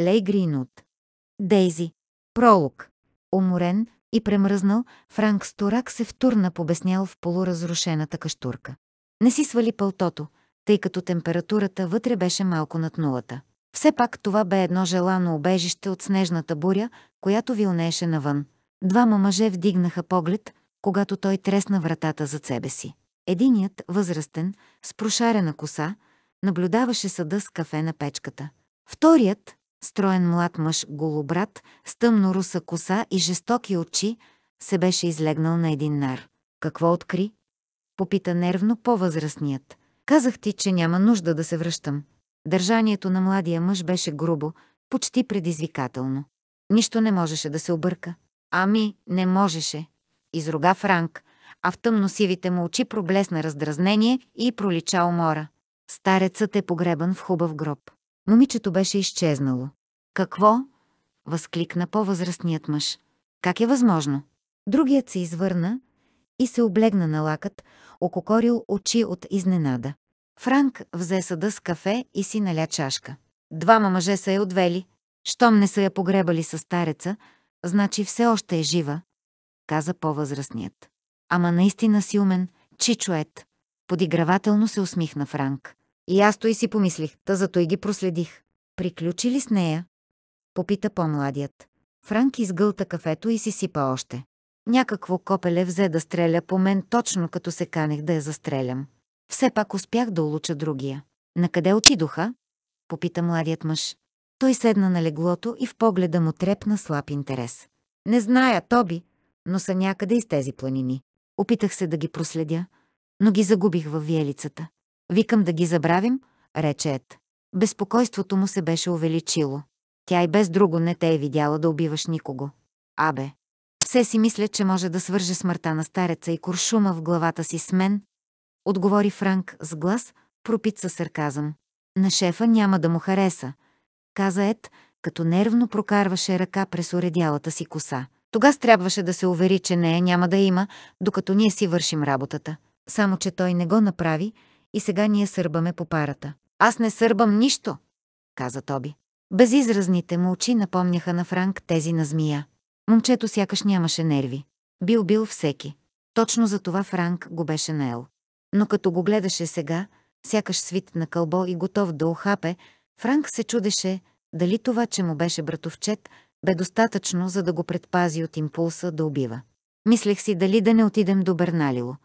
Лей Гринут. Дейзи. Пролог. Уморен и премръзнал, Франк Сторак се втурна побеснял в полуразрушената каштурка. Не си свали пълтото, тъй като температурата вътре беше малко над нулата. Все пак това бе едно желано обежище от снежната буря, която вилнееше навън. Двама мъже вдигнаха поглед, когато той тресна вратата зад себе си. Единият, възрастен, с прошарена коса, наблюдаваше съда с кафе на печката. Вторият, строен млад мъж, голобрат, с тъмно руса коса и жестоки очи, се беше излегнал на един нар. Какво откри? Попита нервно по-възрастният. Казах ти, че няма нужда да се връщам. Държанието на младия мъж беше грубо, почти предизвикателно. Нищо не можеше да се обърка. Ами, не можеше. Изруга Франк, а в тъмно сивите му очи проблесна раздразнение и пролича умора. Старецът е погребан в хубав гроб. Момичето беше изчезнало. Какво? възкликна по-възрастният мъж. Как е възможно? Другият се извърна и се облегна на лакът, ококорил очи от изненада. Франк взе съда с кафе и си наля чашка. Двама мъже са я отвели. Щом не са я погребали с стареца, значи все още е жива, каза по-възрастният. Ама наистина си умен, чичует. Подигравателно се усмихна Франк. И аз той си помислих, та зато и ги проследих. Приключи ли с нея? Попита по-младият. Франк изгълта кафето и си сипа още. Някакво копеле взе да стреля по мен точно като се канех да я застрелям. Все пак успях да улуча другия. На къде отидоха? Попита младият мъж. Той седна на леглото и в погледа му трепна слаб интерес. Не зная, Тоби, но са някъде из тези планини. Опитах се да ги проследя, но ги загубих във виелицата. Викам да ги забравим, рече Ед. Безпокойството му се беше увеличило. Тя и без друго не те е видяла да убиваш никого. Абе. Все си мисля, че може да свърже смъртта на стареца и куршума в главата си с мен, отговори Франк с глас, пропит със сарказъм. На шефа няма да му хареса, каза Ед, като нервно прокарваше ръка през уредялата си коса. Тогас трябваше да се увери, че нея няма да има, докато ние си вършим работата. Само, че той не го направи, и сега ние сърбаме по парата. Аз не сърбам нищо, каза Тоби. Безизразните му очи напомняха на Франк тези на змия. Момчето сякаш нямаше нерви. Бил бил всеки. Точно за това Франк го беше наел. Но като го гледаше сега, сякаш свит на кълбо и готов да ухапе, Франк се чудеше дали това, че му беше братовчет, бе достатъчно, за да го предпази от импулса да убива. Мислех си дали да не отидем до Берналило –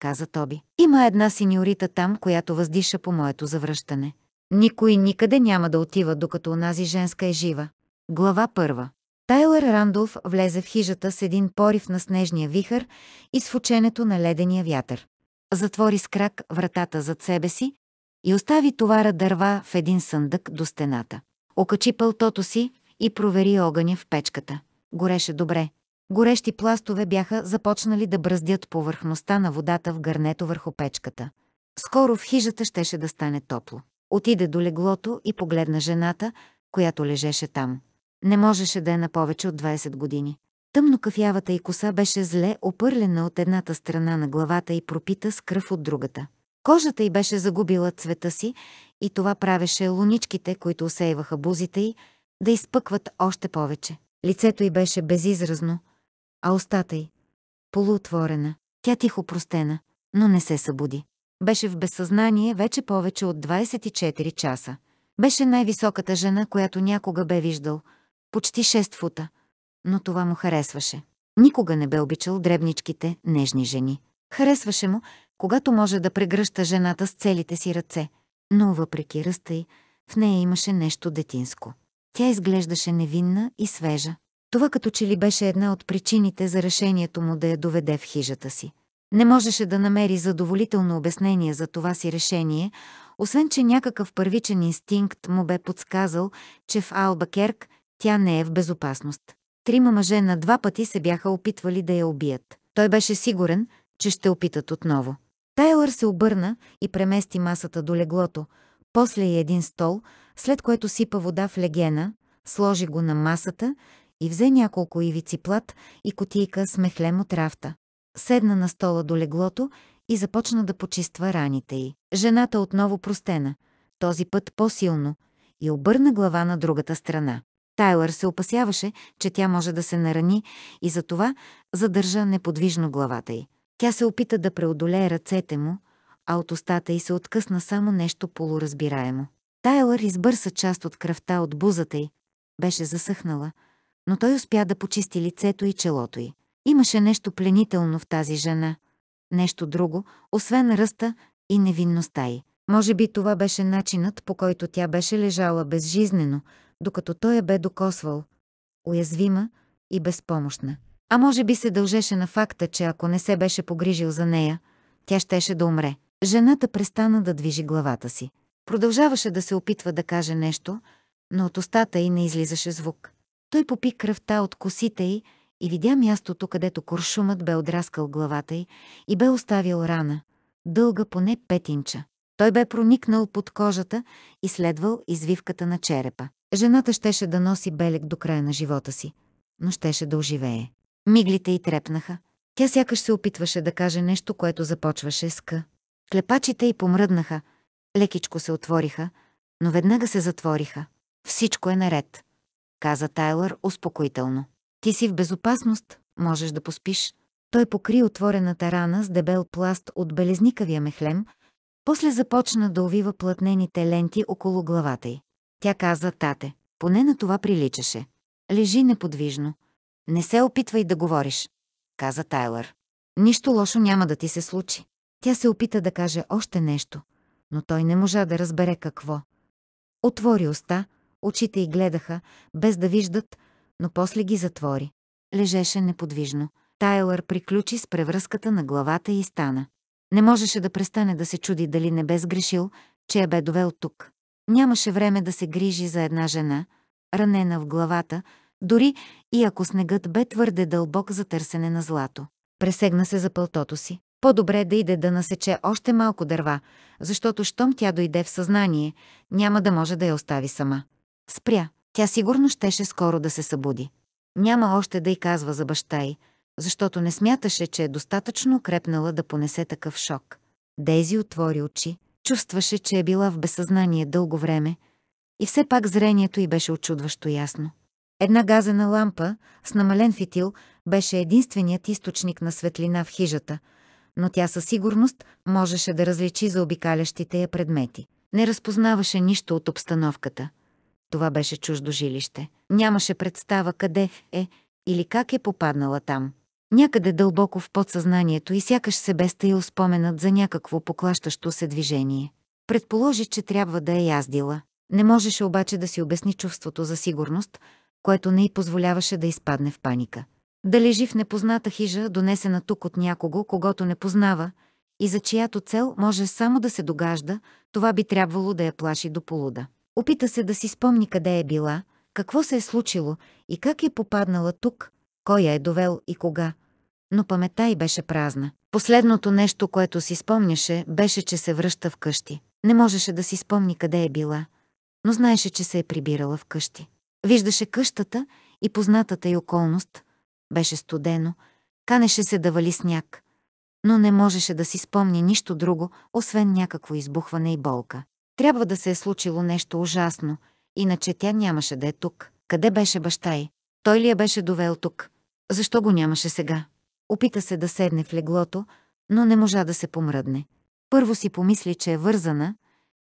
каза Тоби. Има една синьорита там, която въздиша по моето завръщане. Никой никъде няма да отива, докато онази женска е жива. Глава първа. Тайлър Рандолф влезе в хижата с един порив на снежния вихър и с на ледения вятър. Затвори с крак вратата зад себе си и остави товара дърва в един съндък до стената. Окачи пълтото си и провери огъня в печката. Гореше добре. Горещи пластове бяха започнали да бръздят повърхността на водата в гърнето върху печката. Скоро в хижата щеше да стане топло. Отиде до леглото и погледна жената, която лежеше там. Не можеше да е на повече от 20 години. Тъмно кафявата и коса беше зле опърлена от едната страна на главата и пропита с кръв от другата. Кожата й беше загубила цвета си и това правеше луничките, които усейваха бузите й, да изпъкват още повече. Лицето й беше безизразно, а устата й, полуотворена, тя тихо простена, но не се събуди. Беше в безсъзнание вече повече от 24 часа. Беше най-високата жена, която някога бе виждал, почти 6 фута, но това му харесваше. Никога не бе обичал дребничките, нежни жени. Харесваше му, когато може да прегръща жената с целите си ръце, но въпреки ръста й, в нея имаше нещо детинско. Тя изглеждаше невинна и свежа. Това като че ли беше една от причините за решението му да я доведе в хижата си. Не можеше да намери задоволително обяснение за това си решение, освен че някакъв първичен инстинкт му бе подсказал, че в Албакерк тя не е в безопасност. Трима мъже на два пъти се бяха опитвали да я убият. Той беше сигурен, че ще опитат отново. Тайлър се обърна и премести масата до леглото, после и един стол, след което сипа вода в легена, сложи го на масата и взе няколко ивици плат и котийка с мехлем от рафта. Седна на стола до леглото и започна да почиства раните й. Жената отново простена, този път по-силно, и обърна глава на другата страна. Тайлър се опасяваше, че тя може да се нарани и затова задържа неподвижно главата й. Тя се опита да преодолее ръцете му, а от устата й се откъсна само нещо полуразбираемо. Тайлър избърса част от кръвта от бузата й. Беше засъхнала, но той успя да почисти лицето и челото й. Имаше нещо пленително в тази жена. Нещо друго, освен ръста и невинността й. Може би това беше начинът, по който тя беше лежала безжизнено, докато той я бе докосвал. Уязвима и безпомощна. А може би се дължеше на факта, че ако не се беше погрижил за нея, тя щеше да умре. Жената престана да движи главата си. Продължаваше да се опитва да каже нещо, но от устата й не излизаше звук. Той попи кръвта от косите й и видя мястото, където куршумът бе отраскал главата й и бе оставил рана, дълга поне петинча. Той бе проникнал под кожата и следвал извивката на черепа. Жената щеше да носи белег до края на живота си, но щеше да оживее. Миглите й трепнаха. Тя сякаш се опитваше да каже нещо, което започваше с К. Клепачите й помръднаха, лекичко се отвориха, но веднага се затвориха. Всичко е наред каза Тайлър успокоително. Ти си в безопасност, можеш да поспиш. Той покри отворената рана с дебел пласт от белезникавия мехлем, после започна да увива платнените ленти около главата й. Тя каза тате, поне на това приличаше. Лежи неподвижно. Не се опитвай да говориш, каза Тайлър. Нищо лошо няма да ти се случи. Тя се опита да каже още нещо, но той не можа да разбере какво. Отвори уста, Очите й гледаха, без да виждат, но после ги затвори. Лежеше неподвижно. Тайлър приключи с превръзката на главата и стана. Не можеше да престане да се чуди дали не бе сгрешил, че я бе довел тук. Нямаше време да се грижи за една жена, ранена в главата, дори и ако снегът бе твърде дълбок за търсене на злато. Пресегна се за пълтото си. По-добре да иде да насече още малко дърва, защото щом тя дойде в съзнание, няма да може да я остави сама. Спря. Тя сигурно щеше скоро да се събуди. Няма още да й казва за баща й, защото не смяташе, че е достатъчно крепнала да понесе такъв шок. Дейзи отвори очи, чувстваше, че е била в безсъзнание дълго време и все пак зрението й беше очудващо ясно. Една газена лампа с намален фитил беше единственият източник на светлина в хижата, но тя със сигурност можеше да различи за обикалящите я предмети. Не разпознаваше нищо от обстановката – това беше чуждо жилище. Нямаше представа къде е или как е попаднала там. Някъде дълбоко в подсъзнанието и сякаш се бе стаил споменът за някакво поклащащо се движение. Предположи, че трябва да е яздила. Не можеше обаче да си обясни чувството за сигурност, което не й позволяваше да изпадне в паника. Да лежи в непозната хижа, донесена тук от някого, когато не познава, и за чиято цел може само да се догажда, това би трябвало да я плаши до полуда. Опита се да си спомни къде е била, какво се е случило и как е попаднала тук, кой я е довел и кога. Но паметта й беше празна. Последното нещо, което си спомняше, беше, че се връща в къщи. Не можеше да си спомни къде е била, но знаеше, че се е прибирала в къщи. Виждаше къщата и познатата й околност. Беше студено, канеше се да вали сняг, но не можеше да си спомни нищо друго, освен някакво избухване и болка. Трябва да се е случило нещо ужасно, иначе тя нямаше да е тук. Къде беше баща й? Той ли я беше довел тук? Защо го нямаше сега? Опита се да седне в леглото, но не можа да се помръдне. Първо си помисли, че е вързана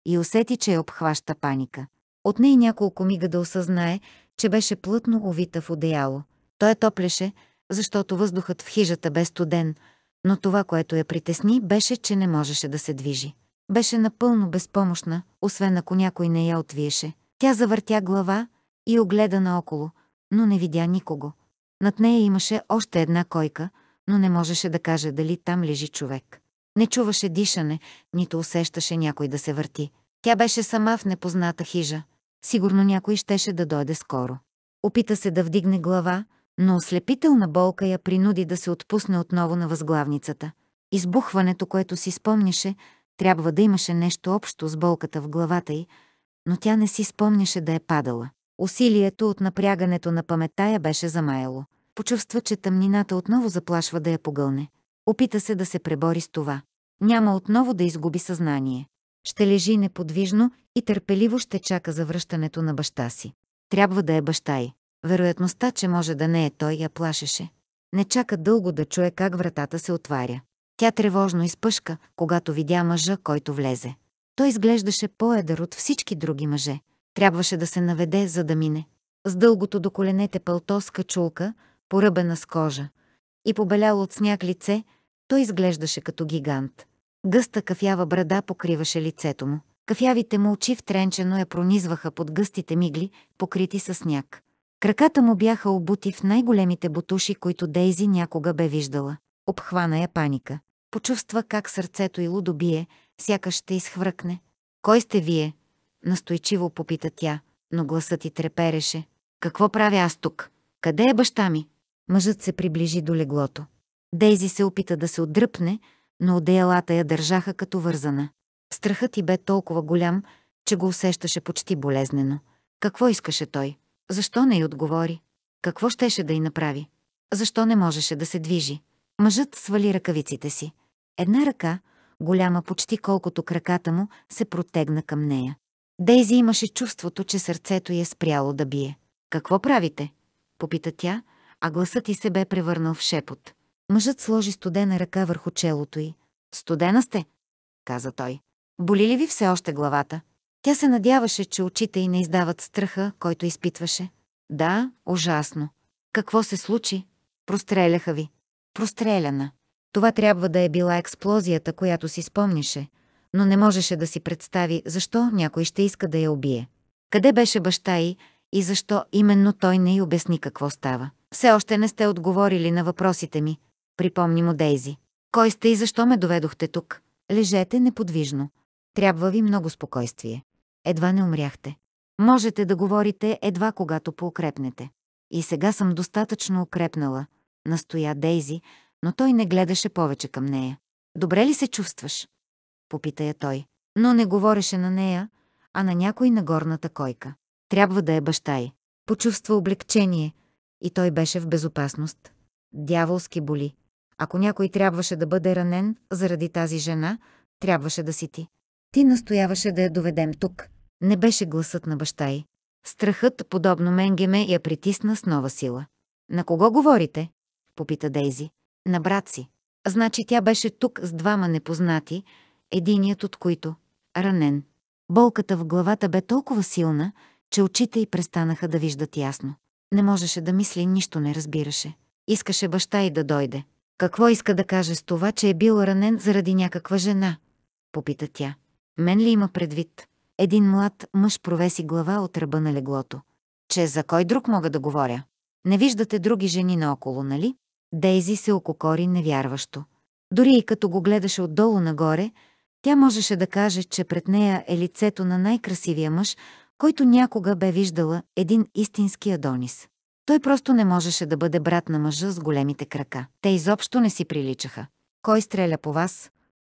и усети, че я обхваща паника. От ней няколко мига да осъзнае, че беше плътно овита в одеяло. Той топлеше, защото въздухът в хижата бе студен, но това, което я притесни, беше, че не можеше да се движи. Беше напълно безпомощна, освен ако някой не я отвиеше. Тя завъртя глава и огледа наоколо, но не видя никого. Над нея имаше още една койка, но не можеше да каже дали там лежи човек. Не чуваше дишане, нито усещаше някой да се върти. Тя беше сама в непозната хижа. Сигурно някой щеше да дойде скоро. Опита се да вдигне глава, но ослепителна болка я принуди да се отпусне отново на възглавницата. Избухването, което си спомняше, трябва да имаше нещо общо с болката в главата й, но тя не си спомняше да е падала. Усилието от напрягането на паметта я беше замаяло. Почувства, че тъмнината отново заплашва да я погълне. Опита се да се пребори с това. Няма отново да изгуби съзнание. Ще лежи неподвижно и търпеливо ще чака за връщането на баща си. Трябва да е баща й. Вероятността, че може да не е той, я плашеше. Не чака дълго да чуе как вратата се отваря. Тя тревожно изпъшка, когато видя мъжа, който влезе. Той изглеждаше по-едър от всички други мъже. Трябваше да се наведе, за да мине. С дългото до коленете пълто с качулка, поръбена с кожа и побелял от сняг лице, той изглеждаше като гигант. Гъста кафява брада покриваше лицето му. Кафявите му очи втренчено я пронизваха под гъстите мигли, покрити със сняг. Краката му бяха обути в най-големите бутуши, които Дейзи някога бе виждала. Обхвана я паника. Почувства как сърцето й лудобие, сякаш ще изхвъркне. «Кой сте вие?» Настойчиво попита тя, но гласът й трепереше. «Какво правя аз тук? Къде е баща ми?» Мъжът се приближи до леглото. Дейзи се опита да се отдръпне, но одеялата я държаха като вързана. Страхът й бе толкова голям, че го усещаше почти болезнено. Какво искаше той? Защо не й отговори? Какво щеше да й направи? Защо не можеше да се движи? Мъжът свали ръкавиците си. Една ръка, голяма почти колкото краката му, се протегна към нея. Дейзи имаше чувството, че сърцето й е спряло да бие. «Какво правите?» – попита тя, а гласът й се бе превърнал в шепот. Мъжът сложи студена ръка върху челото й. «Студена сте?» – каза той. «Боли ли ви все още главата?» Тя се надяваше, че очите й не издават страха, който изпитваше. «Да, ужасно. Какво се случи? Простреляха ви простреляна. Това трябва да е била експлозията, която си спомнише, но не можеше да си представи защо някой ще иска да я убие. Къде беше баща й и защо именно той не й обясни какво става. Все още не сте отговорили на въпросите ми, припомни му Дейзи. Кой сте и защо ме доведохте тук? Лежете неподвижно. Трябва ви много спокойствие. Едва не умряхте. Можете да говорите едва когато поукрепнете. И сега съм достатъчно укрепнала – настоя Дейзи, но той не гледаше повече към нея. Добре ли се чувстваш? Попита я той. Но не говореше на нея, а на някой на горната койка. Трябва да е баща й. Почувства облегчение и той беше в безопасност. Дяволски боли. Ако някой трябваше да бъде ранен заради тази жена, трябваше да си ти. Ти настояваше да я доведем тук. Не беше гласът на баща й. Страхът, подобно Менгеме, я притисна с нова сила. На кого говорите? попита Дейзи. На брат си. Значи тя беше тук с двама непознати, единият от които – ранен. Болката в главата бе толкова силна, че очите й престанаха да виждат ясно. Не можеше да мисли, нищо не разбираше. Искаше баща й да дойде. Какво иска да каже с това, че е бил ранен заради някаква жена? Попита тя. Мен ли има предвид? Един млад мъж провеси глава от ръба на леглото. Че за кой друг мога да говоря? Не виждате други жени наоколо, нали? Дейзи се ококори невярващо. Дори и като го гледаше отдолу нагоре, тя можеше да каже, че пред нея е лицето на най-красивия мъж, който някога бе виждала един истински Адонис. Той просто не можеше да бъде брат на мъжа с големите крака. Те изобщо не си приличаха. Кой стреля по вас?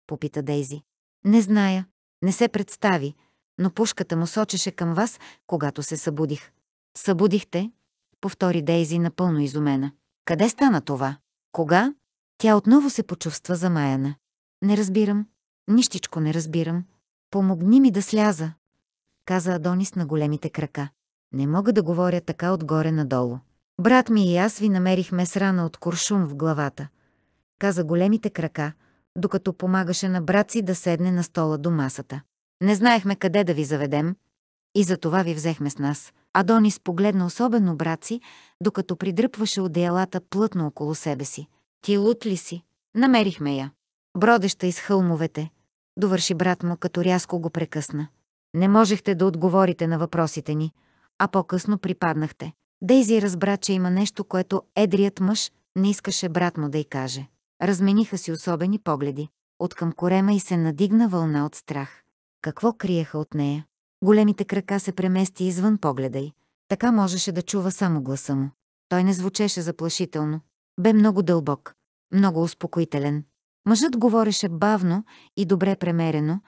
попита Дейзи. Не зная. Не се представи, но пушката му сочеше към вас, когато се събудих. Събудихте? повтори Дейзи напълно изумена. Къде стана това? Кога? Тя отново се почувства замаяна. Не разбирам. Нищичко не разбирам. Помогни ми да сляза, каза Адонис на големите крака. Не мога да говоря така отгоре надолу. Брат ми и аз ви намерихме с рана от куршум в главата, каза големите крака, докато помагаше на брат си да седне на стола до масата. Не знаехме къде да ви заведем и затова ви взехме с нас. Адонис погледна особено брат си, докато придръпваше одеялата плътно около себе си. Ти лут ли си? Намерихме я. Бродеща из хълмовете, довърши брат му, като рязко го прекъсна. Не можехте да отговорите на въпросите ни, а по-късно припаднахте. Дейзи разбра, че има нещо, което едрият мъж не искаше брат му да й каже. Размениха си особени погледи. Откъм корема и се надигна вълна от страх. Какво криеха от нея? големите крака се премести извън погледа й. Така можеше да чува само гласа му. Той не звучеше заплашително. Бе много дълбок, много успокоителен. Мъжът говореше бавно и добре премерено,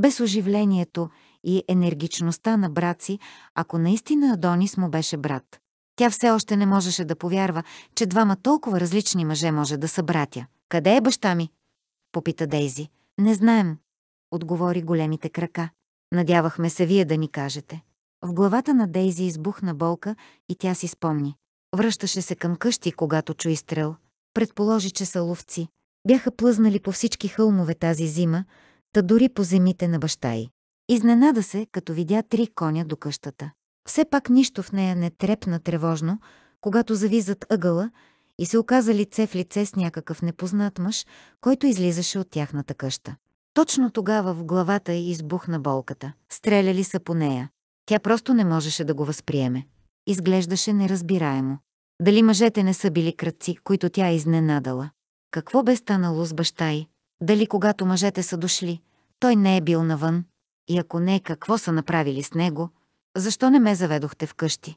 без оживлението и енергичността на брат си, ако наистина Адонис му беше брат. Тя все още не можеше да повярва, че двама толкова различни мъже може да са братя. «Къде е баща ми?» – попита Дейзи. «Не знаем», – отговори големите крака. Надявахме се вие да ни кажете. В главата на Дейзи избухна болка и тя си спомни. Връщаше се към къщи, когато чу изстрел. Предположи, че са ловци. Бяха плъзнали по всички хълмове тази зима, та дори по земите на баща й. Изненада се, като видя три коня до къщата. Все пак нищо в нея не трепна тревожно, когато завизат ъгъла и се оказа лице в лице с някакъв непознат мъж, който излизаше от тяхната къща. Точно тогава в главата й избухна болката. Стреляли са по нея. Тя просто не можеше да го възприеме. Изглеждаше неразбираемо. Дали мъжете не са били кръци, които тя изненадала? Какво бе станало с баща й? Дали когато мъжете са дошли, той не е бил навън? И ако не, какво са направили с него? Защо не ме заведохте вкъщи?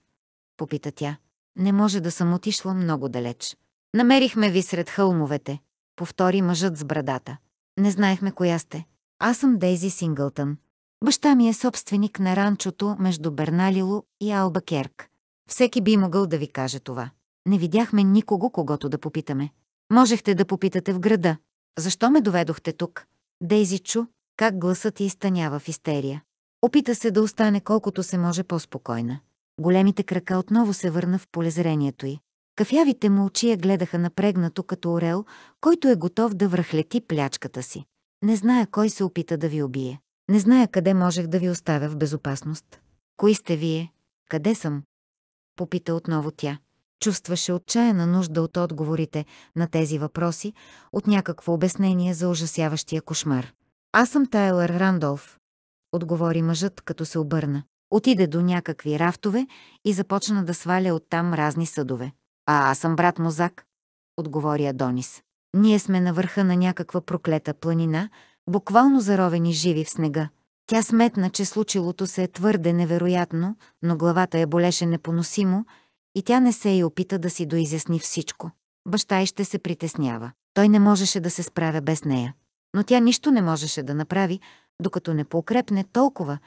Попита тя. Не може да съм отишла много далеч. Намерихме ви сред хълмовете, повтори мъжът с брадата. Не знаехме коя сте. Аз съм Дейзи Сингълтън. Баща ми е собственик на ранчото между Берналило и Албакерк. Всеки би могъл да ви каже това. Не видяхме никого, когото да попитаме. Можехте да попитате в града. Защо ме доведохте тук? Дейзи чу, как гласът изтънява в истерия. Опита се да остане колкото се може по-спокойна. Големите крака отново се върна в полезрението й. Кафявите му очи я гледаха напрегнато като орел, който е готов да връхлети плячката си. Не зная кой се опита да ви убие. Не зная къде можех да ви оставя в безопасност. Кои сте вие? Къде съм? Попита отново тя. Чувстваше отчаяна нужда от отговорите на тези въпроси, от някакво обяснение за ужасяващия кошмар. Аз съм Тайлър Рандолф, отговори мъжът, като се обърна. Отиде до някакви рафтове и започна да сваля оттам разни съдове. А аз съм брат Мозак, отговори Адонис. Ние сме на върха на някаква проклета планина, буквално заровени живи в снега. Тя сметна, че случилото се е твърде невероятно, но главата я болеше непоносимо и тя не се и опита да си доизясни всичко. Баща й ще се притеснява. Той не можеше да се справя без нея. Но тя нищо не можеше да направи, докато не поукрепне толкова,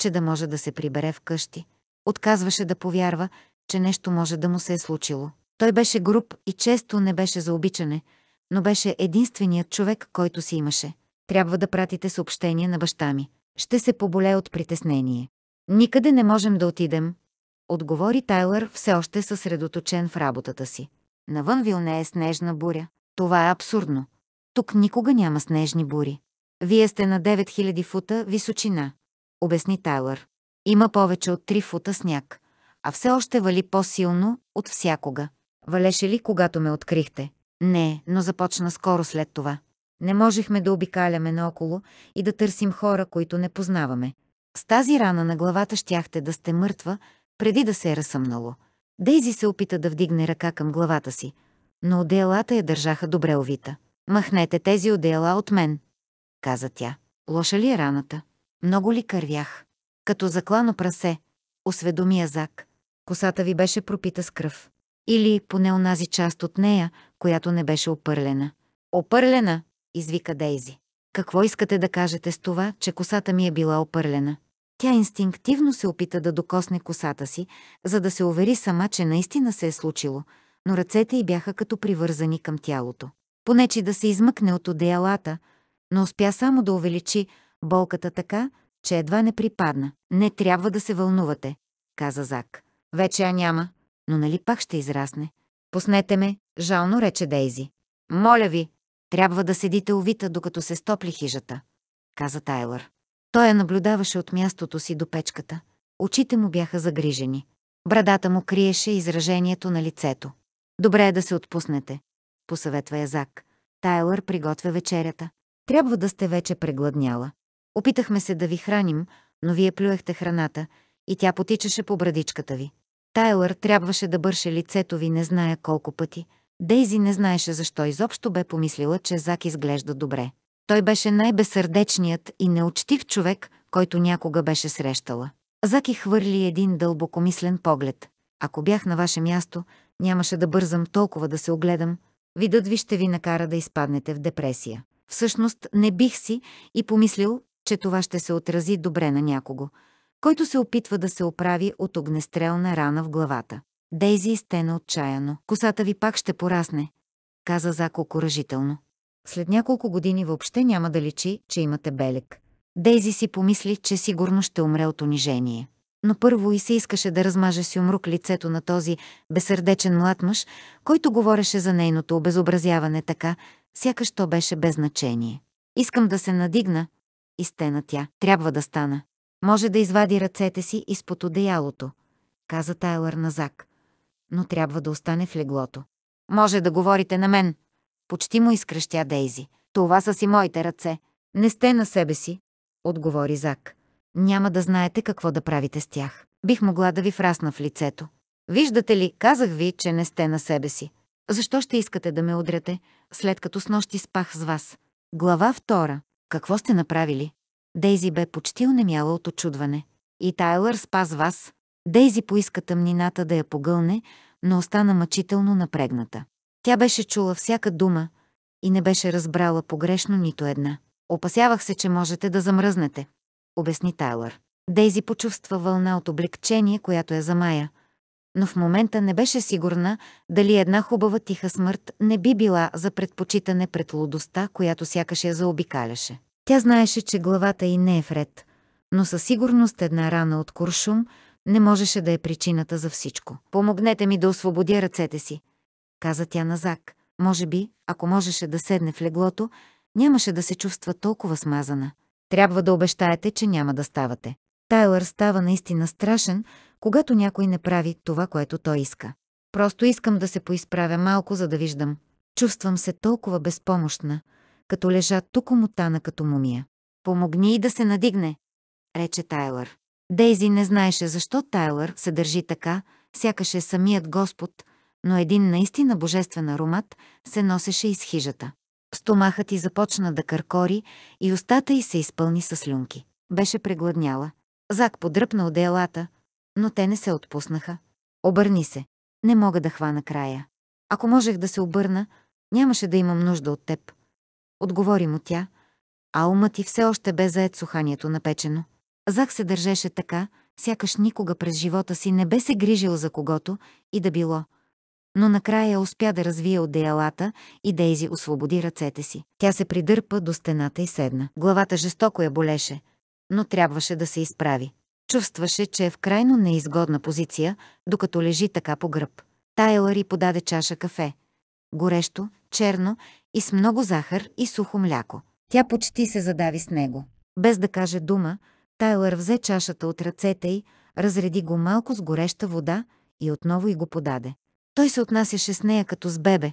че да може да се прибере вкъщи. Отказваше да повярва, че нещо може да му се е случило. Той беше груб и често не беше за обичане, но беше единственият човек, който си имаше. Трябва да пратите съобщение на баща ми. Ще се поболе от притеснение. Никъде не можем да отидем, отговори Тайлър все още съсредоточен в работата си. Навън вилне е снежна буря. Това е абсурдно. Тук никога няма снежни бури. Вие сте на 9000 фута височина, обясни Тайлър. Има повече от 3 фута сняг, а все още вали по-силно от всякога. Валеше ли, когато ме открихте? Не, но започна скоро след това. Не можехме да обикаляме наоколо и да търсим хора, които не познаваме. С тази рана на главата щяхте да сте мъртва, преди да се е разсъмнало. Дейзи се опита да вдигне ръка към главата си, но одеялата я държаха добре овита. «Махнете тези одеяла от мен», каза тя. «Лоша ли е раната? Много ли кървях?» Като заклано прасе, осведомия Зак. Косата ви беше пропита с кръв. Или поне онази част от нея, която не беше опърлена. Опърлена, извика Дейзи. Какво искате да кажете с това, че косата ми е била опърлена? Тя инстинктивно се опита да докосне косата си, за да се увери сама, че наистина се е случило, но ръцете й бяха като привързани към тялото. Понечи да се измъкне от одеялата, но успя само да увеличи болката така, че едва не припадна. Не трябва да се вълнувате, каза Зак. Вече я няма но нали пак ще израсне? Пуснете ме, жално рече Дейзи. Моля ви, трябва да седите увита, докато се стопли хижата, каза Тайлър. Той я наблюдаваше от мястото си до печката. Очите му бяха загрижени. Брадата му криеше изражението на лицето. Добре е да се отпуснете, посъветва Язак. Тайлър приготвя вечерята. Трябва да сте вече прегладняла. Опитахме се да ви храним, но вие плюехте храната и тя потичаше по брадичката ви. Тайлър трябваше да бърше лицето ви не зная колко пъти. Дейзи не знаеше защо изобщо бе помислила, че Зак изглежда добре. Той беше най бесърдечният и неучтив човек, който някога беше срещала. Зак и хвърли един дълбокомислен поглед. Ако бях на ваше място, нямаше да бързам толкова да се огледам. Видът ви ще ви накара да изпаднете в депресия. Всъщност не бих си и помислил, че това ще се отрази добре на някого който се опитва да се оправи от огнестрелна рана в главата. Дейзи изтена отчаяно. Косата ви пак ще порасне, каза Зако окоръжително. След няколко години въобще няма да личи, че имате белек. Дейзи си помисли, че сигурно ще умре от унижение. Но първо и се искаше да размаже си умрук лицето на този безсърдечен млад мъж, който говореше за нейното обезобразяване така, сякаш то беше без значение. Искам да се надигна, изтена тя. Трябва да стана. Може да извади ръцете си изпод одеялото, каза Тайлър на Зак. Но трябва да остане в леглото. Може да говорите на мен. Почти му изкръщя Дейзи. Това са си моите ръце. Не сте на себе си, отговори Зак. Няма да знаете какво да правите с тях. Бих могла да ви фрасна в лицето. Виждате ли, казах ви, че не сте на себе си. Защо ще искате да ме удряте, след като с нощи спах с вас? Глава втора. Какво сте направили? Дейзи бе почти онемяла от очудване. И Тайлър спаз вас. Дейзи поиска тъмнината да я погълне, но остана мъчително напрегната. Тя беше чула всяка дума и не беше разбрала погрешно нито една. Опасявах се, че можете да замръзнете, обясни Тайлър. Дейзи почувства вълна от облегчение, която я замая, но в момента не беше сигурна дали една хубава тиха смърт не би била за предпочитане пред лудостта, която сякаш я заобикаляше. Тя знаеше, че главата й не е вред, но със сигурност една рана от куршум не можеше да е причината за всичко. «Помогнете ми да освободя ръцете си», каза тя на Зак. Може би, ако можеше да седне в леглото, нямаше да се чувства толкова смазана. Трябва да обещаете, че няма да ставате. Тайлър става наистина страшен, когато някой не прави това, което той иска. Просто искам да се поизправя малко, за да виждам. Чувствам се толкова безпомощна, като лежа тук омотана като мумия. Помогни и да се надигне, рече Тайлър. Дейзи не знаеше защо Тайлър се държи така, сякаш е самият Господ, но един наистина божествен аромат се носеше из хижата. Стомахът й започна да къркори и устата й се изпълни с слюнки. Беше прегладняла. Зак подръпна одеялата, но те не се отпуснаха. Обърни се. Не мога да хвана края. Ако можех да се обърна, нямаше да имам нужда от теб. Отговори му тя, а умът и все още бе заед суханието на печено. Зак се държеше така, сякаш никога през живота си не бе се грижил за когото и да било. Но накрая успя да развие одеялата и Дейзи освободи ръцете си. Тя се придърпа до стената и седна. Главата жестоко я болеше, но трябваше да се изправи. Чувстваше, че е в крайно неизгодна позиция, докато лежи така по гръб. Тайлър и подаде чаша кафе. Горещо, черно и с много захар и сухо мляко. Тя почти се задави с него. Без да каже дума, Тайлър взе чашата от ръцете й, разреди го малко с гореща вода и отново й го подаде. Той се отнасяше с нея като с бебе,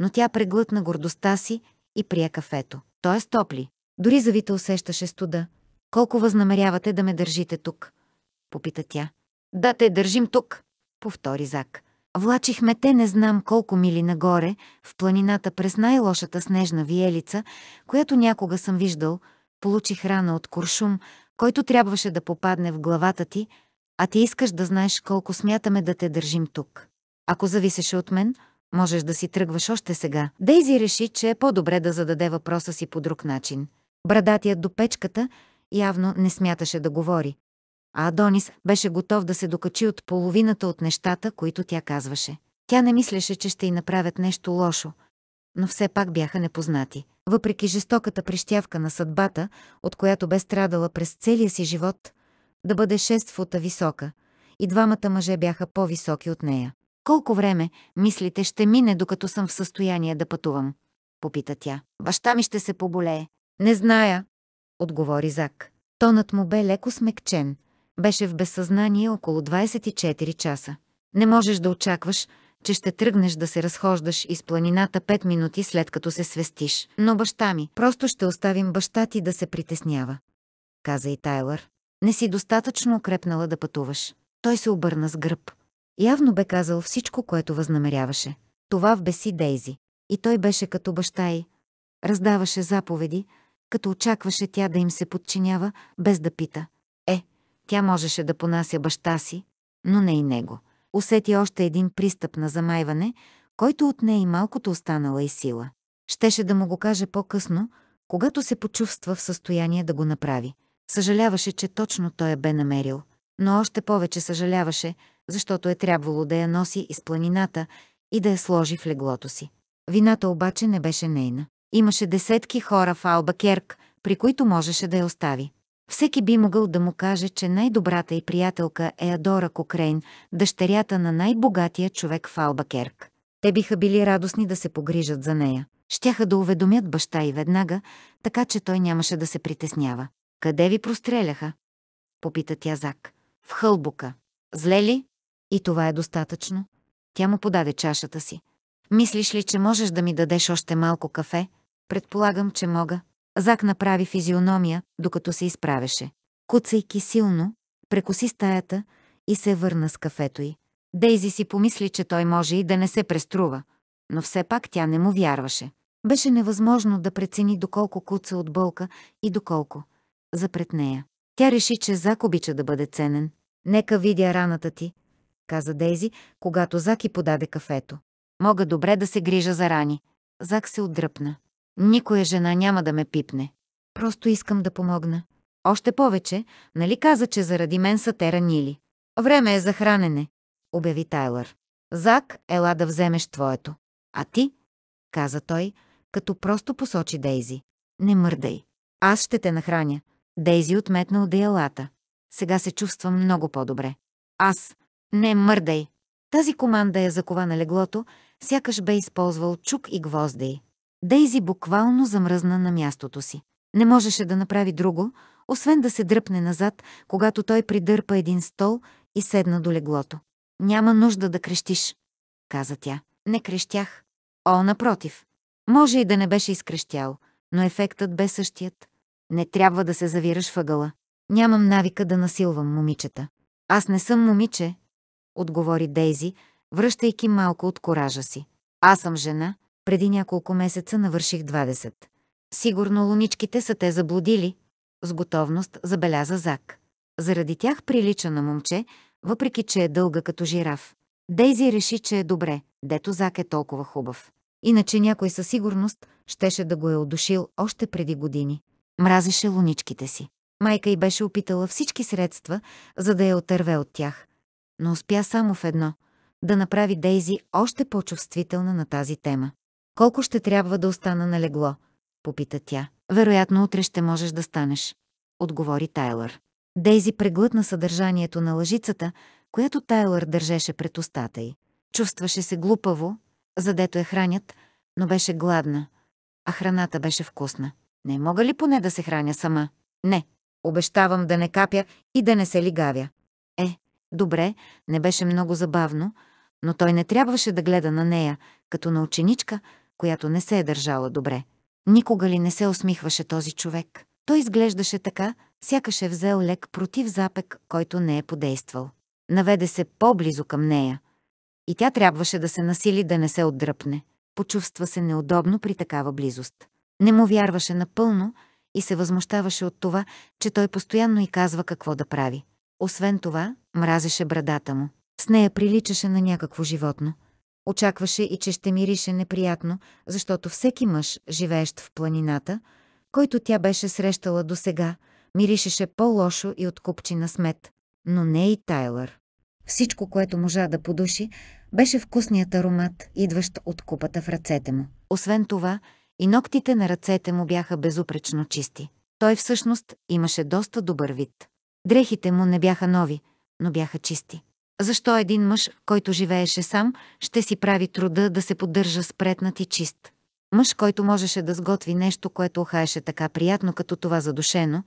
но тя преглътна гордостта си и прие кафето. Той е стопли. Дори завита усещаше студа. Колко възнамерявате да ме държите тук? Попита тя. Да те държим тук, повтори Зак. Влачихме те не знам колко мили нагоре, в планината през най-лошата снежна виелица, която някога съм виждал, получих рана от куршум, който трябваше да попадне в главата ти, а ти искаш да знаеш колко смятаме да те държим тук. Ако зависеше от мен, можеш да си тръгваш още сега. Дейзи реши, че е по-добре да зададе въпроса си по друг начин. Брадатият до печката явно не смяташе да говори а Адонис беше готов да се докачи от половината от нещата, които тя казваше. Тя не мислеше, че ще й направят нещо лошо, но все пак бяха непознати. Въпреки жестоката прищявка на съдбата, от която бе страдала през целия си живот, да бъде 6 фута висока, и двамата мъже бяха по-високи от нея. Колко време, мислите, ще мине, докато съм в състояние да пътувам? Попита тя. Баща ми ще се поболее. Не зная, отговори Зак. Тонът му бе леко смекчен, беше в безсъзнание около 24 часа. Не можеш да очакваш, че ще тръгнеш да се разхождаш из планината 5 минути след като се свестиш. Но баща ми, просто ще оставим баща ти да се притеснява. Каза и Тайлър. Не си достатъчно укрепнала да пътуваш. Той се обърна с гръб. Явно бе казал всичко, което възнамеряваше. Това в беси Дейзи. И той беше като баща й. Раздаваше заповеди, като очакваше тя да им се подчинява, без да пита. Тя можеше да понася баща си, но не и него. Усети още един пристъп на замайване, който от нея и малкото останала и сила. Щеше да му го каже по-късно, когато се почувства в състояние да го направи. Съжаляваше, че точно той я бе намерил, но още повече съжаляваше, защото е трябвало да я носи из планината и да я сложи в леглото си. Вината обаче не беше нейна. Имаше десетки хора в Албакерк, при които можеше да я остави. Всеки би могъл да му каже, че най-добрата и приятелка е Адора Кокрейн, дъщерята на най-богатия човек в Албакерк. Те биха били радостни да се погрижат за нея. Щяха да уведомят баща и веднага, така че той нямаше да се притеснява. Къде ви простреляха? Попита тя Зак. В хълбука. Зле ли? И това е достатъчно. Тя му подаде чашата си. Мислиш ли, че можеш да ми дадеш още малко кафе? Предполагам, че мога. Зак направи физиономия, докато се изправеше. Куцайки силно, прекоси стаята и се върна с кафето й. Дейзи си помисли, че той може и да не се преструва, но все пак тя не му вярваше. Беше невъзможно да прецени доколко куца от болка и доколко. Запред нея. Тя реши, че Зак обича да бъде ценен. Нека видя раната ти, каза Дейзи, когато Зак и подаде кафето. Мога добре да се грижа за рани. Зак се отдръпна. Никоя жена няма да ме пипне. Просто искам да помогна. Още повече, нали каза, че заради мен са те ранили. Време е за хранене, обяви Тайлър. Зак, ела да вземеш твоето. А ти? каза той, като просто посочи Дейзи. Не мърдай. Аз ще те нахраня. Дейзи отметна одеялата. Сега се чувствам много по-добре. Аз. Не мърдай. Тази команда я е закова на леглото, сякаш бе използвал чук и гвоздей. Дейзи буквално замръзна на мястото си. Не можеше да направи друго, освен да се дръпне назад, когато той придърпа един стол и седна до леглото. «Няма нужда да крещиш», каза тя. «Не крещях». О, напротив. Може и да не беше изкрещял, но ефектът бе същият. Не трябва да се завираш въгъла. Нямам навика да насилвам момичета. Аз не съм момиче, отговори Дейзи, връщайки малко от коража си. Аз съм жена, преди няколко месеца навърших 20. Сигурно луничките са те заблудили, с готовност забеляза Зак. Заради тях прилича на момче, въпреки че е дълга като жираф. Дейзи реши, че е добре, дето Зак е толкова хубав. Иначе някой със сигурност щеше да го е одушил още преди години. Мразеше луничките си. Майка й беше опитала всички средства, за да я отърве от тях. Но успя само в едно – да направи Дейзи още по-чувствителна на тази тема. Колко ще трябва да остана на легло? Попита тя. Вероятно утре ще можеш да станеш. Отговори Тайлър. Дейзи преглътна съдържанието на лъжицата, която Тайлър държеше пред устата й. Чувстваше се глупаво, задето я хранят, но беше гладна, а храната беше вкусна. Не мога ли поне да се храня сама? Не. Обещавам да не капя и да не се лигавя. Е, добре, не беше много забавно, но той не трябваше да гледа на нея, като на ученичка, която не се е държала добре. Никога ли не се усмихваше този човек? Той изглеждаше така, сякаш е взел лек против запек, който не е подействал. Наведе се по-близо към нея. И тя трябваше да се насили да не се отдръпне. Почувства се неудобно при такава близост. Не му вярваше напълно и се възмущаваше от това, че той постоянно и казва какво да прави. Освен това, мразеше брадата му. С нея приличаше на някакво животно. Очакваше и че ще мирише неприятно, защото всеки мъж, живеещ в планината, който тя беше срещала досега, миришеше по-лошо и от купчина смет, но не и Тайлър. Всичко, което можа да подуши, беше вкусният аромат, идващ от купата в ръцете му. Освен това, и ногтите на ръцете му бяха безупречно чисти. Той всъщност имаше доста добър вид. Дрехите му не бяха нови, но бяха чисти. Защо един мъж, който живееше сам, ще си прави труда да се поддържа спретнат и чист? Мъж, който можеше да сготви нещо, което ухаеше така приятно като това задушено,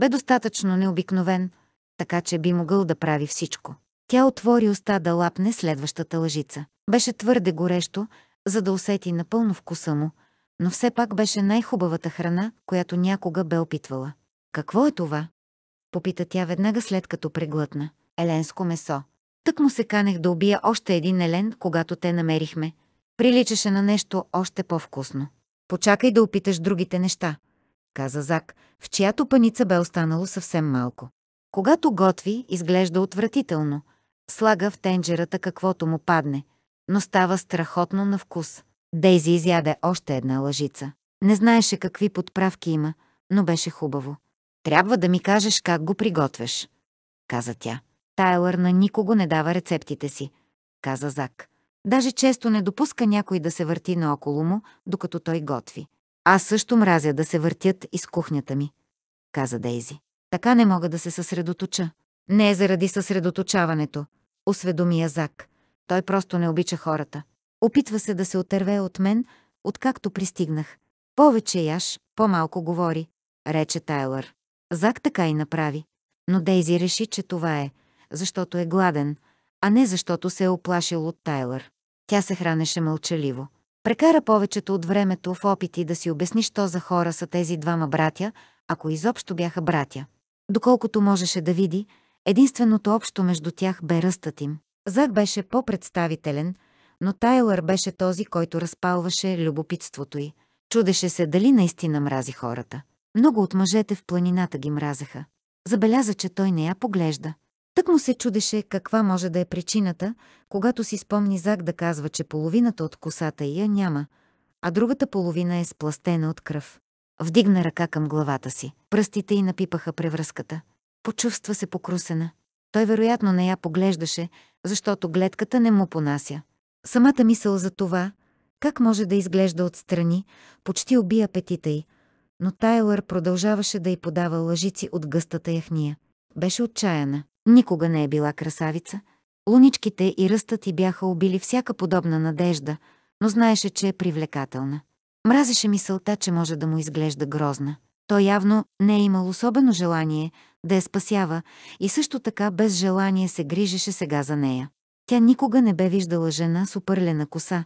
бе достатъчно необикновен, така че би могъл да прави всичко. Тя отвори уста да лапне следващата лъжица. Беше твърде горещо, за да усети напълно вкуса му, но все пак беше най-хубавата храна, която някога бе опитвала. Какво е това? Попита тя веднага след като преглътна. Еленско месо. Тък му се канех да убия още един елен, когато те намерихме. Приличаше на нещо още по-вкусно. Почакай да опиташ другите неща, каза Зак, в чиято паница бе останало съвсем малко. Когато готви, изглежда отвратително. Слага в тенджерата каквото му падне, но става страхотно на вкус. Дейзи изяде още една лъжица. Не знаеше какви подправки има, но беше хубаво. Трябва да ми кажеш как го приготвяш, каза тя. Тайлър на никого не дава рецептите си, каза Зак. Даже често не допуска някой да се върти наоколо му, докато той готви. Аз също мразя да се въртят из кухнята ми, каза Дейзи. Така не мога да се съсредоточа. Не е заради съсредоточаването, осведоми я Зак. Той просто не обича хората. Опитва се да се отърве от мен, откакто пристигнах. Повече яш, по-малко говори, рече Тайлър. Зак така и направи. Но Дейзи реши, че това е – защото е гладен, а не защото се е оплашил от Тайлър. Тя се хранеше мълчаливо. Прекара повечето от времето в опити да си обясни, що за хора са тези двама братя, ако изобщо бяха братя. Доколкото можеше да види, единственото общо между тях бе ръстът им. Зак беше по-представителен, но Тайлър беше този, който разпалваше любопитството й. Чудеше се дали наистина мрази хората. Много от мъжете в планината ги мразеха. Забеляза, че той не я поглежда. Тък му се чудеше каква може да е причината, когато си спомни Зак да казва, че половината от косата я няма, а другата половина е спластена от кръв. Вдигна ръка към главата си. Пръстите й напипаха превръзката. Почувства се покрусена. Той вероятно не я поглеждаше, защото гледката не му понася. Самата мисъл за това, как може да изглежда отстрани, почти уби апетита й, но Тайлър продължаваше да й подава лъжици от гъстата яхния. Беше отчаяна. Никога не е била красавица. Луничките и ръстът й бяха убили всяка подобна надежда, но знаеше, че е привлекателна. Мразеше мисълта, че може да му изглежда грозна. Той явно не е имал особено желание да я спасява и също така без желание се грижеше сега за нея. Тя никога не бе виждала жена с опърлена коса,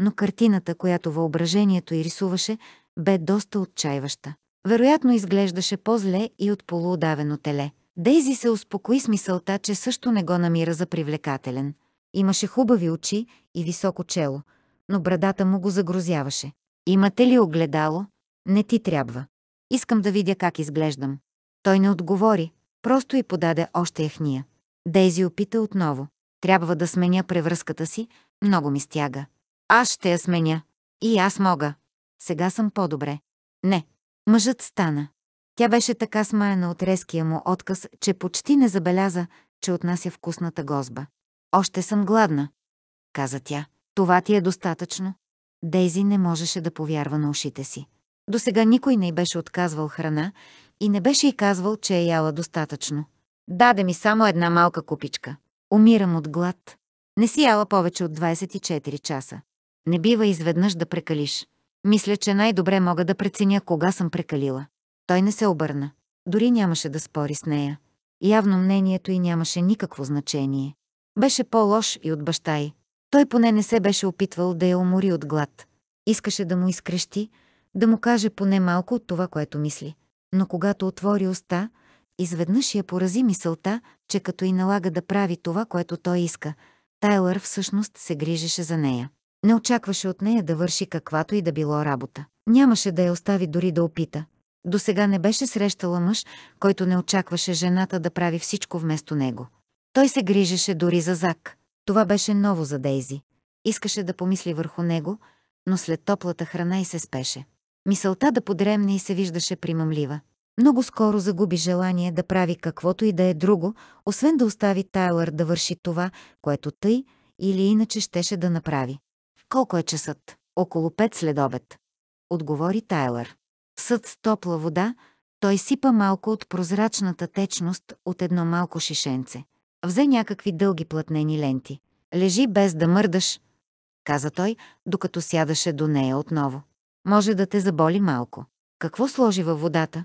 но картината, която въображението й рисуваше, бе доста отчаиваща. Вероятно изглеждаше по-зле и от полуудавено теле. Дейзи се успокои с мисълта, че също не го намира за привлекателен. Имаше хубави очи и високо чело, но брадата му го загрозяваше. Имате ли огледало? Не ти трябва. Искам да видя как изглеждам. Той не отговори, просто й подаде още яхния. Дейзи опита отново. Трябва да сменя превръзката си, много ми стяга. Аз ще я сменя. И аз мога. Сега съм по-добре. Не. Мъжът стана. Тя беше така смаяна от резкия му отказ, че почти не забеляза, че отнася вкусната гозба. «Още съм гладна», каза тя. «Това ти е достатъчно». Дейзи не можеше да повярва на ушите си. До сега никой не й беше отказвал храна и не беше и казвал, че е яла достатъчно. Даде ми само една малка купичка. Умирам от глад. Не си яла повече от 24 часа. Не бива изведнъж да прекалиш. Мисля, че най-добре мога да преценя кога съм прекалила. Той не се обърна. Дори нямаше да спори с нея. Явно мнението й нямаше никакво значение. Беше по-лош и от баща й. Той поне не се беше опитвал да я умори от глад. Искаше да му изкрещи, да му каже поне малко от това, което мисли. Но когато отвори уста, изведнъж я порази мисълта, че като й налага да прави това, което той иска, Тайлър всъщност се грижеше за нея. Не очакваше от нея да върши каквато и да било работа. Нямаше да я остави дори да опита. До сега не беше срещала мъж, който не очакваше жената да прави всичко вместо него. Той се грижеше дори за Зак. Това беше ново за Дейзи. Искаше да помисли върху него, но след топлата храна и се спеше. Мисълта да подремне и се виждаше примамлива. Много скоро загуби желание да прави каквото и да е друго, освен да остави Тайлър да върши това, което тъй или иначе щеше да направи. Колко е часът? Около пет след обед. Отговори Тайлър. Съд с топла вода, той сипа малко от прозрачната течност от едно малко шишенце. Взе някакви дълги платнени ленти. Лежи без да мърдаш, каза той, докато сядаше до нея отново. Може да те заболи малко. Какво сложи във водата?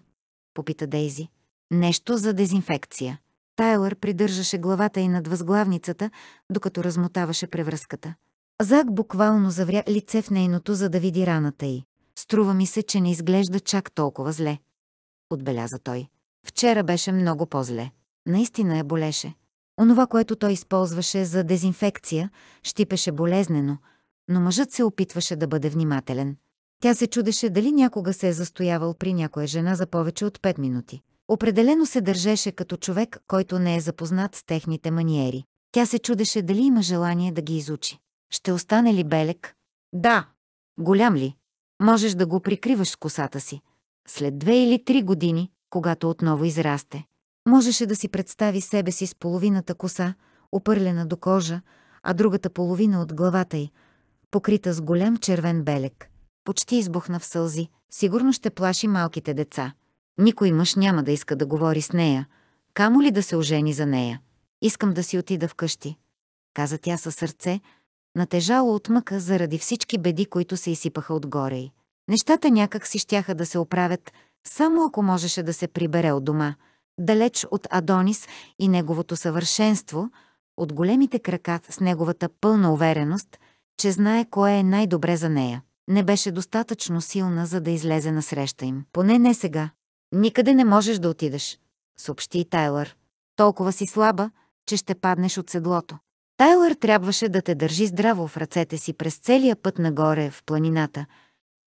Попита Дейзи. Нещо за дезинфекция. Тайлър придържаше главата й над възглавницата, докато размотаваше превръзката. Зак буквално завря лице в нейното, за да види раната й. Струва ми се, че не изглежда чак толкова зле. Отбеляза той. Вчера беше много по-зле. Наистина я болеше. Онова, което той използваше за дезинфекция, щипеше болезнено, но мъжът се опитваше да бъде внимателен. Тя се чудеше дали някога се е застоявал при някоя жена за повече от 5 минути. Определено се държеше като човек, който не е запознат с техните маниери. Тя се чудеше дали има желание да ги изучи. Ще остане ли белек? Да. Голям ли? можеш да го прикриваш с косата си. След две или три години, когато отново израсте, можеше да си представи себе си с половината коса, опърлена до кожа, а другата половина от главата й, покрита с голям червен белек. Почти избухна в сълзи. Сигурно ще плаши малките деца. Никой мъж няма да иска да говори с нея, камо ли да се ожени за нея. Искам да си отида вкъщи, каза тя със сърце, натежало от мъка заради всички беди, които се изсипаха отгоре й. Нещата някак си щяха да се оправят, само ако можеше да се прибере от дома, далеч от Адонис и неговото съвършенство, от големите крака с неговата пълна увереност, че знае кое е най-добре за нея. Не беше достатъчно силна, за да излезе на среща им. Поне не сега. Никъде не можеш да отидеш, съобщи Тайлър. Толкова си слаба, че ще паднеш от седлото. Тайлър трябваше да те държи здраво в ръцете си през целия път нагоре в планината.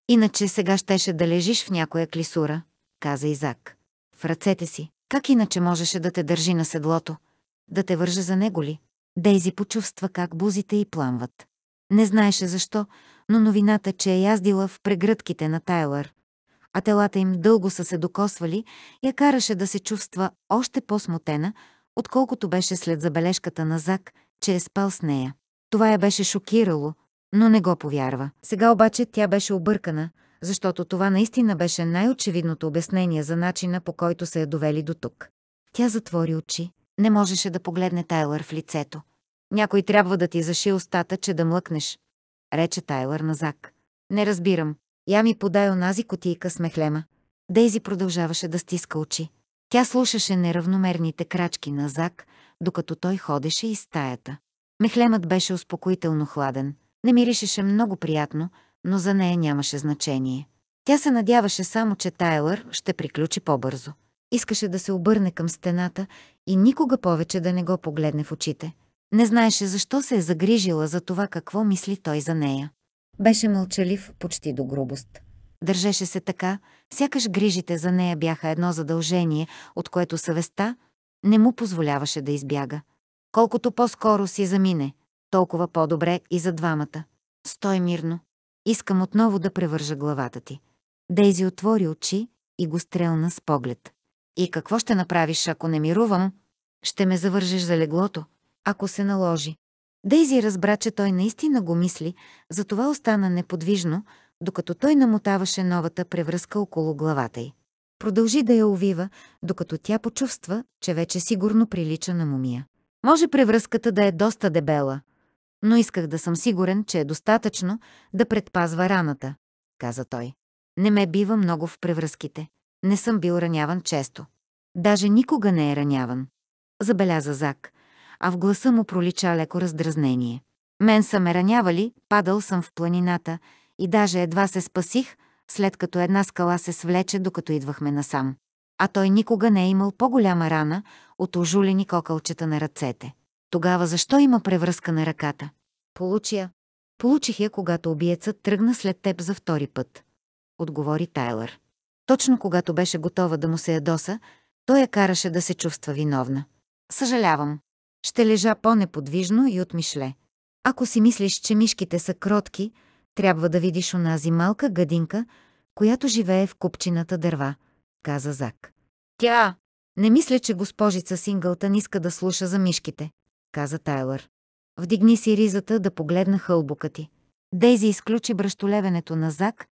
Иначе сега щеше да лежиш в някоя клисура, каза Изак. В ръцете си. Как иначе можеше да те държи на седлото? Да те вържа за него ли? Дейзи почувства как бузите й пламват. Не знаеше защо, но новината, че е яздила в прегръдките на Тайлър, а телата им дълго са се докосвали, я караше да се чувства още по-смутена, отколкото беше след забележката на Зак – че е спал с нея. Това я беше шокирало, но не го повярва. Сега обаче тя беше объркана, защото това наистина беше най-очевидното обяснение за начина по който се я довели до тук. Тя затвори очи, не можеше да погледне Тайлър в лицето. Някой трябва да ти заши устата, че да млъкнеш, рече Тайлър на Зак. Не разбирам. Я ми подай онази котийка с мехлема. Дейзи продължаваше да стиска очи. Тя слушаше неравномерните крачки на Зак, докато той ходеше из стаята. Мехлемът беше успокоително хладен, не миришеше много приятно, но за нея нямаше значение. Тя се надяваше само, че Тайлър ще приключи по-бързо. Искаше да се обърне към стената и никога повече да не го погледне в очите. Не знаеше защо се е загрижила за това какво мисли той за нея. Беше мълчалив почти до грубост. Държеше се така, сякаш грижите за нея бяха едно задължение, от което съвестта, не му позволяваше да избяга. Колкото по-скоро си замине, толкова по-добре и за двамата. Стой мирно. Искам отново да превържа главата ти. Дейзи отвори очи и го стрелна с поглед. И какво ще направиш, ако не мирувам? Ще ме завържеш за леглото, ако се наложи. Дейзи разбра, че той наистина го мисли, затова остана неподвижно, докато той намотаваше новата превръзка около главата й. Продължи да я увива, докато тя почувства, че вече сигурно прилича на мумия. Може превръзката да е доста дебела, но исках да съм сигурен, че е достатъчно да предпазва раната, каза той. Не ме бива много в превръзките. Не съм бил раняван често. Даже никога не е раняван. Забеляза Зак, а в гласа му пролича леко раздразнение. Мен са ме ранявали, падал съм в планината и даже едва се спасих, след като една скала се свлече, докато идвахме насам. А той никога не е имал по-голяма рана от ожулени кокълчета на ръцете. Тогава защо има превръзка на ръката? Получи я. Получих я, когато убиецът тръгна след теб за втори път. Отговори Тайлър. Точно когато беше готова да му се ядоса, той я караше да се чувства виновна. Съжалявам. Ще лежа по-неподвижно и отмишле. Ако си мислиш, че мишките са кротки, трябва да видиш онази малка гадинка, която живее в купчината дърва, каза Зак. Тя! Не мисля, че госпожица Сингълтън иска да слуша за мишките, каза Тайлър. Вдигни си ризата да погледна хълбука ти. Дейзи изключи бръщолевенето на Зак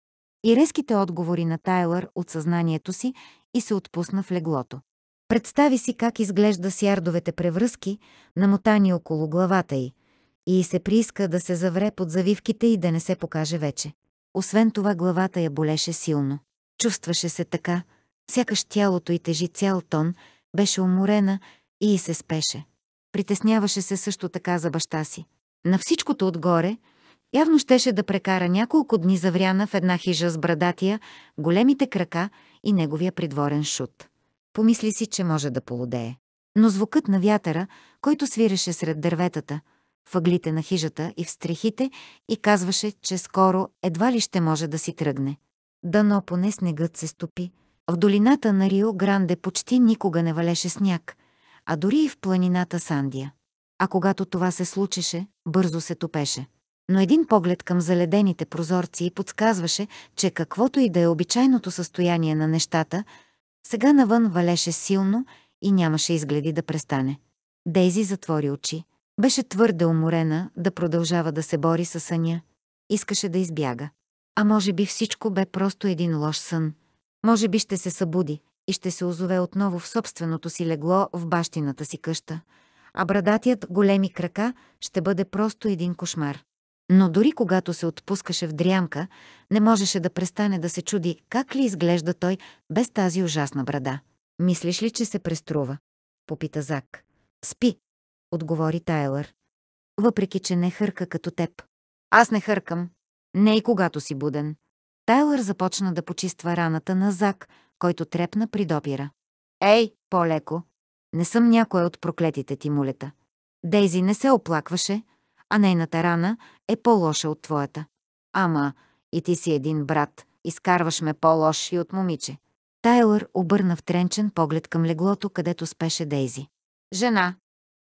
и резките отговори на Тайлър от съзнанието си и се отпусна в леглото. Представи си как изглежда с ярдовете превръзки, намотани около главата й, и се прииска да се завре под завивките и да не се покаже вече. Освен това главата я болеше силно. Чувстваше се така, сякаш тялото й тежи цял тон, беше уморена и се спеше. Притесняваше се също така за баща си. На всичкото отгоре, явно щеше да прекара няколко дни завряна в една хижа с брадатия, големите крака и неговия придворен шут. Помисли си, че може да полудее. Но звукът на вятъра, който свиреше сред дърветата – въглите на хижата и в стрехите и казваше, че скоро едва ли ще може да си тръгне. Дано поне снегът се стопи. В долината на Рио Гранде почти никога не валеше сняг, а дори и в планината Сандия. А когато това се случеше, бързо се топеше. Но един поглед към заледените прозорци подсказваше, че каквото и да е обичайното състояние на нещата, сега навън валеше силно и нямаше изгледи да престане. Дейзи затвори очи. Беше твърде уморена да продължава да се бори с съня. Искаше да избяга. А може би всичко бе просто един лош сън. Може би ще се събуди и ще се озове отново в собственото си легло в бащината си къща, а брадатият големи крака ще бъде просто един кошмар. Но дори когато се отпускаше в дрямка, не можеше да престане да се чуди как ли изглежда той без тази ужасна брада. «Мислиш ли, че се преструва?» – попита Зак. «Спи!» отговори Тайлър. Въпреки, че не хърка като теб. Аз не хъркам. Не и когато си буден. Тайлър започна да почиства раната на Зак, който трепна при допира. Ей, по-леко. Не съм някоя от проклетите ти мулета. Дейзи не се оплакваше, а нейната рана е по-лоша от твоята. Ама, и ти си един брат, изкарваш ме по-лош и от момиче. Тайлър обърна втренчен поглед към леглото, където спеше Дейзи. Жена,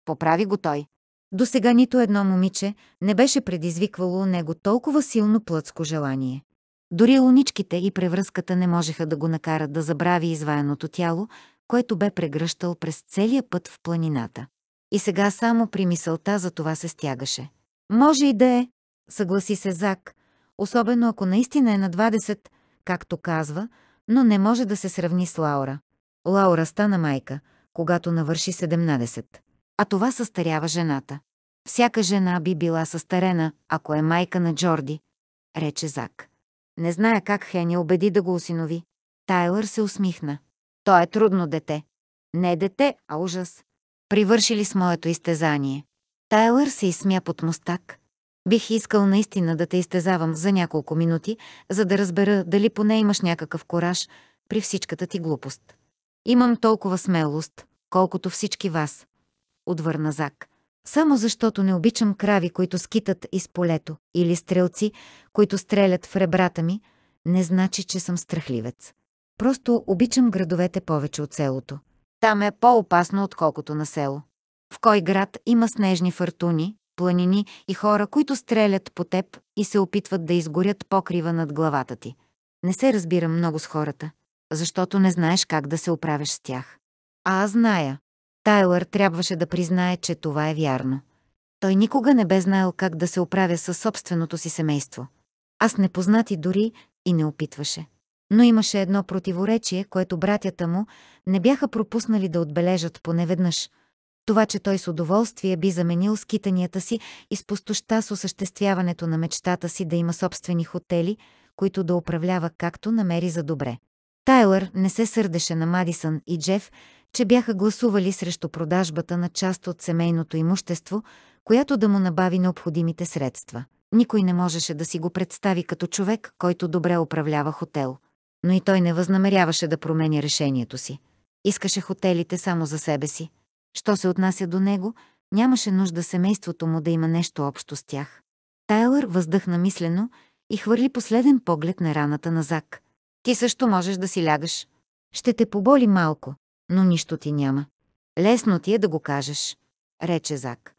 Поправи го той. До сега нито едно момиче не беше предизвиквало у него толкова силно плътско желание. Дори луничките и превръзката не можеха да го накарат да забрави изваяното тяло, което бе прегръщал през целия път в планината. И сега само при мисълта за това се стягаше. Може и да е, съгласи се Зак, особено ако наистина е на 20, както казва, но не може да се сравни с Лаура. Лаура стана майка, когато навърши 17. А това състарява жената. Всяка жена би била състарена, ако е майка на Джорди, рече Зак. Не зная как Хени убеди да го осинови. Тайлър се усмихна. То е трудно дете. Не дете, а ужас. Привършили с моето изтезание. Тайлър се изсмя под мустак. Бих искал наистина да те изтезавам за няколко минути, за да разбера дали поне имаш някакъв кораж при всичката ти глупост. Имам толкова смелост, колкото всички вас, отвърна Зак. Само защото не обичам крави, които скитат из полето, или стрелци, които стрелят в ребрата ми, не значи, че съм страхливец. Просто обичам градовете повече от селото. Там е по-опасно, отколкото на село. В кой град има снежни фартуни, планини и хора, които стрелят по теб и се опитват да изгорят покрива над главата ти. Не се разбирам много с хората, защото не знаеш как да се оправиш с тях. А аз зная, Тайлър трябваше да признае, че това е вярно. Той никога не бе знаел как да се оправя със собственото си семейство. Аз непознати дори и не опитваше. Но имаше едно противоречие, което братята му не бяха пропуснали да отбележат поне веднъж. Това, че той с удоволствие би заменил скитанията си и с пустоща с осъществяването на мечтата си да има собствени хотели, които да управлява както намери за добре. Тайлър не се сърдеше на Мадисън и Джеф, че бяха гласували срещу продажбата на част от семейното имущество, която да му набави необходимите средства. Никой не можеше да си го представи като човек, който добре управлява хотел. Но и той не възнамеряваше да промени решението си. Искаше хотелите само за себе си. Що се отнася до него, нямаше нужда семейството му да има нещо общо с тях. Тайлър въздъхна мислено и хвърли последен поглед на раната на Зак. Ти също можеш да си лягаш. Ще те поболи малко, но нищо ти няма. Лесно ти е да го кажеш, рече Зак.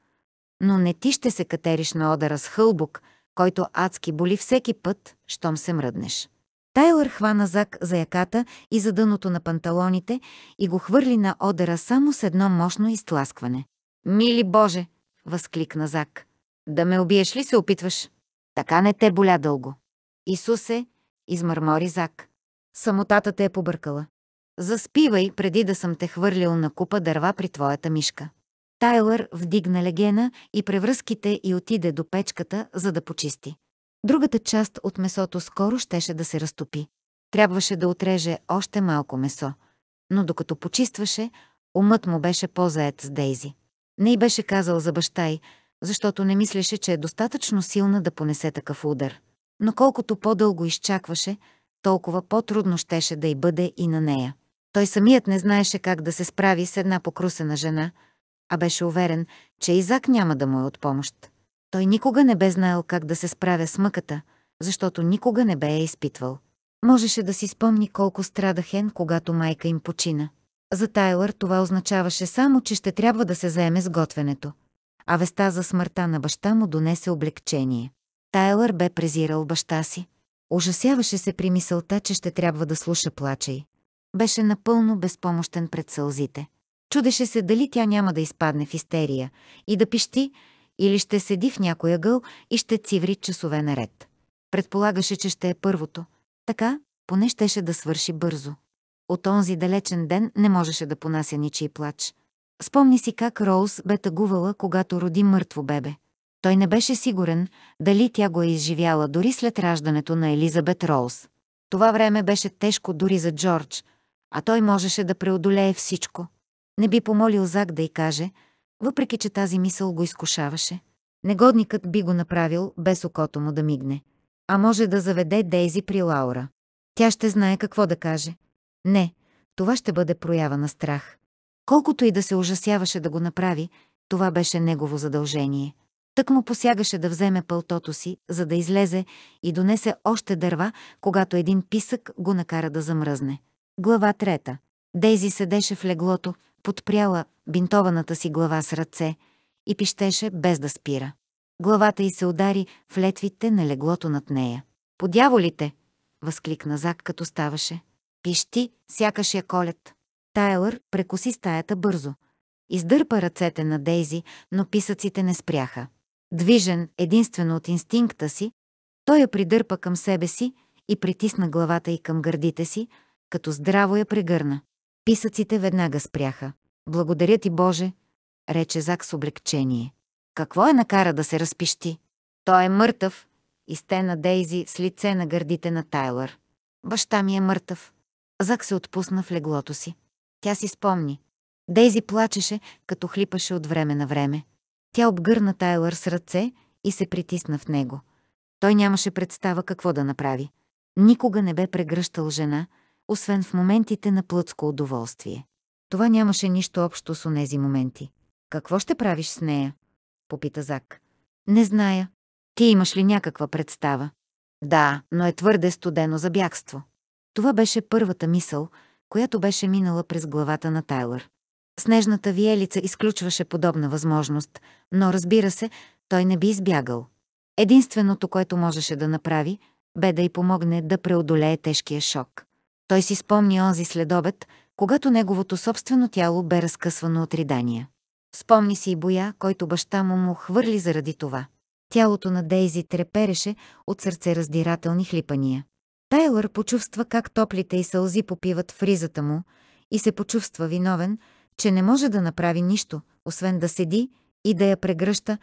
Но не ти ще се катериш на одъра с хълбук, който адски боли всеки път, щом се мръднеш. Тайлър хвана Зак за яката и за дъното на панталоните и го хвърли на одера само с едно мощно изтласкване. «Мили Боже!» — възкликна Зак. «Да ме убиеш ли се опитваш? Така не те боля дълго». «Исусе!» — измърмори Зак. Самотата те е побъркала. Заспивай, преди да съм те хвърлил на купа дърва при твоята мишка. Тайлър вдигна легена и превръзките и отиде до печката, за да почисти. Другата част от месото скоро щеше да се разтопи. Трябваше да отреже още малко месо, но докато почистваше, умът му беше по-заед с Дейзи. Не й беше казал за баща й, защото не мислеше, че е достатъчно силна да понесе такъв удар. Но колкото по-дълго изчакваше, толкова по-трудно щеше да й бъде и на нея. Той самият не знаеше как да се справи с една покрусена жена, а беше уверен, че Изак няма да му е от помощ. Той никога не бе знаел как да се справя с мъката, защото никога не бе я изпитвал. Можеше да си спомни колко страда Хен, когато майка им почина. За Тайлър това означаваше само, че ще трябва да се заеме с готвенето. А веста за смъртта на баща му донесе облегчение. Тайлър бе презирал баща си. Ужасяваше се при мисълта, че ще трябва да слуша плача й беше напълно безпомощен пред сълзите. Чудеше се дали тя няма да изпадне в истерия и да пищи, или ще седи в някоя гъл и ще циври часове наред. Предполагаше, че ще е първото. Така, поне щеше да свърши бързо. От онзи далечен ден не можеше да понася ничий плач. Спомни си как Роуз бе тъгувала, когато роди мъртво бебе. Той не беше сигурен дали тя го е изживяла дори след раждането на Елизабет Роуз. Това време беше тежко дори за Джордж, а той можеше да преодолее всичко. Не би помолил Зак да й каже, въпреки че тази мисъл го изкушаваше. Негодникът би го направил, без окото му да мигне. А може да заведе Дейзи при Лаура. Тя ще знае какво да каже. Не, това ще бъде проява на страх. Колкото и да се ужасяваше да го направи, това беше негово задължение. Тък му посягаше да вземе пълтото си, за да излезе и донесе още дърва, когато един писък го накара да замръзне. Глава трета. Дейзи седеше в леглото, подпряла бинтованата си глава с ръце и пищеше без да спира. Главата й се удари в летвите на леглото над нея. «Подяволите!» — възкликна Зак, като ставаше. «Пищи, сякаш я колят. Тайлър прекуси стаята бързо. Издърпа ръцете на Дейзи, но писъците не спряха. Движен единствено от инстинкта си, той я придърпа към себе си и притисна главата й към гърдите си, като здраво я прегърна. Писъците веднага спряха. Благодаря ти, Боже, рече Зак с облегчение. Какво е накара да се разпищи? Той е мъртъв, изтена Дейзи с лице на гърдите на Тайлър. Баща ми е мъртъв. Зак се отпусна в леглото си. Тя си спомни. Дейзи плачеше, като хлипаше от време на време. Тя обгърна Тайлър с ръце и се притисна в него. Той нямаше представа какво да направи. Никога не бе прегръщал жена, освен в моментите на плътско удоволствие. Това нямаше нищо общо с онези моменти. Какво ще правиш с нея? Попита Зак. Не зная. Ти имаш ли някаква представа? Да, но е твърде студено за бягство. Това беше първата мисъл, която беше минала през главата на Тайлър. Снежната виелица изключваше подобна възможност, но разбира се, той не би избягал. Единственото, което можеше да направи, бе да й помогне да преодолее тежкия шок. Той си спомни онзи следобед, когато неговото собствено тяло бе разкъсвано от ридания. Спомни си и боя, който баща му му хвърли заради това. Тялото на Дейзи трепереше от сърце раздирателни хлипания. Тайлър почувства как топлите и сълзи попиват в ризата му и се почувства виновен, че не може да направи нищо, освен да седи и да я прегръща,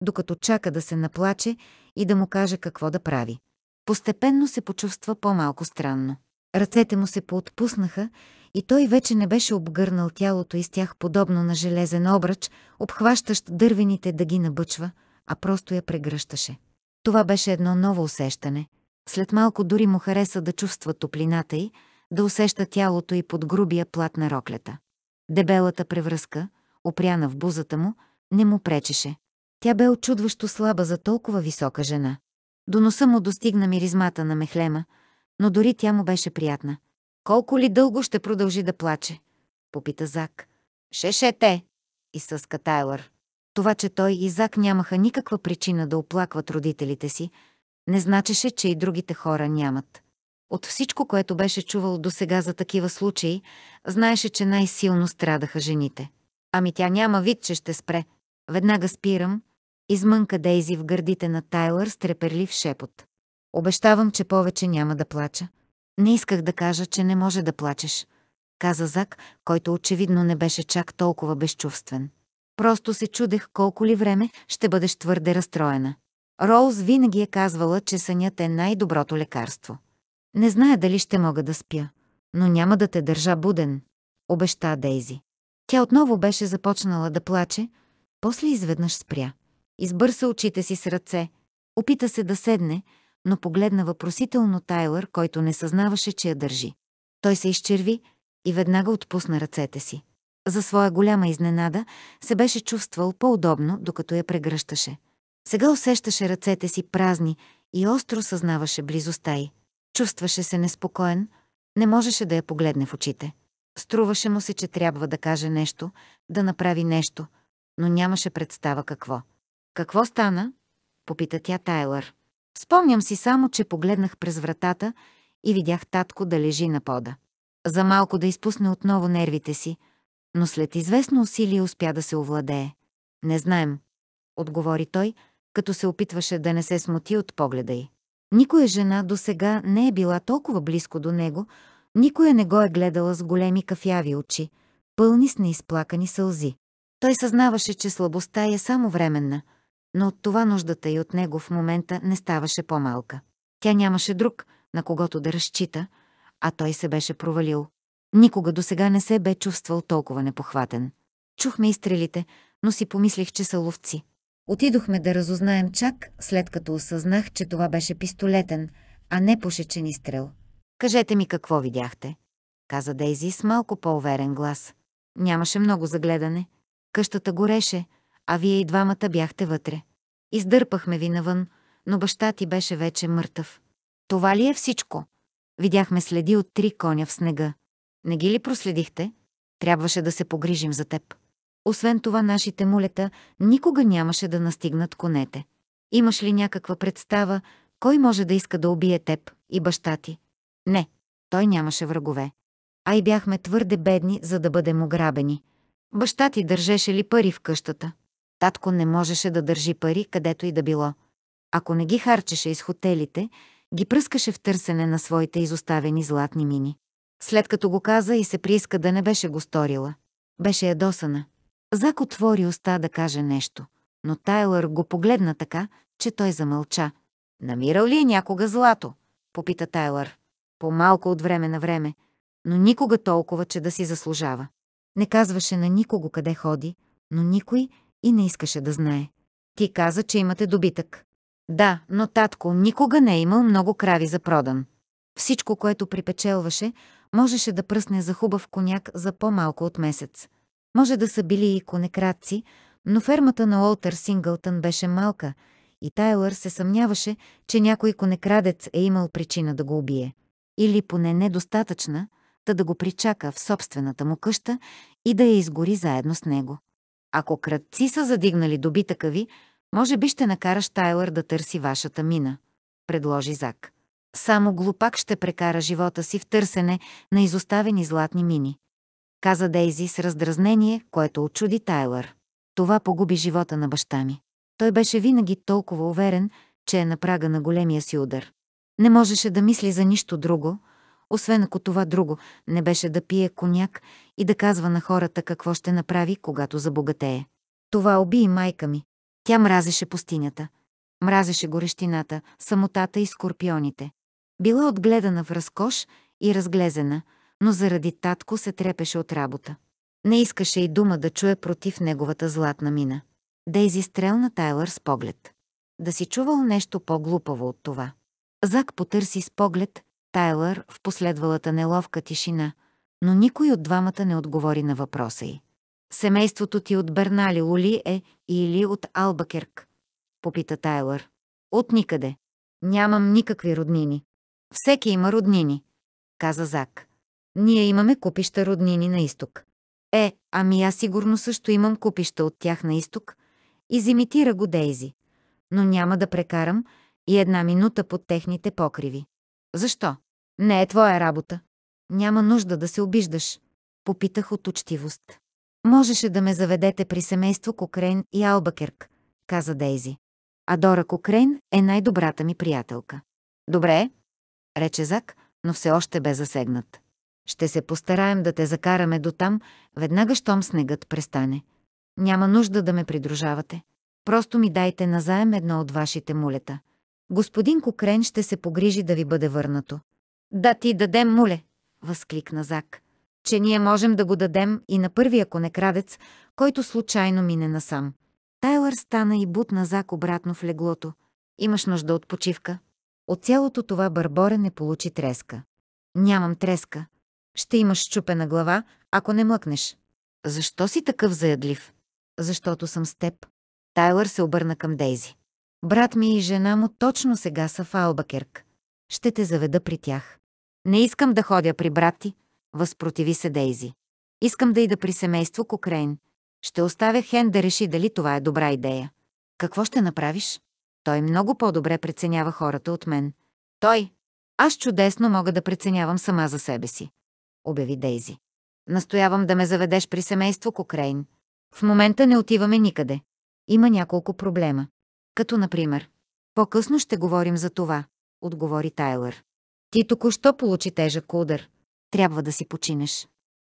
докато чака да се наплаче и да му каже какво да прави. Постепенно се почувства по-малко странно. Ръцете му се поотпуснаха и той вече не беше обгърнал тялото и с тях подобно на железен обръч, обхващащ дървените да ги набъчва, а просто я прегръщаше. Това беше едно ново усещане. След малко дори му хареса да чувства топлината й, да усеща тялото й под грубия плат на роклята. Дебелата превръзка, опряна в бузата му, не му пречеше. Тя бе очудващо слаба за толкова висока жена. До носа му достигна миризмата на мехлема, но дори тя му беше приятна. Колко ли дълго ще продължи да плаче? Попита Зак. Шеше те! Изсъска Тайлър. Това, че той и Зак нямаха никаква причина да оплакват родителите си, не значеше, че и другите хора нямат. От всичко, което беше чувал до сега за такива случаи, знаеше, че най-силно страдаха жените. Ами тя няма вид, че ще спре. Веднага спирам. Измънка Дейзи в гърдите на Тайлър с треперлив шепот. Обещавам, че повече няма да плача. Не исках да кажа, че не може да плачеш, каза Зак, който очевидно не беше чак толкова безчувствен. Просто се чудех колко ли време ще бъдеш твърде разстроена. Роуз винаги е казвала, че сънят е най-доброто лекарство. Не зная дали ще мога да спя, но няма да те държа буден, обеща Дейзи. Тя отново беше започнала да плаче, после изведнъж спря. Избърса очите си с ръце, опита се да седне, но погледна въпросително Тайлър, който не съзнаваше, че я държи. Той се изчерви и веднага отпусна ръцете си. За своя голяма изненада се беше чувствал по-удобно, докато я прегръщаше. Сега усещаше ръцете си празни и остро съзнаваше близостта й. Чувстваше се неспокоен, не можеше да я погледне в очите. Струваше му се, че трябва да каже нещо, да направи нещо, но нямаше представа какво. «Какво стана?» — попита тя Тайлър. Спомням си само, че погледнах през вратата и видях татко да лежи на пода. За малко да изпусне отново нервите си, но след известно усилие успя да се овладее. Не знаем, отговори той, като се опитваше да не се смути от погледа й. Никоя жена до сега не е била толкова близко до него, никоя не го е гледала с големи кафяви очи, пълни с неизплакани сълзи. Той съзнаваше, че слабостта е само временна – но от това нуждата и от него в момента не ставаше по-малка. Тя нямаше друг, на когото да разчита, а той се беше провалил. Никога до сега не се бе чувствал толкова непохватен. Чухме изстрелите, но си помислих, че са ловци. Отидохме да разузнаем чак, след като осъзнах, че това беше пистолетен, а не пушечен изстрел. «Кажете ми какво видяхте», каза Дейзи с малко по-уверен глас. Нямаше много загледане. Къщата гореше, а вие и двамата бяхте вътре. Издърпахме ви навън, но баща ти беше вече мъртъв. Това ли е всичко? Видяхме следи от три коня в снега. Не ги ли проследихте? Трябваше да се погрижим за теб. Освен това, нашите мулета никога нямаше да настигнат конете. Имаш ли някаква представа, кой може да иска да убие теб и баща ти? Не, той нямаше врагове. А и бяхме твърде бедни, за да бъдем ограбени. Баща ти държеше ли пари в къщата? Татко не можеше да държи пари където и да било. Ако не ги харчеше из хотелите, ги пръскаше в търсене на своите изоставени златни мини. След като го каза и се прииска да не беше го сторила. Беше ядосана. Зак отвори уста да каже нещо, но Тайлър го погледна така, че той замълча. «Намирал ли е някога злато?» – попита Тайлър. По-малко от време на време, но никога толкова, че да си заслужава. Не казваше на никого къде ходи, но никой и не искаше да знае. Ти каза, че имате добитък. Да, но татко никога не е имал много крави за продан. Всичко, което припечелваше, можеше да пръсне за хубав коняк за по-малко от месец. Може да са били и конекратци, но фермата на Олтер Сингълтън беше малка и Тайлър се съмняваше, че някой конекрадец е имал причина да го убие. Или поне недостатъчна, та да го причака в собствената му къща и да я изгори заедно с него. Ако кратци са задигнали добитъка ви, може би ще накараш Тайлър да търси вашата мина, предложи Зак. Само глупак ще прекара живота си в търсене на изоставени златни мини. Каза Дейзи с раздразнение, което очуди Тайлър. Това погуби живота на баща ми. Той беше винаги толкова уверен, че е на прага на големия си удар. Не можеше да мисли за нищо друго, освен ако това друго не беше да пие коняк и да казва на хората какво ще направи, когато забогатее. Това уби и майка ми. Тя мразеше пустинята. Мразеше горещината, самотата и скорпионите. Била отгледана в разкош и разглезена, но заради татко се трепеше от работа. Не искаше и дума да чуе против неговата златна мина. Дейзи стрелна Тайлър с поглед. Да си чувал нещо по-глупаво от това. Зак потърси с поглед Тайлър в последвалата неловка тишина, но никой от двамата не отговори на въпроса й. Семейството ти от Бернали Лули е или от Албакерк? Попита Тайлър. От никъде. Нямам никакви роднини. Всеки има роднини, каза Зак. Ние имаме купища роднини на изток. Е, ами аз сигурно също имам купища от тях на изток. Изимитира го Дейзи. Но няма да прекарам и една минута под техните покриви. Защо? Не е твоя работа. Няма нужда да се обиждаш. Попитах от учтивост. Можеше да ме заведете при семейство Кокрейн и Албакерк, каза Дейзи. А Дора Кокрейн е най-добрата ми приятелка. Добре, рече Зак, но все още бе засегнат. Ще се постараем да те закараме до там, веднага щом снегът престане. Няма нужда да ме придружавате. Просто ми дайте назаем едно от вашите мулета. Господин Кокрен ще се погрижи да ви бъде върнато. Да ти дадем муле, възкликна Зак, че ние можем да го дадем и на първия конекрадец, който случайно мине насам. Тайлър стана и бутна Зак обратно в леглото. Имаш нужда от почивка. От цялото това бърборе не получи треска. Нямам треска. Ще имаш чупена глава, ако не млъкнеш. Защо си такъв заядлив? Защото съм с теб. Тайлър се обърна към Дейзи. Брат ми и жена му точно сега са в Албакерк. Ще те заведа при тях. Не искам да ходя при брат ти, възпротиви се Дейзи. Искам да ида при семейство Кокрейн. Ще оставя Хен да реши дали това е добра идея. Какво ще направиш? Той много по-добре преценява хората от мен. Той. Аз чудесно мога да преценявам сама за себе си. Обяви Дейзи. Настоявам да ме заведеш при семейство Кокрейн. В момента не отиваме никъде. Има няколко проблема. Като, например, по-късно ще говорим за това отговори Тайлър. Ти току-що получи тежък удар. Трябва да си починеш.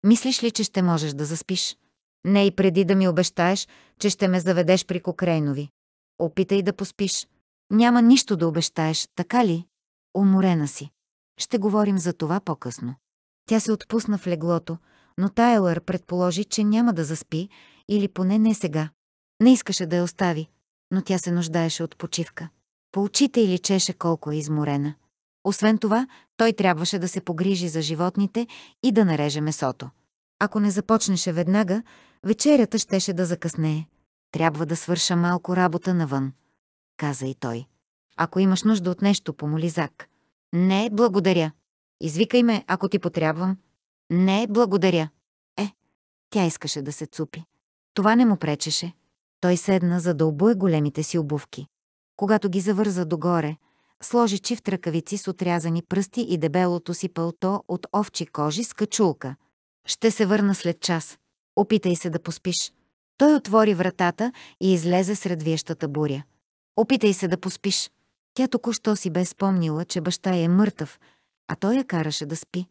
Мислиш ли, че ще можеш да заспиш? Не и преди да ми обещаеш, че ще ме заведеш при Кокрейнови. Опитай да поспиш. Няма нищо да обещаеш, така ли? Уморена си. Ще говорим за това по-късно. Тя се отпусна в леглото, но Тайлър предположи, че няма да заспи, или поне не сега. Не искаше да я остави, но тя се нуждаеше от почивка. По очите и личеше колко е изморена. Освен това, той трябваше да се погрижи за животните и да нареже месото. Ако не започнеше веднага, вечерята щеше да закъснее. Трябва да свърша малко работа навън, каза и той. Ако имаш нужда от нещо, помоли Зак. Не, благодаря. Извикай ме, ако ти потрябвам. Не, благодаря. Е, тя искаше да се цупи. Това не му пречеше. Той седна, за да обуе големите си обувки. Когато ги завърза догоре, сложи чифт ръкавици с отрязани пръсти и дебелото си пълто от овчи кожи с качулка. Ще се върна след час. Опитай се да поспиш. Той отвори вратата и излезе сред виещата буря. Опитай се да поспиш. Тя току-що си бе спомнила, че баща е мъртъв, а той я караше да спи.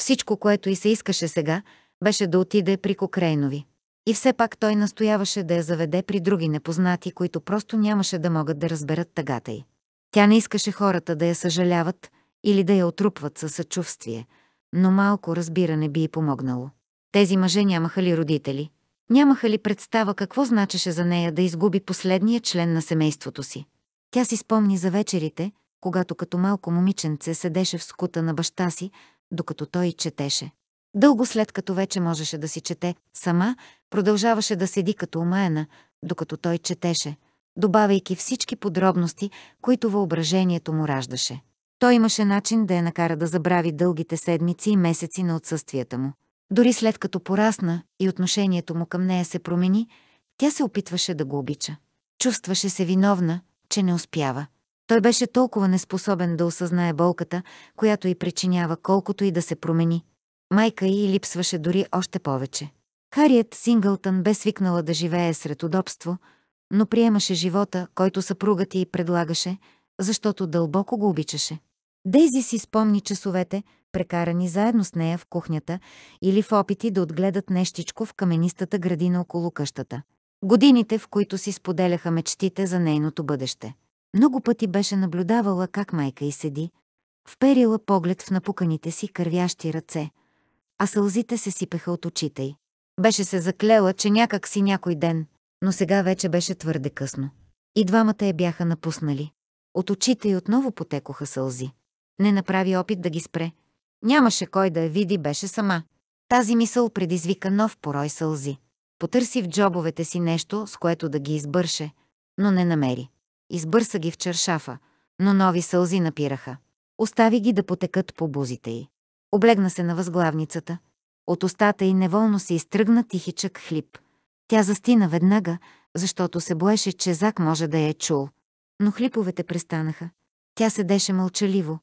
Всичко, което и се искаше сега, беше да отиде при Кокрейнови. И все пак той настояваше да я заведе при други непознати, които просто нямаше да могат да разберат тъгата й. Тя не искаше хората да я съжаляват или да я отрупват със съчувствие, но малко разбиране би й помогнало. Тези мъже нямаха ли родители? Нямаха ли представа какво значеше за нея да изгуби последния член на семейството си? Тя си спомни за вечерите, когато като малко момиченце седеше в скута на баща си, докато той четеше. Дълго след като вече можеше да си чете, сама продължаваше да седи като омаяна, докато той четеше, добавяйки всички подробности, които въображението му раждаше. Той имаше начин да я накара да забрави дългите седмици и месеци на отсъствията му. Дори след като порасна и отношението му към нея се промени, тя се опитваше да го обича. Чувстваше се виновна, че не успява. Той беше толкова неспособен да осъзнае болката, която й причинява, колкото и да се промени – майка й липсваше дори още повече. Хариет Сингълтън бе свикнала да живее сред удобство, но приемаше живота, който съпругът й предлагаше, защото дълбоко го обичаше. Дейзи си спомни часовете, прекарани заедно с нея в кухнята или в опити да отгледат нещичко в каменистата градина около къщата. Годините, в които си споделяха мечтите за нейното бъдеще. Много пъти беше наблюдавала как майка й седи, вперила поглед в напуканите си кървящи ръце – а сълзите се сипеха от очите й. Беше се заклела, че някак си някой ден, но сега вече беше твърде късно. И двамата я бяха напуснали. От очите й отново потекоха сълзи. Не направи опит да ги спре. Нямаше кой да я види, беше сама. Тази мисъл предизвика нов порой сълзи. Потърси в джобовете си нещо, с което да ги избърше, но не намери. Избърса ги в чершафа, но нови сълзи напираха. Остави ги да потекат по бузите й. Облегна се на възглавницата. От устата й неволно се изтръгна тихичък хлип. Тя застина веднага, защото се боеше, че Зак може да я е чул. Но хлиповете престанаха. Тя седеше мълчаливо,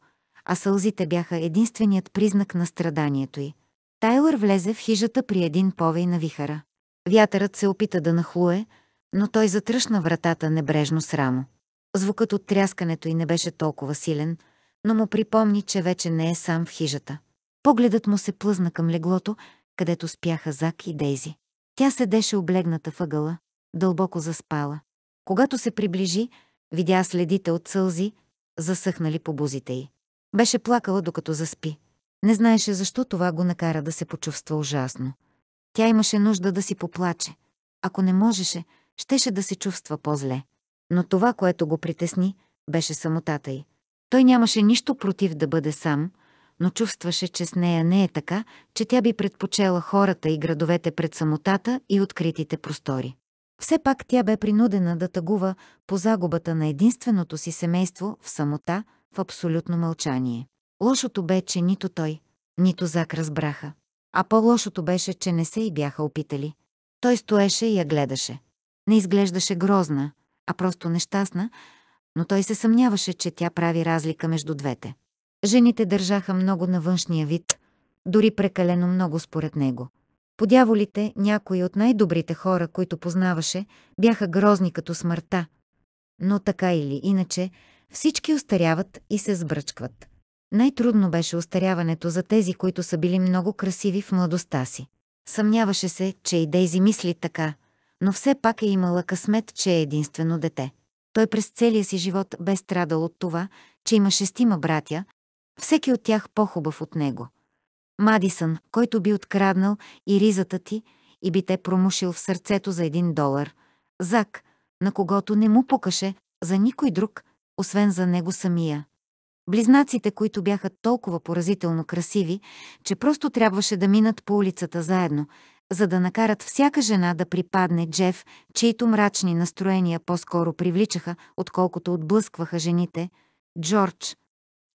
а сълзите бяха единственият признак на страданието й. Тайлър влезе в хижата при един повей на вихара. Вятърът се опита да нахлуе, но той затръшна вратата небрежно с рамо. Звукът от тряскането й не беше толкова силен, но му припомни, че вече не е сам в хижата. Погледът му се плъзна към леглото, където спяха Зак и Дейзи. Тя седеше облегната въгъла, дълбоко заспала. Когато се приближи, видя следите от сълзи, засъхнали по бузите й. Беше плакала, докато заспи. Не знаеше защо това го накара да се почувства ужасно. Тя имаше нужда да си поплаче. Ако не можеше, щеше да се чувства по-зле. Но това, което го притесни, беше самотата й. Той нямаше нищо против да бъде сам – но чувстваше, че с нея не е така, че тя би предпочела хората и градовете пред самотата и откритите простори. Все пак тя бе принудена да тъгува по загубата на единственото си семейство в самота, в абсолютно мълчание. Лошото бе, че нито той, нито Зак разбраха. А по-лошото беше, че не се и бяха опитали. Той стоеше и я гледаше. Не изглеждаше грозна, а просто нещастна, но той се съмняваше, че тя прави разлика между двете. Жените държаха много на външния вид, дори прекалено много според него. Подяволите, някои от най-добрите хора, които познаваше, бяха грозни като смъртта. Но така или иначе, всички остаряват и се сбръчкват. Най-трудно беше остаряването за тези, които са били много красиви в младостта си. Съмняваше се, че и Дейзи мисли така, но все пак е имала късмет, че е единствено дете. Той през целия си живот бе страдал от това, че има шестима братя, всеки от тях по-хубав от него. Мадисън, който би откраднал и ризата ти и би те промушил в сърцето за един долар. Зак, на когото не му покаше за никой друг, освен за него самия. Близнаците, които бяха толкова поразително красиви, че просто трябваше да минат по улицата заедно, за да накарат всяка жена да припадне Джеф, чието мрачни настроения по-скоро привличаха, отколкото отблъскваха жените, Джордж,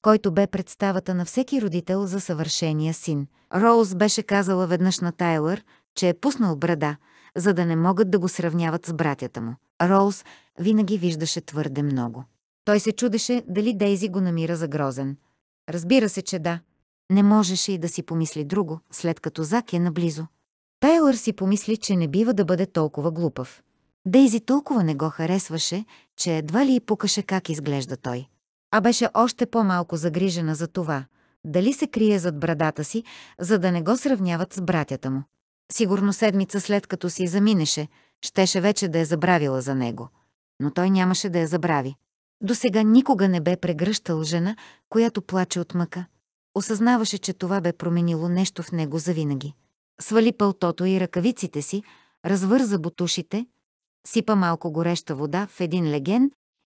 който бе представата на всеки родител за съвършения син. Роуз беше казала веднъж на Тайлър, че е пуснал брада, за да не могат да го сравняват с братята му. Роуз винаги виждаше твърде много. Той се чудеше дали Дейзи го намира за грозен. Разбира се, че да. Не можеше и да си помисли друго, след като Зак е наблизо. Тайлър си помисли, че не бива да бъде толкова глупав. Дейзи толкова не го харесваше, че едва ли и покаше как изглежда той а беше още по-малко загрижена за това, дали се крие зад брадата си, за да не го сравняват с братята му. Сигурно седмица след като си заминеше, щеше вече да е забравила за него. Но той нямаше да я забрави. До сега никога не бе прегръщал жена, която плаче от мъка. Осъзнаваше, че това бе променило нещо в него завинаги. Свали пълтото и ръкавиците си, развърза бутушите, сипа малко гореща вода в един леген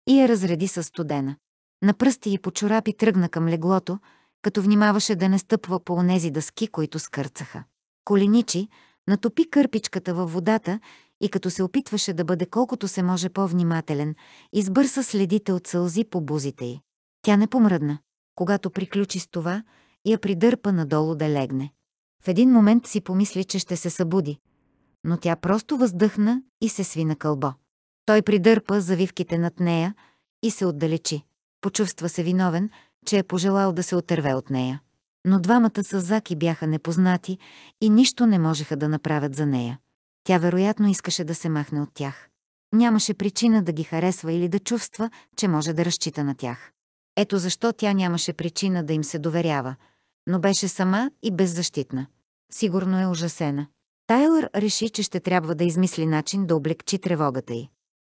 и я разреди със студена. На пръсти и по чорапи тръгна към леглото, като внимаваше да не стъпва по онези дъски, които скърцаха. Коленичи натопи кърпичката във водата и като се опитваше да бъде колкото се може по-внимателен, избърса следите от сълзи по бузите й. Тя не помръдна. Когато приключи с това, я придърпа надолу да легне. В един момент си помисли, че ще се събуди, но тя просто въздъхна и се сви на кълбо. Той придърпа завивките над нея и се отдалечи. Почувства се виновен, че е пожелал да се отърве от нея. Но двамата с Заки бяха непознати и нищо не можеха да направят за нея. Тя вероятно искаше да се махне от тях. Нямаше причина да ги харесва или да чувства, че може да разчита на тях. Ето защо тя нямаше причина да им се доверява, но беше сама и беззащитна. Сигурно е ужасена. Тайлър реши, че ще трябва да измисли начин да облегчи тревогата й.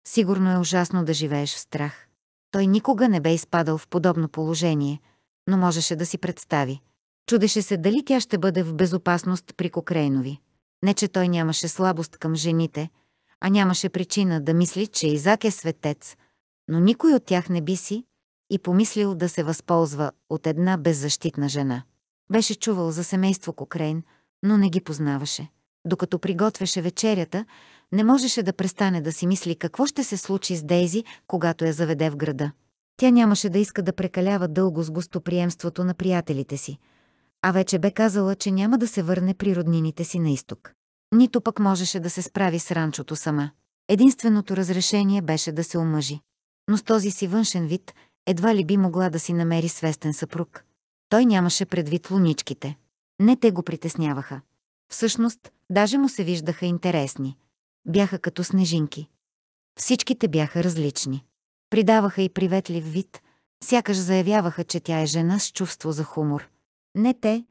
Сигурно е ужасно да живееш в страх. Той никога не бе изпадал в подобно положение, но можеше да си представи. Чудеше се дали тя ще бъде в безопасност при Кокрейнови. Не, че той нямаше слабост към жените, а нямаше причина да мисли, че Изак е светец, но никой от тях не би си и помислил да се възползва от една беззащитна жена. Беше чувал за семейство Кокрейн, но не ги познаваше докато приготвяше вечерята, не можеше да престане да си мисли какво ще се случи с Дейзи, когато я заведе в града. Тя нямаше да иска да прекалява дълго с гостоприемството на приятелите си, а вече бе казала, че няма да се върне при роднините си на изток. Нито пък можеше да се справи с ранчото сама. Единственото разрешение беше да се омъжи. Но с този си външен вид едва ли би могла да си намери свестен съпруг. Той нямаше предвид луничките. Не те го притесняваха. Всъщност, Даже му се виждаха интересни. Бяха като снежинки. Всичките бяха различни. Придаваха и приветлив вид, сякаш заявяваха, че тя е жена с чувство за хумор. Не те,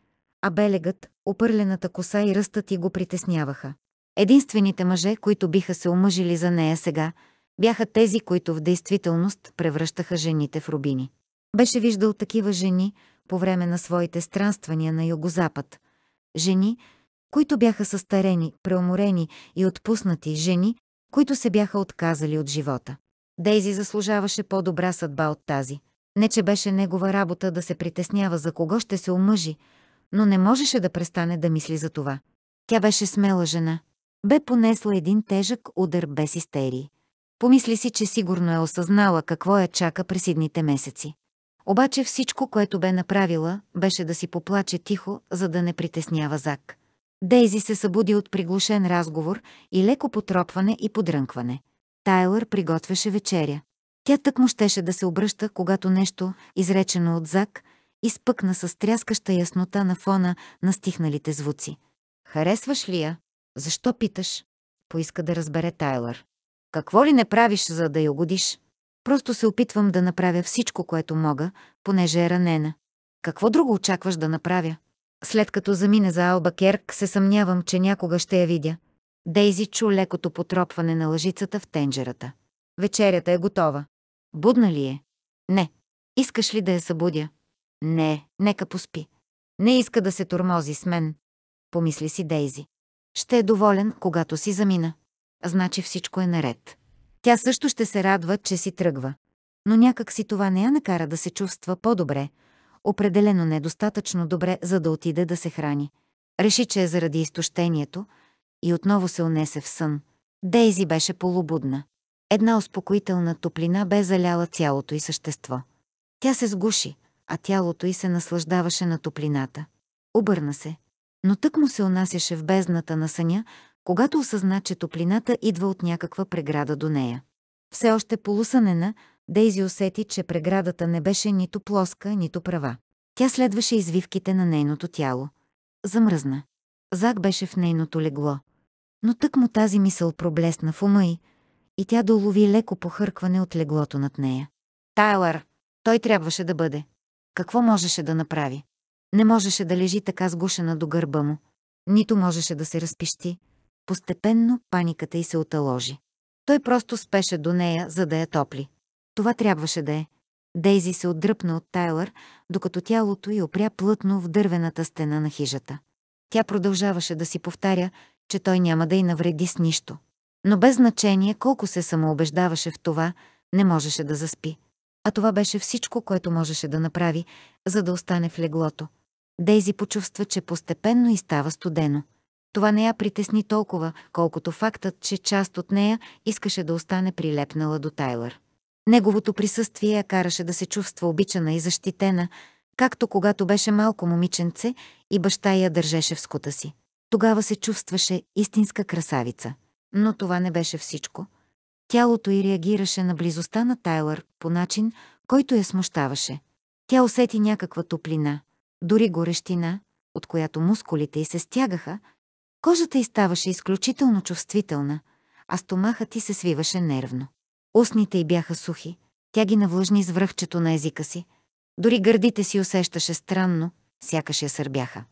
а белегът, опърлената коса и ръстът и го притесняваха. Единствените мъже, които биха се омъжили за нея сега, бяха тези, които в действителност превръщаха жените в рубини. Беше виждал такива жени по време на своите странствания на югозапад. Жени, които бяха състарени, преуморени и отпуснати жени, които се бяха отказали от живота. Дейзи заслужаваше по-добра съдба от тази. Не, че беше негова работа да се притеснява за кого ще се омъжи, но не можеше да престане да мисли за това. Тя беше смела жена. Бе понесла един тежък удар без истерии. Помисли си, че сигурно е осъзнала какво я чака през идните месеци. Обаче всичко, което бе направила, беше да си поплаче тихо, за да не притеснява Зак. Дейзи се събуди от приглушен разговор и леко потропване и подрънкване. Тайлър приготвяше вечеря. Тя тък му щеше да се обръща, когато нещо, изречено от Зак, изпъкна с тряскаща яснота на фона на стихналите звуци. «Харесваш ли я? Защо питаш?» Поиска да разбере Тайлър. «Какво ли не правиш, за да я угодиш?» Просто се опитвам да направя всичко, което мога, понеже е ранена. Какво друго очакваш да направя? След като замине за Алба Керк, се съмнявам, че някога ще я видя. Дейзи чу лекото потропване на лъжицата в тенджерата. Вечерята е готова. Будна ли е? Не. Искаш ли да я събудя? Не, нека поспи. Не иска да се тормози с мен, помисли си Дейзи. Ще е доволен, когато си замина. Значи всичко е наред. Тя също ще се радва, че си тръгва. Но някак си това не я накара да се чувства по-добре, определено недостатъчно добре, за да отиде да се храни. Реши, че е заради изтощението и отново се унесе в сън. Дейзи беше полубудна. Една успокоителна топлина бе заляла цялото й същество. Тя се сгуши, а тялото й се наслаждаваше на топлината. Обърна се. Но тък му се унасяше в бездната на съня, когато осъзна, че топлината идва от някаква преграда до нея. Все още полусънена, Дейзи усети, че преградата не беше нито плоска, нито права. Тя следваше извивките на нейното тяло. Замръзна. Зак беше в нейното легло. Но тък му тази мисъл проблесна в ума й, и тя долови леко похъркване от леглото над нея. Тайлър, той трябваше да бъде. Какво можеше да направи? Не можеше да лежи така сгушена до гърба му. Нито можеше да се разпищи. Постепенно паниката й се оталожи. Той просто спеше до нея, за да я топли. Това трябваше да е. Дейзи се отдръпна от Тайлър, докато тялото й опря плътно в дървената стена на хижата. Тя продължаваше да си повтаря, че той няма да й навреди с нищо. Но без значение колко се самоубеждаваше в това, не можеше да заспи. А това беше всичко, което можеше да направи, за да остане в леглото. Дейзи почувства, че постепенно и става студено. Това не я притесни толкова, колкото фактът, че част от нея искаше да остане прилепнала до Тайлър. Неговото присъствие я караше да се чувства обичана и защитена, както когато беше малко момиченце и баща я държеше в скута си. Тогава се чувстваше истинска красавица. Но това не беше всичко. Тялото й реагираше на близостта на Тайлър по начин, който я смущаваше. Тя усети някаква топлина, дори горещина, от която мускулите й се стягаха, кожата й ставаше изключително чувствителна, а стомахът й се свиваше нервно. Устните й бяха сухи, тя ги навлъжни с връхчето на езика си. Дори гърдите си усещаше странно, сякаш я сърбяха.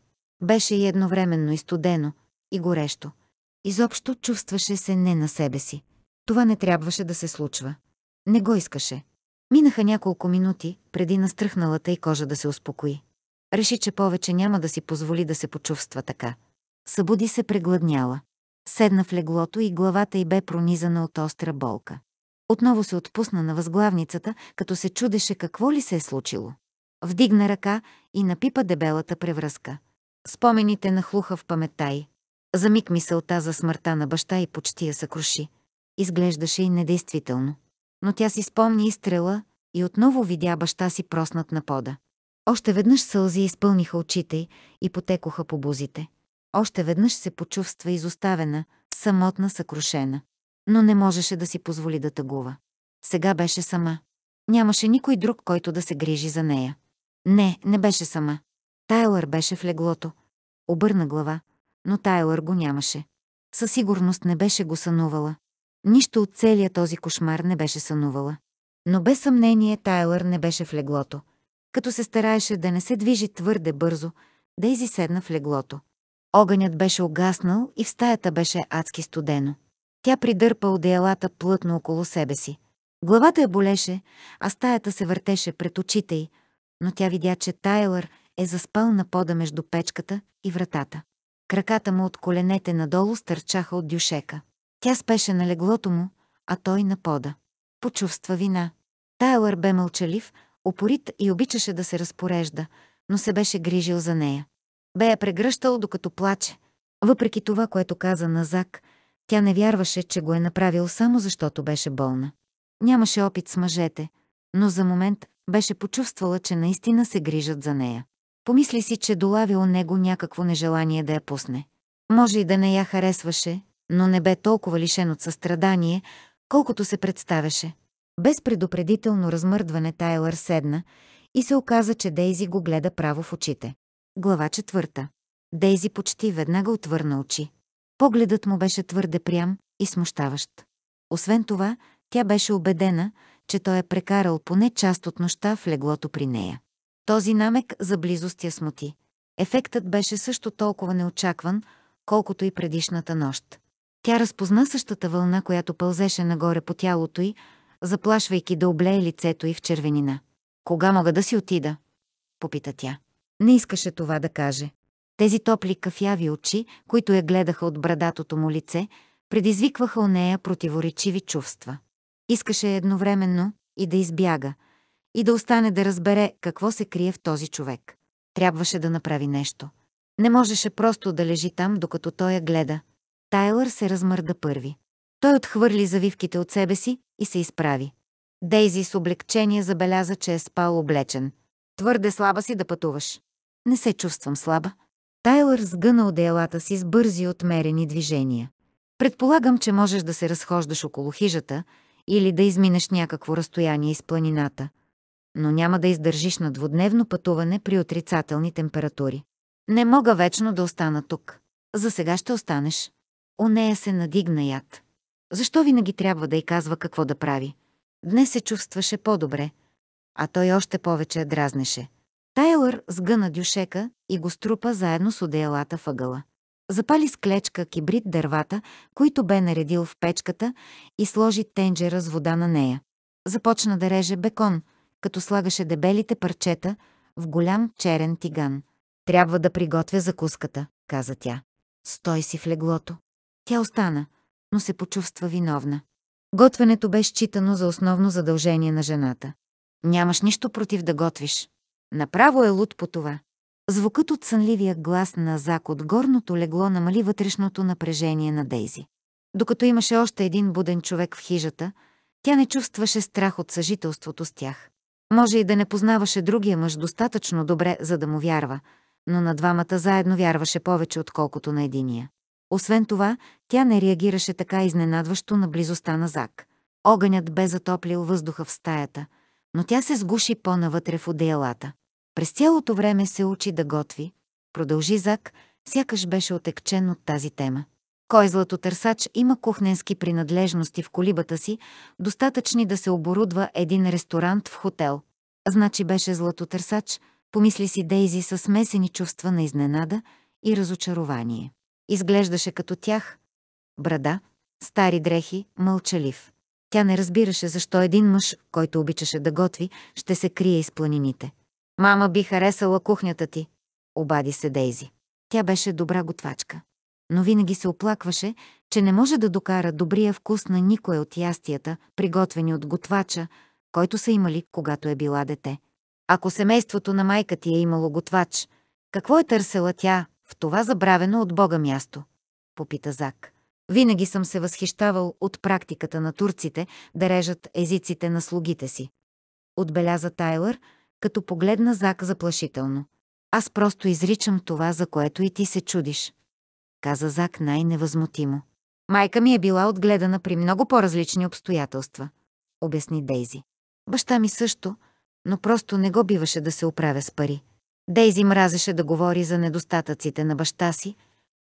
Беше и едновременно и студено, и горещо. Изобщо чувстваше се не на себе си. Това не трябваше да се случва. Не го искаше. Минаха няколко минути, преди настръхналата и кожа да се успокои. Реши, че повече няма да си позволи да се почувства така. Събуди се прегладняла. Седна в леглото и главата й бе пронизана от остра болка отново се отпусна на възглавницата, като се чудеше какво ли се е случило. Вдигна ръка и напипа дебелата превръзка. Спомените нахлуха в паметта й. За миг мисълта за смъртта на баща и почти я съкруши. Изглеждаше и недействително. Но тя си спомни изстрела и отново видя баща си проснат на пода. Още веднъж сълзи изпълниха очите й и потекоха по бузите. Още веднъж се почувства изоставена, самотна, съкрушена но не можеше да си позволи да тъгува. Сега беше сама. Нямаше никой друг, който да се грижи за нея. Не, не беше сама. Тайлър беше в леглото. Обърна глава, но Тайлър го нямаше. Със сигурност не беше го сънувала. Нищо от целия този кошмар не беше сънувала. Но без съмнение Тайлър не беше в леглото. Като се стараеше да не се движи твърде бързо, Дейзи седна в леглото. Огънят беше огаснал и в стаята беше адски студено. Тя придърпа одеялата плътно около себе си. Главата я болеше, а стаята се въртеше пред очите й, но тя видя, че Тайлър е заспал на пода между печката и вратата. Краката му от коленете надолу стърчаха от дюшека. Тя спеше на леглото му, а той на пода. Почувства вина. Тайлър бе мълчалив, упорит и обичаше да се разпорежда, но се беше грижил за нея. Бе я прегръщал, докато плаче. Въпреки това, което каза на Зак, тя не вярваше, че го е направил само защото беше болна. Нямаше опит с мъжете, но за момент беше почувствала, че наистина се грижат за нея. Помисли си, че долавило него някакво нежелание да я пусне. Може и да не я харесваше, но не бе толкова лишен от състрадание, колкото се представяше. Без предупредително размърдване Тайлър седна и се оказа, че Дейзи го гледа право в очите. Глава четвърта. Дейзи почти веднага отвърна очи. Погледът му беше твърде прям и смущаващ. Освен това, тя беше убедена, че той е прекарал поне част от нощта в леглото при нея. Този намек за близост я смути. Ефектът беше също толкова неочакван, колкото и предишната нощ. Тя разпозна същата вълна, която пълзеше нагоре по тялото й, заплашвайки да облее лицето й в червенина. «Кога мога да си отида?» – попита тя. Не искаше това да каже, тези топли кафяви очи, които я гледаха от брадатото му лице, предизвикваха у нея противоречиви чувства. Искаше едновременно и да избяга, и да остане да разбере какво се крие в този човек. Трябваше да направи нещо. Не можеше просто да лежи там, докато той я гледа. Тайлър се размърда първи. Той отхвърли завивките от себе си и се изправи. Дейзи с облегчение забеляза, че е спал облечен. Твърде слаба си да пътуваш. Не се чувствам слаба, Тайлър сгъна одеялата си с бързи отмерени движения. Предполагам, че можеш да се разхождаш около хижата или да изминеш някакво разстояние из планината, но няма да издържиш на двудневно пътуване при отрицателни температури. Не мога вечно да остана тук. За сега ще останеш. У нея се надигна яд. Защо винаги трябва да й казва какво да прави? Днес се чувстваше по-добре, а той още повече дразнеше. Тайлър сгъна дюшека и го струпа заедно с одеялата въгъла. Запали с клечка кибрид дървата, които бе наредил в печката и сложи тенджера с вода на нея. Започна да реже бекон, като слагаше дебелите парчета в голям черен тиган. «Трябва да приготвя закуската», каза тя. «Стой си в леглото». Тя остана, но се почувства виновна. Готвенето бе считано за основно задължение на жената. «Нямаш нищо против да готвиш», Направо е луд по това. Звукът от сънливия глас на Зак от горното легло намали вътрешното напрежение на Дейзи. Докато имаше още един буден човек в хижата, тя не чувстваше страх от съжителството с тях. Може и да не познаваше другия мъж достатъчно добре, за да му вярва, но на двамата заедно вярваше повече, отколкото на единия. Освен това, тя не реагираше така изненадващо на близостта на Зак. Огънят бе затоплил въздуха в стаята, но тя се сгуши по-навътре в одеялата. През цялото време се учи да готви, продължи Зак, сякаш беше отекчен от тази тема. Кой златотърсач има кухненски принадлежности в колибата си, достатъчни да се оборудва един ресторант в хотел. Значи беше златотърсач, помисли си Дейзи с смесени чувства на изненада и разочарование. Изглеждаше като тях. Брада, стари дрехи, мълчалив. Тя не разбираше защо един мъж, който обичаше да готви, ще се крие из планините. Мама би харесала кухнята ти, обади се Дейзи. Тя беше добра готвачка, но винаги се оплакваше, че не може да докара добрия вкус на никое от ястията, приготвени от готвача, който са имали, когато е била дете. Ако семейството на майка ти е имало готвач, какво е търсела тя в това забравено от Бога място? Попита Зак. Винаги съм се възхищавал от практиката на турците да режат езиците на слугите си. Отбеляза Тайлър – като погледна Зак заплашително. Аз просто изричам това, за което и ти се чудиш. Каза Зак най-невъзмутимо. Майка ми е била отгледана при много по-различни обстоятелства, обясни Дейзи. Баща ми също, но просто не го биваше да се оправя с пари. Дейзи мразеше да говори за недостатъците на баща си,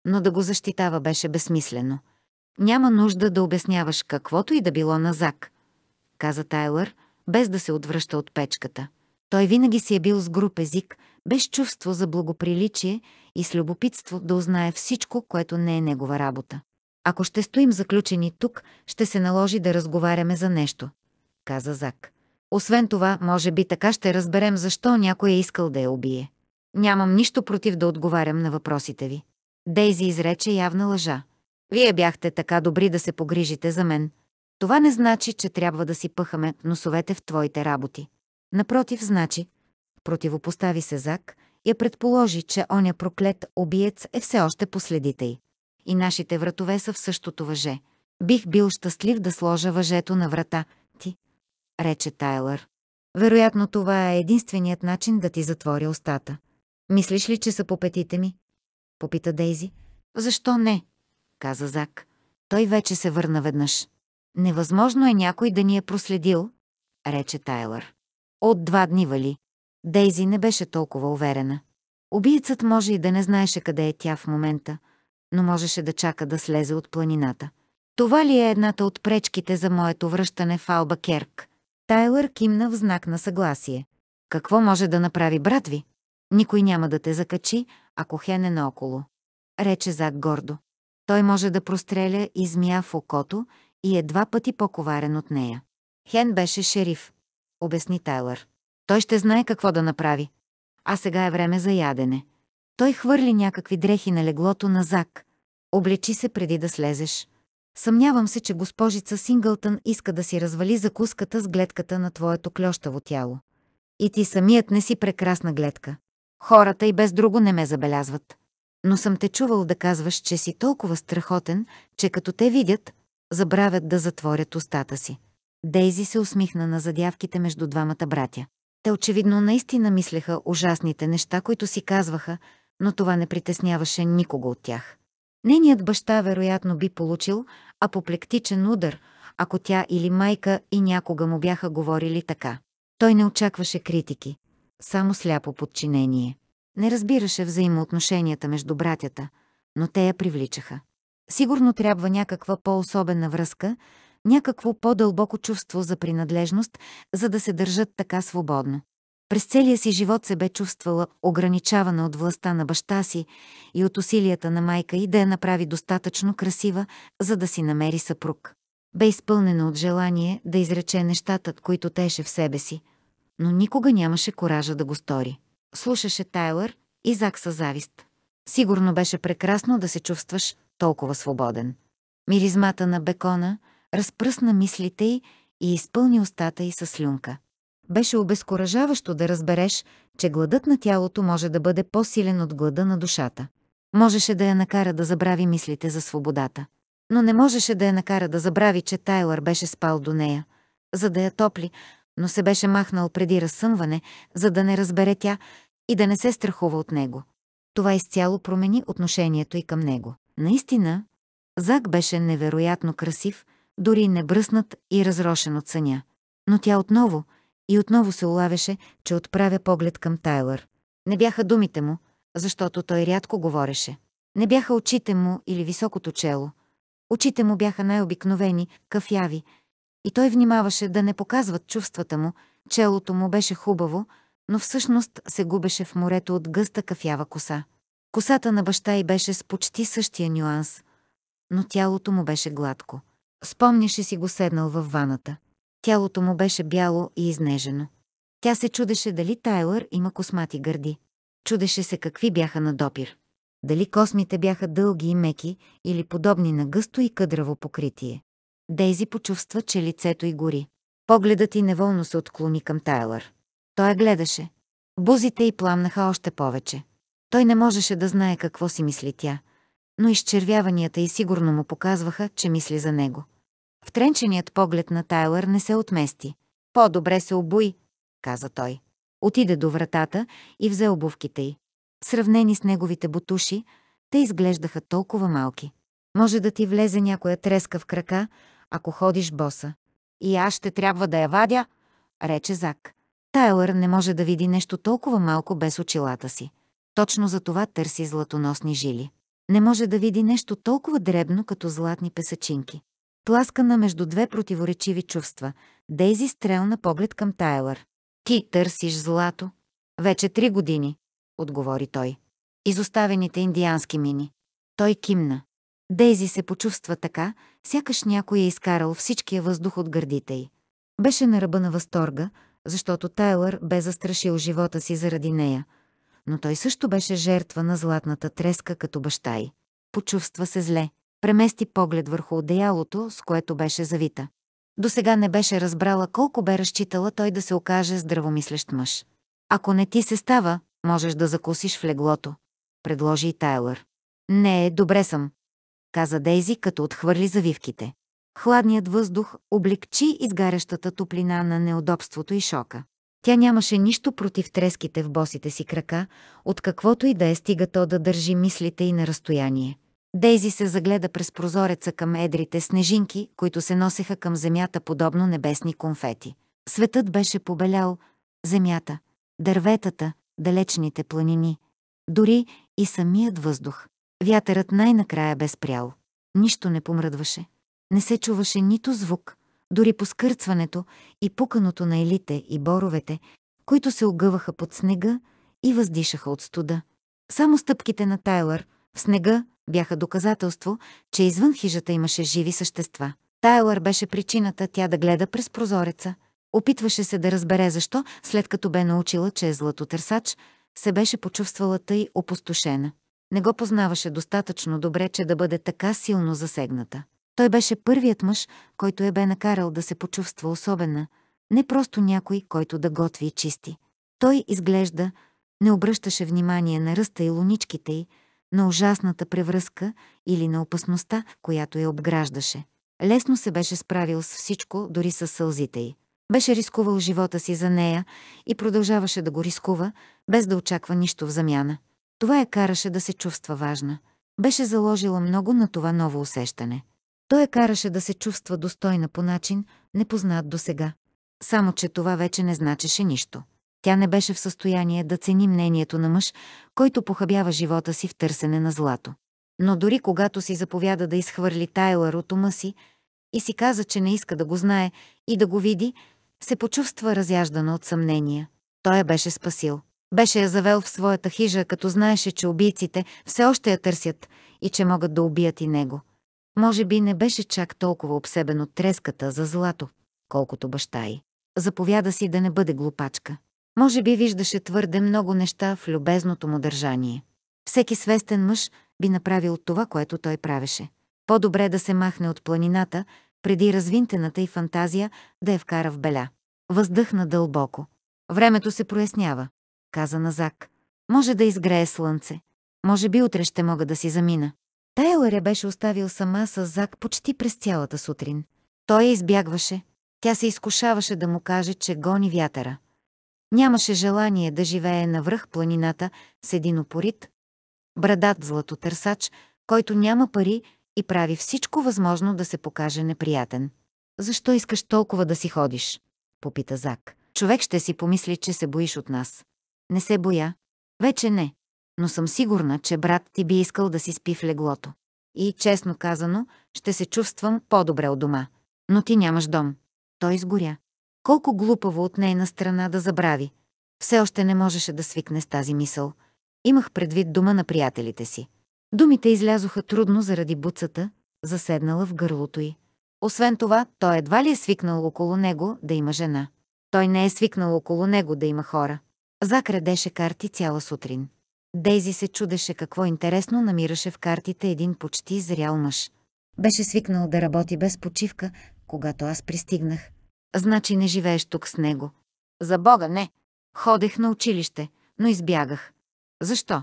но да го защитава беше безсмислено. Няма нужда да обясняваш каквото и да било на Зак, каза Тайлър, без да се отвръща от печката. Той винаги си е бил с груп език, без чувство за благоприличие и с любопитство да узнае всичко, което не е негова работа. Ако ще стоим заключени тук, ще се наложи да разговаряме за нещо, каза Зак. Освен това, може би така ще разберем защо някой е искал да я убие. Нямам нищо против да отговарям на въпросите ви. Дейзи изрече явна лъжа. Вие бяхте така добри да се погрижите за мен. Това не значи, че трябва да си пъхаме носовете в твоите работи. Напротив, значи, противопостави се Зак, я предположи, че оня проклет обиец е все още последите й. И нашите вратове са в същото въже. Бих бил щастлив да сложа въжето на врата, ти, рече Тайлър. Вероятно това е единственият начин да ти затвори устата. Мислиш ли, че са по петите ми? Попита Дейзи. Защо не? Каза Зак. Той вече се върна веднъж. Невъзможно е някой да ни е проследил, рече Тайлър. От два дни вали. Дейзи не беше толкова уверена. Убийцът може и да не знаеше къде е тя в момента, но можеше да чака да слезе от планината. Това ли е едната от пречките за моето връщане в Алба Керк? Тайлър кимна в знак на съгласие. Какво може да направи брат ви? Никой няма да те закачи, ако Хен е наоколо. Рече Зак гордо. Той може да простреля и змия в окото и е два пъти по-коварен от нея. Хен беше шериф, обясни Тайлър. Той ще знае какво да направи. А сега е време за ядене. Той хвърли някакви дрехи на леглото на Зак. Облечи се преди да слезеш. Съмнявам се, че госпожица Сингълтън иска да си развали закуската с гледката на твоето клющаво тяло. И ти самият не си прекрасна гледка. Хората и без друго не ме забелязват. Но съм те чувал да казваш, че си толкова страхотен, че като те видят, забравят да затворят устата си. Дейзи се усмихна на задявките между двамата братя. Те очевидно наистина мислеха ужасните неща, които си казваха, но това не притесняваше никого от тях. Нейният баща вероятно би получил апоплектичен удар, ако тя или майка и някога му бяха говорили така. Той не очакваше критики, само сляпо подчинение. Не разбираше взаимоотношенията между братята, но те я привличаха. Сигурно трябва някаква по-особена връзка, някакво по-дълбоко чувство за принадлежност, за да се държат така свободно. През целия си живот се бе чувствала ограничавана от властта на баща си и от усилията на майка и да я направи достатъчно красива, за да си намери съпруг. Бе изпълнена от желание да изрече нещата, които теше в себе си, но никога нямаше коража да го стори. Слушаше Тайлър и Зак със завист. Сигурно беше прекрасно да се чувстваш толкова свободен. Миризмата на бекона – разпръсна мислите й и изпълни устата й със слюнка. Беше обезкуражаващо да разбереш, че гладът на тялото може да бъде по-силен от глада на душата. Можеше да я накара да забрави мислите за свободата. Но не можеше да я накара да забрави, че Тайлър беше спал до нея, за да я топли, но се беше махнал преди разсъмване, за да не разбере тя и да не се страхува от него. Това изцяло промени отношението и към него. Наистина, Зак беше невероятно красив, дори не бръснат и разрошен от съня. Но тя отново и отново се улавяше, че отправя поглед към Тайлър. Не бяха думите му, защото той рядко говореше. Не бяха очите му или високото чело. Очите му бяха най-обикновени, кафяви, и той внимаваше да не показват чувствата му, челото му беше хубаво, но всъщност се губеше в морето от гъста кафява коса. Косата на баща й беше с почти същия нюанс, но тялото му беше гладко. Спомняше си го седнал във ваната. Тялото му беше бяло и изнежено. Тя се чудеше дали Тайлър има космати гърди. Чудеше се какви бяха на допир. Дали космите бяха дълги и меки или подобни на гъсто и къдраво покритие. Дейзи почувства, че лицето й гори. Погледът й неволно се отклони към Тайлър. Той я гледаше. Бузите й пламнаха още повече. Той не можеше да знае какво си мисли тя, но изчервяванията й сигурно му показваха, че мисли за него. Втренченият поглед на Тайлър не се отмести. По-добре се обуй, каза той. Отиде до вратата и взе обувките й. Сравнени с неговите бутуши, те изглеждаха толкова малки. Може да ти влезе някоя треска в крака, ако ходиш боса. И аз ще трябва да я вадя, рече Зак. Тайлър не може да види нещо толкова малко без очилата си. Точно за това търси златоносни жили. Не може да види нещо толкова дребно, като златни песачинки. Пласкана между две противоречиви чувства, Дейзи стрелна поглед към Тайлър. «Ти търсиш злато?» «Вече три години», отговори той. «Изоставените индиански мини». Той кимна. Дейзи се почувства така, сякаш някой е изкарал всичкия въздух от гърдите й. Беше на ръба на възторга, защото Тайлър бе застрашил живота си заради нея, но той също беше жертва на златната треска като баща й. Почувства се зле премести поглед върху одеялото, с което беше завита. До сега не беше разбрала колко бе разчитала той да се окаже здравомислещ мъж. Ако не ти се става, можеш да закусиш в леглото, предложи и Тайлър. Не, добре съм, каза Дейзи, като отхвърли завивките. Хладният въздух облегчи изгарящата топлина на неудобството и шока. Тя нямаше нищо против треските в босите си крака, от каквото и да е стига то да държи мислите и на разстояние. Дейзи се загледа през прозореца към едрите снежинки, които се носеха към земята подобно небесни конфети. Светът беше побелял, земята, дърветата, далечните планини, дори и самият въздух. Вятърът най-накрая бе спрял. Нищо не помръдваше. Не се чуваше нито звук, дори поскърцването и пуканото на елите и боровете, които се огъваха под снега и въздишаха от студа. Само стъпките на Тайлър в снега бяха доказателство, че извън хижата имаше живи същества. Тайлър беше причината тя да гледа през прозореца. Опитваше се да разбере защо, след като бе научила, че е златотърсач, се беше почувствала тъй опустошена. Не го познаваше достатъчно добре, че да бъде така силно засегната. Той беше първият мъж, който я бе накарал да се почувства особена, не просто някой, който да готви и чисти. Той изглежда, не обръщаше внимание на ръста и луничките й, на ужасната превръзка или на опасността, която я обграждаше. Лесно се беше справил с всичко, дори с сълзите й. Беше рискувал живота си за нея и продължаваше да го рискува, без да очаква нищо в замяна. Това я караше да се чувства важна. Беше заложила много на това ново усещане. Той я караше да се чувства достойна по начин, непознат досега. Само, че това вече не значеше нищо. Тя не беше в състояние да цени мнението на мъж, който похабява живота си в търсене на злато. Но дори когато си заповяда да изхвърли Тайлър от ума си и си каза, че не иска да го знае и да го види, се почувства разяждана от съмнения. Той я беше спасил. Беше я завел в своята хижа, като знаеше, че убийците все още я търсят и че могат да убият и него. Може би не беше чак толкова обсебен от треската за злато, колкото баща й. Заповяда си да не бъде глупачка. Може би виждаше твърде много неща в любезното му държание. Всеки свестен мъж би направил това, което той правеше. По-добре да се махне от планината, преди развинтената и фантазия да я вкара в беля. Въздъхна дълбоко. Времето се прояснява, каза Назак. Може да изгрее слънце. Може би утре ще мога да си замина. Тайлър я беше оставил сама с Зак почти през цялата сутрин. Той я избягваше. Тя се изкушаваше да му каже, че гони вятъра. Нямаше желание да живее навръх планината с един опорит, брадат златотърсач, който няма пари и прави всичко възможно да се покаже неприятен. «Защо искаш толкова да си ходиш?» – попита Зак. «Човек ще си помисли, че се боиш от нас». «Не се боя. Вече не. Но съм сигурна, че брат ти би искал да си спи в леглото. И, честно казано, ще се чувствам по-добре от дома. Но ти нямаш дом. Той изгоря. Колко глупаво от нейна страна да забрави. Все още не можеше да свикне с тази мисъл. Имах предвид дума на приятелите си. Думите излязоха трудно заради буцата, заседнала в гърлото й. Освен това, той едва ли е свикнал около него да има жена. Той не е свикнал около него да има хора. Зак редеше карти цяла сутрин. Дейзи се чудеше какво интересно намираше в картите един почти зрял мъж. Беше свикнал да работи без почивка, когато аз пристигнах. Значи не живееш тук с него. За Бога не. Ходех на училище, но избягах. Защо?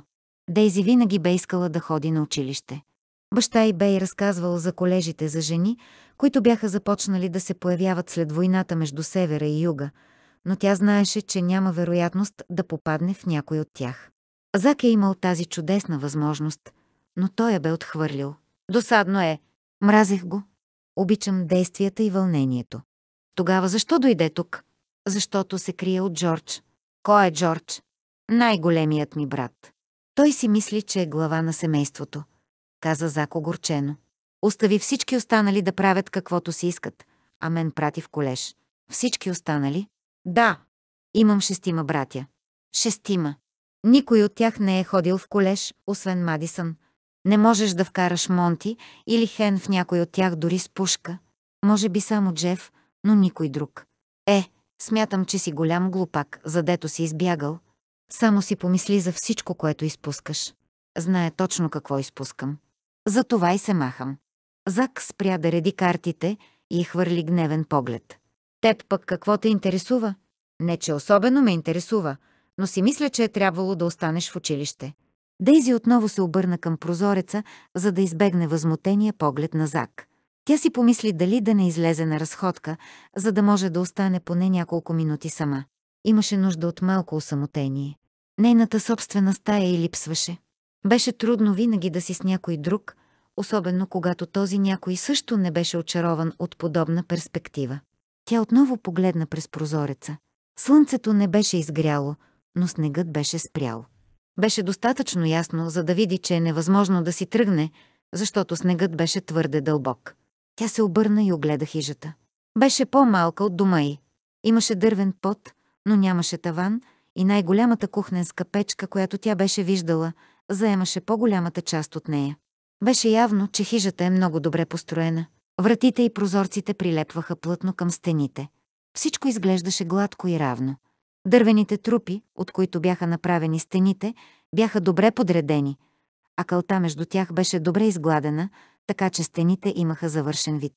Дейзи винаги бе искала да ходи на училище. Баща й бе и разказвал за колежите за жени, които бяха започнали да се появяват след войната между севера и юга, но тя знаеше, че няма вероятност да попадне в някой от тях. Зак е имал тази чудесна възможност, но той я бе отхвърлил. Досадно е. Мразех го. Обичам действията и вълнението. Тогава защо дойде тук? Защото се крие от Джордж. Кой е Джордж? Най-големият ми брат. Той си мисли, че е глава на семейството, каза Зак огорчено. Остави всички останали да правят каквото си искат, а мен прати в колеж. Всички останали? Да. Имам шестима братя. Шестима. Никой от тях не е ходил в колеж, освен Мадисън. Не можеш да вкараш Монти или Хен в някой от тях дори с пушка. Може би само Джеф, но никой друг. Е, смятам, че си голям глупак, задето си избягал. Само си помисли за всичко, което изпускаш. Знае точно какво изпускам. Затова и се махам. Зак спря да реди картите и хвърли гневен поглед. Теб пък какво те интересува? Не, че особено ме интересува, но си мисля, че е трябвало да останеш в училище. Дейзи отново се обърна към прозореца, за да избегне възмутения поглед на Зак. Тя си помисли дали да не излезе на разходка, за да може да остане поне няколко минути сама. Имаше нужда от малко осамотение. Нейната собствена стая и липсваше. Беше трудно винаги да си с някой друг, особено когато този някой също не беше очарован от подобна перспектива. Тя отново погледна през прозореца. Слънцето не беше изгряло, но снегът беше спрял. Беше достатъчно ясно, за да види, че е невъзможно да си тръгне, защото снегът беше твърде дълбок. Тя се обърна и огледа хижата. Беше по-малка от дома й. Имаше дървен пот, но нямаше таван и най-голямата кухненска печка, която тя беше виждала, заемаше по-голямата част от нея. Беше явно, че хижата е много добре построена. Вратите и прозорците прилепваха плътно към стените. Всичко изглеждаше гладко и равно. Дървените трупи, от които бяха направени стените, бяха добре подредени, а кълта между тях беше добре изгладена, така че стените имаха завършен вид.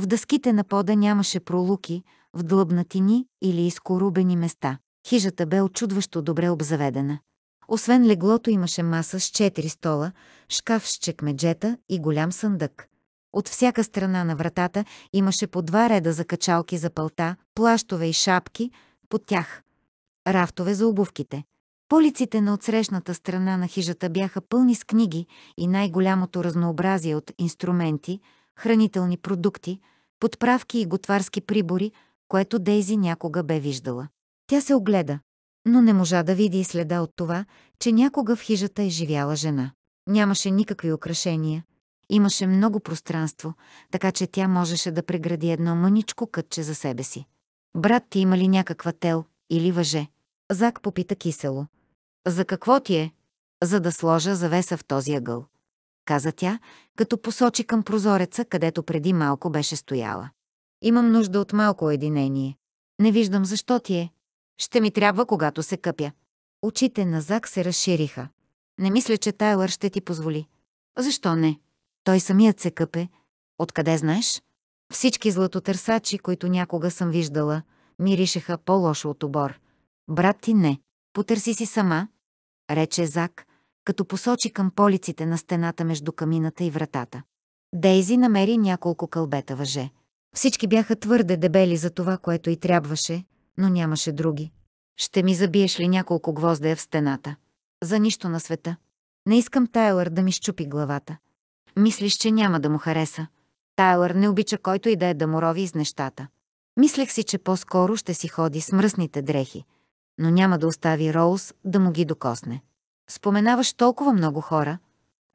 В дъските на пода нямаше пролуки, в длъбнатини или изкорубени места. Хижата бе очудващо добре обзаведена. Освен леглото имаше маса с четири стола, шкаф с чекмеджета и голям съндък. От всяка страна на вратата имаше по два реда за качалки за пълта, плащове и шапки, под тях – рафтове за обувките. Полиците на отсрещната страна на хижата бяха пълни с книги и най-голямото разнообразие от инструменти, хранителни продукти, подправки и готварски прибори, което Дейзи някога бе виждала. Тя се огледа, но не можа да види и следа от това, че някога в хижата е живяла жена. Нямаше никакви украшения, имаше много пространство, така че тя можеше да прегради едно мъничко кътче за себе си. Брат ти има ли някаква тел или въже? Зак попита кисело. За какво ти е? За да сложа завеса в този ъгъл. Каза тя, като посочи към прозореца, където преди малко беше стояла. Имам нужда от малко единение. Не виждам защо ти е. Ще ми трябва, когато се къпя. Очите на Зак се разшириха. Не мисля, че Тайлър ще ти позволи. Защо не? Той самият се къпе. Откъде знаеш? Всички златотърсачи, които някога съм виждала, миришеха по-лошо от обор. Брат ти не. Потърси си сама, рече Зак, като посочи към полиците на стената между камината и вратата. Дейзи намери няколко кълбета въже. Всички бяха твърде дебели за това, което и трябваше, но нямаше други. Ще ми забиеш ли няколко гвоздея в стената? За нищо на света. Не искам Тайлър да ми щупи главата. Мислиш, че няма да му хареса. Тайлър не обича който и да е да му рови из нещата. Мислех си, че по-скоро ще си ходи с мръсните дрехи, но няма да остави Роуз да му ги докосне. Споменаваш толкова много хора,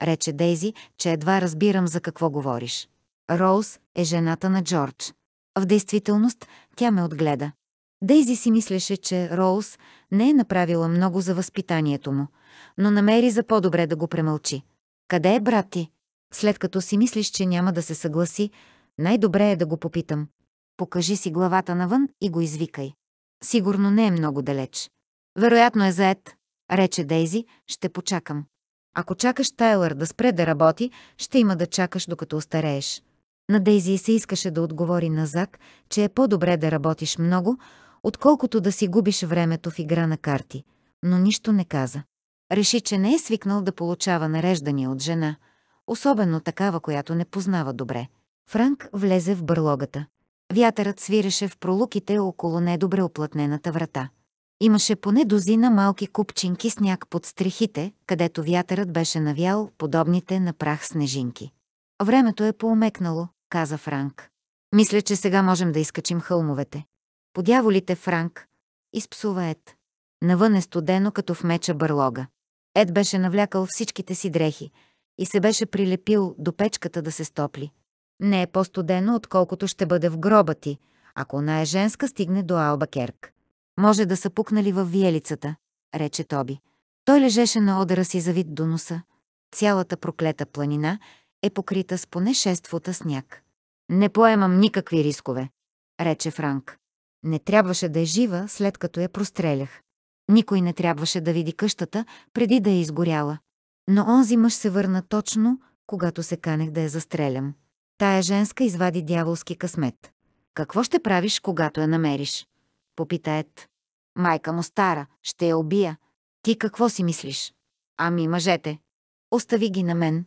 рече Дейзи, че едва разбирам за какво говориш. Роуз е жената на Джордж. В действителност тя ме отгледа. Дейзи си мислеше, че Роуз не е направила много за възпитанието му, но намери за по-добре да го премълчи. Къде е брат ти? След като си мислиш, че няма да се съгласи, най-добре е да го попитам. Покажи си главата навън и го извикай. Сигурно не е много далеч. Вероятно е заед, рече Дейзи, ще почакам. Ако чакаш Тайлър да спре да работи, ще има да чакаш докато остарееш. На Дейзи се искаше да отговори на Зак, че е по-добре да работиш много, отколкото да си губиш времето в игра на карти, но нищо не каза. Реши, че не е свикнал да получава нареждания от жена, особено такава, която не познава добре. Франк влезе в бърлогата. Вятърът свиреше в пролуките около недобре оплътнената врата. Имаше поне дозина малки купчинки сняг под стрехите, където вятърът беше навял подобните на прах снежинки. Времето е поумекнало, каза Франк. Мисля, че сега можем да изкачим хълмовете. Подяволите, Франк, изпсува Ед. Навън е студено, като в меча бърлога. Ед беше навлякал всичките си дрехи и се беше прилепил до печката да се стопли. Не е по-студено, отколкото ще бъде в гроба ти, ако она е женска, стигне до Албакерк. Може да са пукнали в виелицата, рече Тоби. Той лежеше на одъра си за вид до носа. Цялата проклета планина е покрита с поне шест фута сняг. Не поемам никакви рискове, рече Франк. Не трябваше да е жива, след като я прострелях. Никой не трябваше да види къщата, преди да е изгоряла. Но онзи мъж се върна точно, когато се канех да я застрелям. Тая женска извади дяволски късмет. Какво ще правиш, когато я намериш? Попита Ед. Майка му стара, ще я убия. Ти какво си мислиш? Ами, мъжете. Остави ги на мен,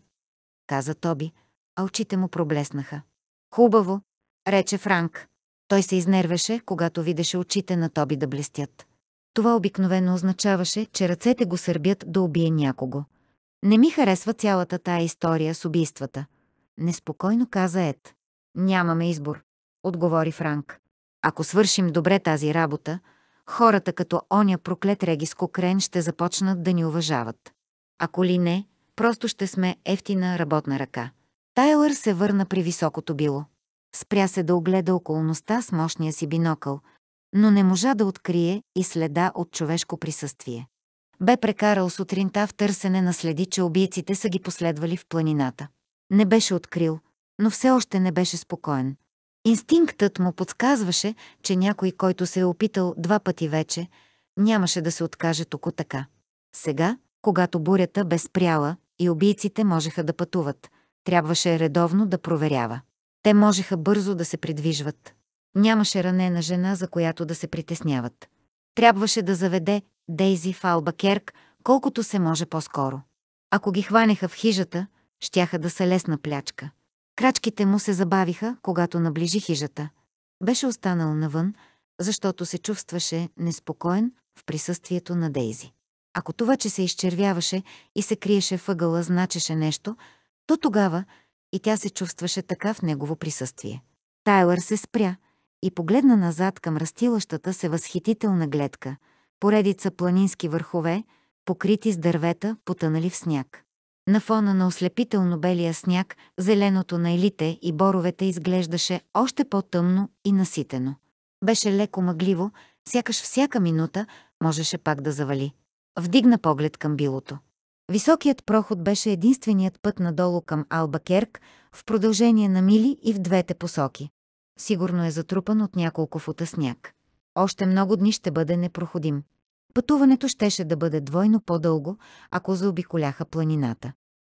каза Тоби, а очите му проблеснаха. Хубаво, рече Франк. Той се изнервеше, когато видеше очите на Тоби да блестят. Това обикновено означаваше, че ръцете го сърбят да убие някого. Не ми харесва цялата тая история с убийствата – неспокойно каза Ед. Нямаме избор, отговори Франк. Ако свършим добре тази работа, хората като оня проклет Регис Кокрен ще започнат да ни уважават. Ако ли не, просто ще сме ефтина работна ръка. Тайлър се върна при високото било. Спря се да огледа околността с мощния си бинокъл, но не можа да открие и следа от човешко присъствие. Бе прекарал сутринта в търсене на следи, че убийците са ги последвали в планината. Не беше открил, но все още не беше спокоен. Инстинктът му подсказваше, че някой, който се е опитал два пъти вече, нямаше да се откаже току така. Сега, когато бурята бе спряла и убийците можеха да пътуват, трябваше редовно да проверява. Те можеха бързо да се придвижват. Нямаше ранена жена, за която да се притесняват. Трябваше да заведе Дейзи в Албакерк колкото се може по-скоро. Ако ги хванеха в хижата, щяха да са лесна плячка. Крачките му се забавиха, когато наближи хижата. Беше останал навън, защото се чувстваше неспокоен в присъствието на Дейзи. Ако това, че се изчервяваше и се криеше въгъла, значеше нещо, то тогава и тя се чувстваше така в негово присъствие. Тайлър се спря и погледна назад към растилащата се възхитителна гледка, поредица планински върхове, покрити с дървета, потънали в сняг. На фона на ослепително белия сняг, зеленото на елите и боровете изглеждаше още по-тъмно и наситено. Беше леко мъгливо, сякаш всяка минута можеше пак да завали. Вдигна поглед към билото. Високият проход беше единственият път надолу към Албакерк в продължение на мили и в двете посоки. Сигурно е затрупан от няколко фута сняг. Още много дни ще бъде непроходим. Пътуването щеше да бъде двойно по-дълго, ако заобиколяха планината.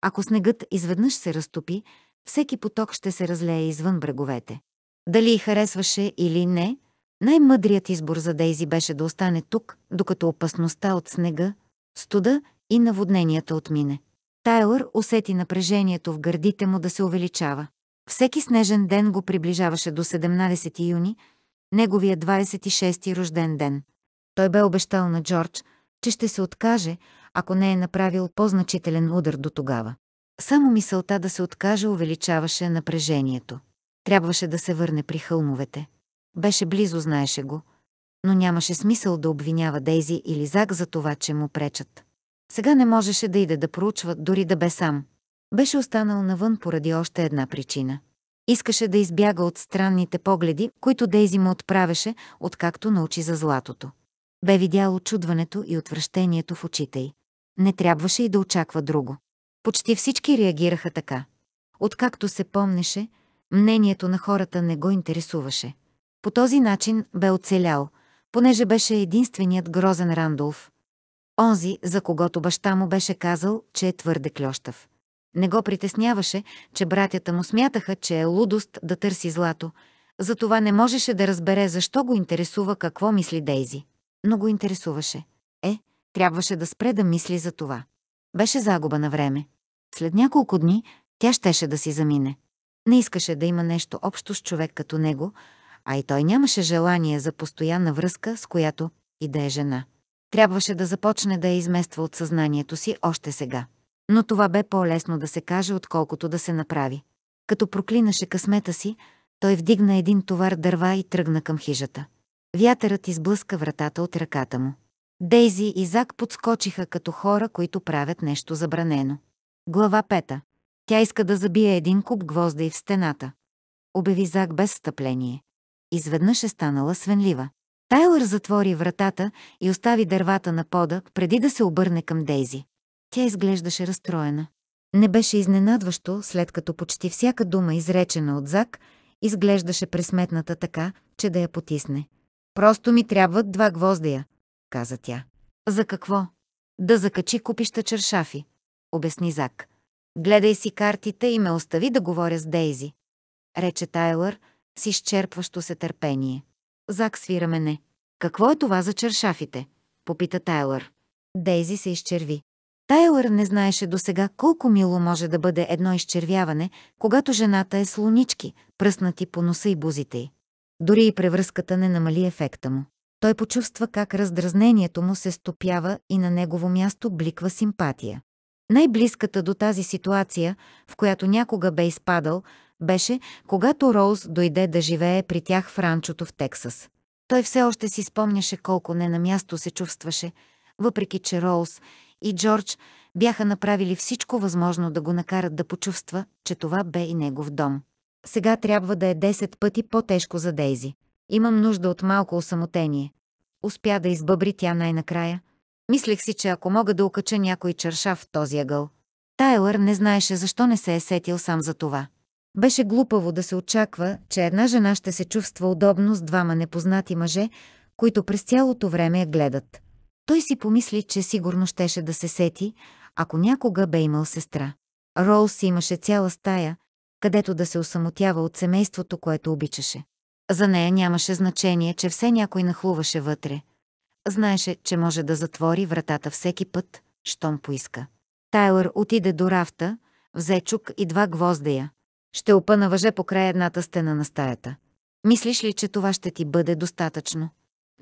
Ако снегът изведнъж се разтопи, всеки поток ще се разлее извън бреговете. Дали харесваше или не, най-мъдрият избор за Дейзи беше да остане тук, докато опасността от снега, студа и наводненията отмине. Тайлър усети напрежението в гърдите му да се увеличава. Всеки снежен ден го приближаваше до 17 юни, неговия 26 ти рожден ден. Той бе обещал на Джордж, че ще се откаже, ако не е направил по-значителен удар до тогава. Само мисълта да се откаже увеличаваше напрежението. Трябваше да се върне при хълмовете. Беше близо, знаеше го, но нямаше смисъл да обвинява Дейзи или Зак за това, че му пречат. Сега не можеше да иде да проучва, дори да бе сам. Беше останал навън поради още една причина. Искаше да избяга от странните погледи, които Дейзи му отправеше, откакто научи за златото. Бе видял очудването и отвращението в очите й. Не трябваше и да очаква друго. Почти всички реагираха така. Откакто се помнеше, мнението на хората не го интересуваше. По този начин бе оцелял, понеже беше единственият грозен Рандолф. Онзи, за когото баща му беше казал, че е твърде клющав. Не го притесняваше, че братята му смятаха, че е лудост да търси злато, затова не можеше да разбере защо го интересува какво мисли Дейзи но го интересуваше. Е, трябваше да спре да мисли за това. Беше загуба на време. След няколко дни тя щеше да си замине. Не искаше да има нещо общо с човек като него, а и той нямаше желание за постоянна връзка, с която и да е жена. Трябваше да започне да я измества от съзнанието си още сега. Но това бе по-лесно да се каже, отколкото да се направи. Като проклинаше късмета си, той вдигна един товар дърва и тръгна към хижата. Вятърът изблъска вратата от ръката му. Дейзи и Зак подскочиха като хора, които правят нещо забранено. Глава пета. Тя иска да забие един куп гвозда и в стената. Обяви Зак без стъпление. Изведнъж е станала свенлива. Тайлър затвори вратата и остави дървата на пода, преди да се обърне към Дейзи. Тя изглеждаше разстроена. Не беше изненадващо, след като почти всяка дума, изречена от Зак, изглеждаше пресметната така, че да я потисне. Просто ми трябват два гвоздия, каза тя. За какво? Да закачи купища чершафи, обясни Зак. Гледай си картите и ме остави да говоря с Дейзи, рече Тайлър с изчерпващо се търпение. Зак свира мене. Какво е това за чершафите? попита Тайлър. Дейзи се изчерви. Тайлър не знаеше досега колко мило може да бъде едно изчервяване, когато жената е слонички, пръснати по носа и бузите й. Дори и превръзката не намали ефекта му. Той почувства как раздразнението му се стопява и на негово място бликва симпатия. Най-близката до тази ситуация, в която някога бе изпадал, беше, когато Роуз дойде да живее при тях в ранчото в Тексас. Той все още си спомняше колко не на място се чувстваше, въпреки че Роуз и Джордж бяха направили всичко възможно да го накарат да почувства, че това бе и негов дом. Сега трябва да е 10 пъти по-тежко за Дейзи. Имам нужда от малко осамотение. Успя да избъбри тя най-накрая. Мислех си, че ако мога да окача някой чершав в този ъгъл. Тайлър не знаеше защо не се е сетил сам за това. Беше глупаво да се очаква, че една жена ще се чувства удобно с двама непознати мъже, които през цялото време я гледат. Той си помисли, че сигурно щеше да се сети, ако някога бе имал сестра. Роуз имаше цяла стая, където да се осамотява от семейството, което обичаше. За нея нямаше значение, че все някой нахлуваше вътре. Знаеше, че може да затвори вратата всеки път, щом поиска. Тайлър отиде до рафта, взе чук и два гвоздея. Ще опъна въже по край едната стена на стаята. Мислиш ли, че това ще ти бъде достатъчно?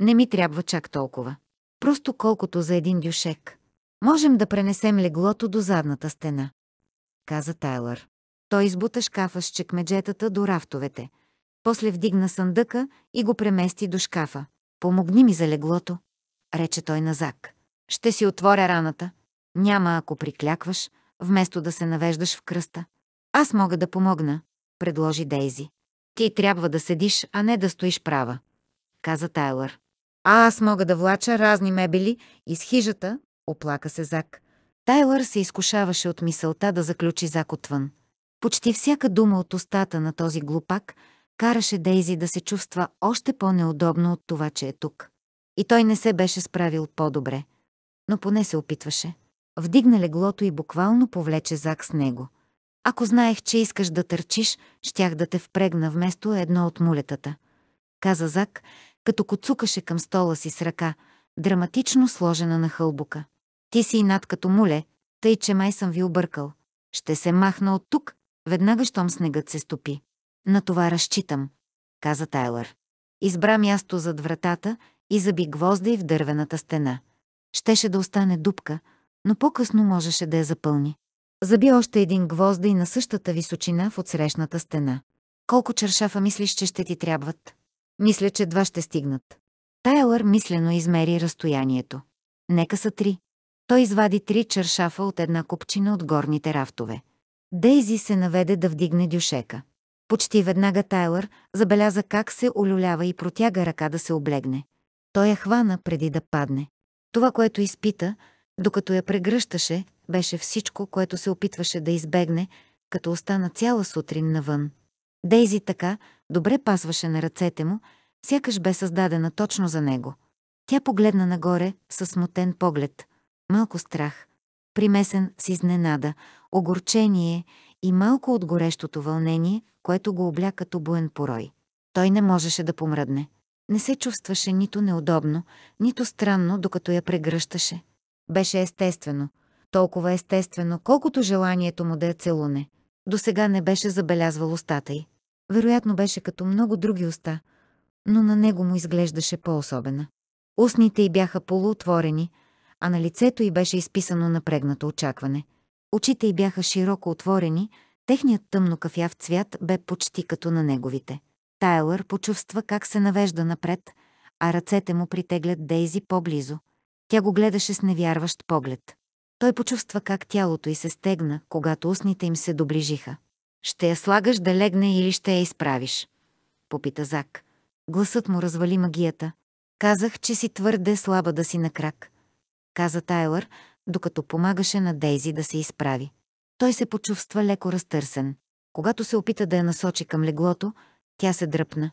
Не ми трябва чак толкова. Просто колкото за един дюшек. Можем да пренесем леглото до задната стена, каза Тайлър. Той избута шкафа с чекмеджетата до рафтовете. После вдигна съндъка и го премести до шкафа. «Помогни ми за леглото», рече той на Зак. «Ще си отворя раната. Няма, ако приклякваш, вместо да се навеждаш в кръста. Аз мога да помогна», предложи Дейзи. «Ти трябва да седиш, а не да стоиш права», каза Тайлър. «А аз мога да влача разни мебели из хижата», оплака се Зак. Тайлър се изкушаваше от мисълта да заключи Зак отвън. Почти всяка дума от устата на този глупак караше Дейзи да се чувства още по-неудобно от това, че е тук. И той не се беше справил по-добре, но поне се опитваше. Вдигна леглото и буквално повлече Зак с него. Ако знаех, че искаш да търчиш, щях да те впрегна вместо едно от мулетата. Каза Зак, като коцукаше към стола си с ръка, драматично сложена на хълбука. Ти си и над като муле, тъй че май съм ви объркал. Ще се махна от тук Веднага, щом снегът се стопи. На това разчитам, каза Тайлър. Избра място зад вратата и заби гвозда и в дървената стена. Щеше да остане дупка, но по-късно можеше да я запълни. Заби още един гвозда и на същата височина в отсрещната стена. Колко чершафа мислиш, че ще ти трябват? Мисля, че два ще стигнат. Тайлър мислено измери разстоянието. Нека са три. Той извади три чершафа от една купчина от горните рафтове. Дейзи се наведе да вдигне дюшека. Почти веднага Тайлър забеляза как се олюлява и протяга ръка да се облегне. Той я хвана преди да падне. Това, което изпита, докато я прегръщаше, беше всичко, което се опитваше да избегне, като остана цяла сутрин навън. Дейзи така добре пасваше на ръцете му, сякаш бе създадена точно за него. Тя погледна нагоре със смутен поглед, малко страх, примесен с изненада, огорчение и малко от горещото вълнение, което го обля като буен порой. Той не можеше да помръдне. Не се чувстваше нито неудобно, нито странно, докато я прегръщаше. Беше естествено, толкова естествено, колкото желанието му да я целуне. До сега не беше забелязвал устата й. Вероятно беше като много други уста, но на него му изглеждаше по-особена. Устните й бяха полуотворени, а на лицето й беше изписано напрегнато очакване – Очите й бяха широко отворени, техният тъмнокафяв цвят бе почти като на неговите. Тайлър почувства как се навежда напред, а ръцете му притеглят Дейзи по-близо. Тя го гледаше с невярващ поглед. Той почувства как тялото й се стегна, когато устните им се доближиха. «Ще я слагаш да легне или ще я изправиш?» Попита Зак. Гласът му развали магията. «Казах, че си твърде слаба да си на крак», каза Тайлър, докато помагаше на Дейзи да се изправи. Той се почувства леко разтърсен. Когато се опита да я насочи към леглото, тя се дръпна.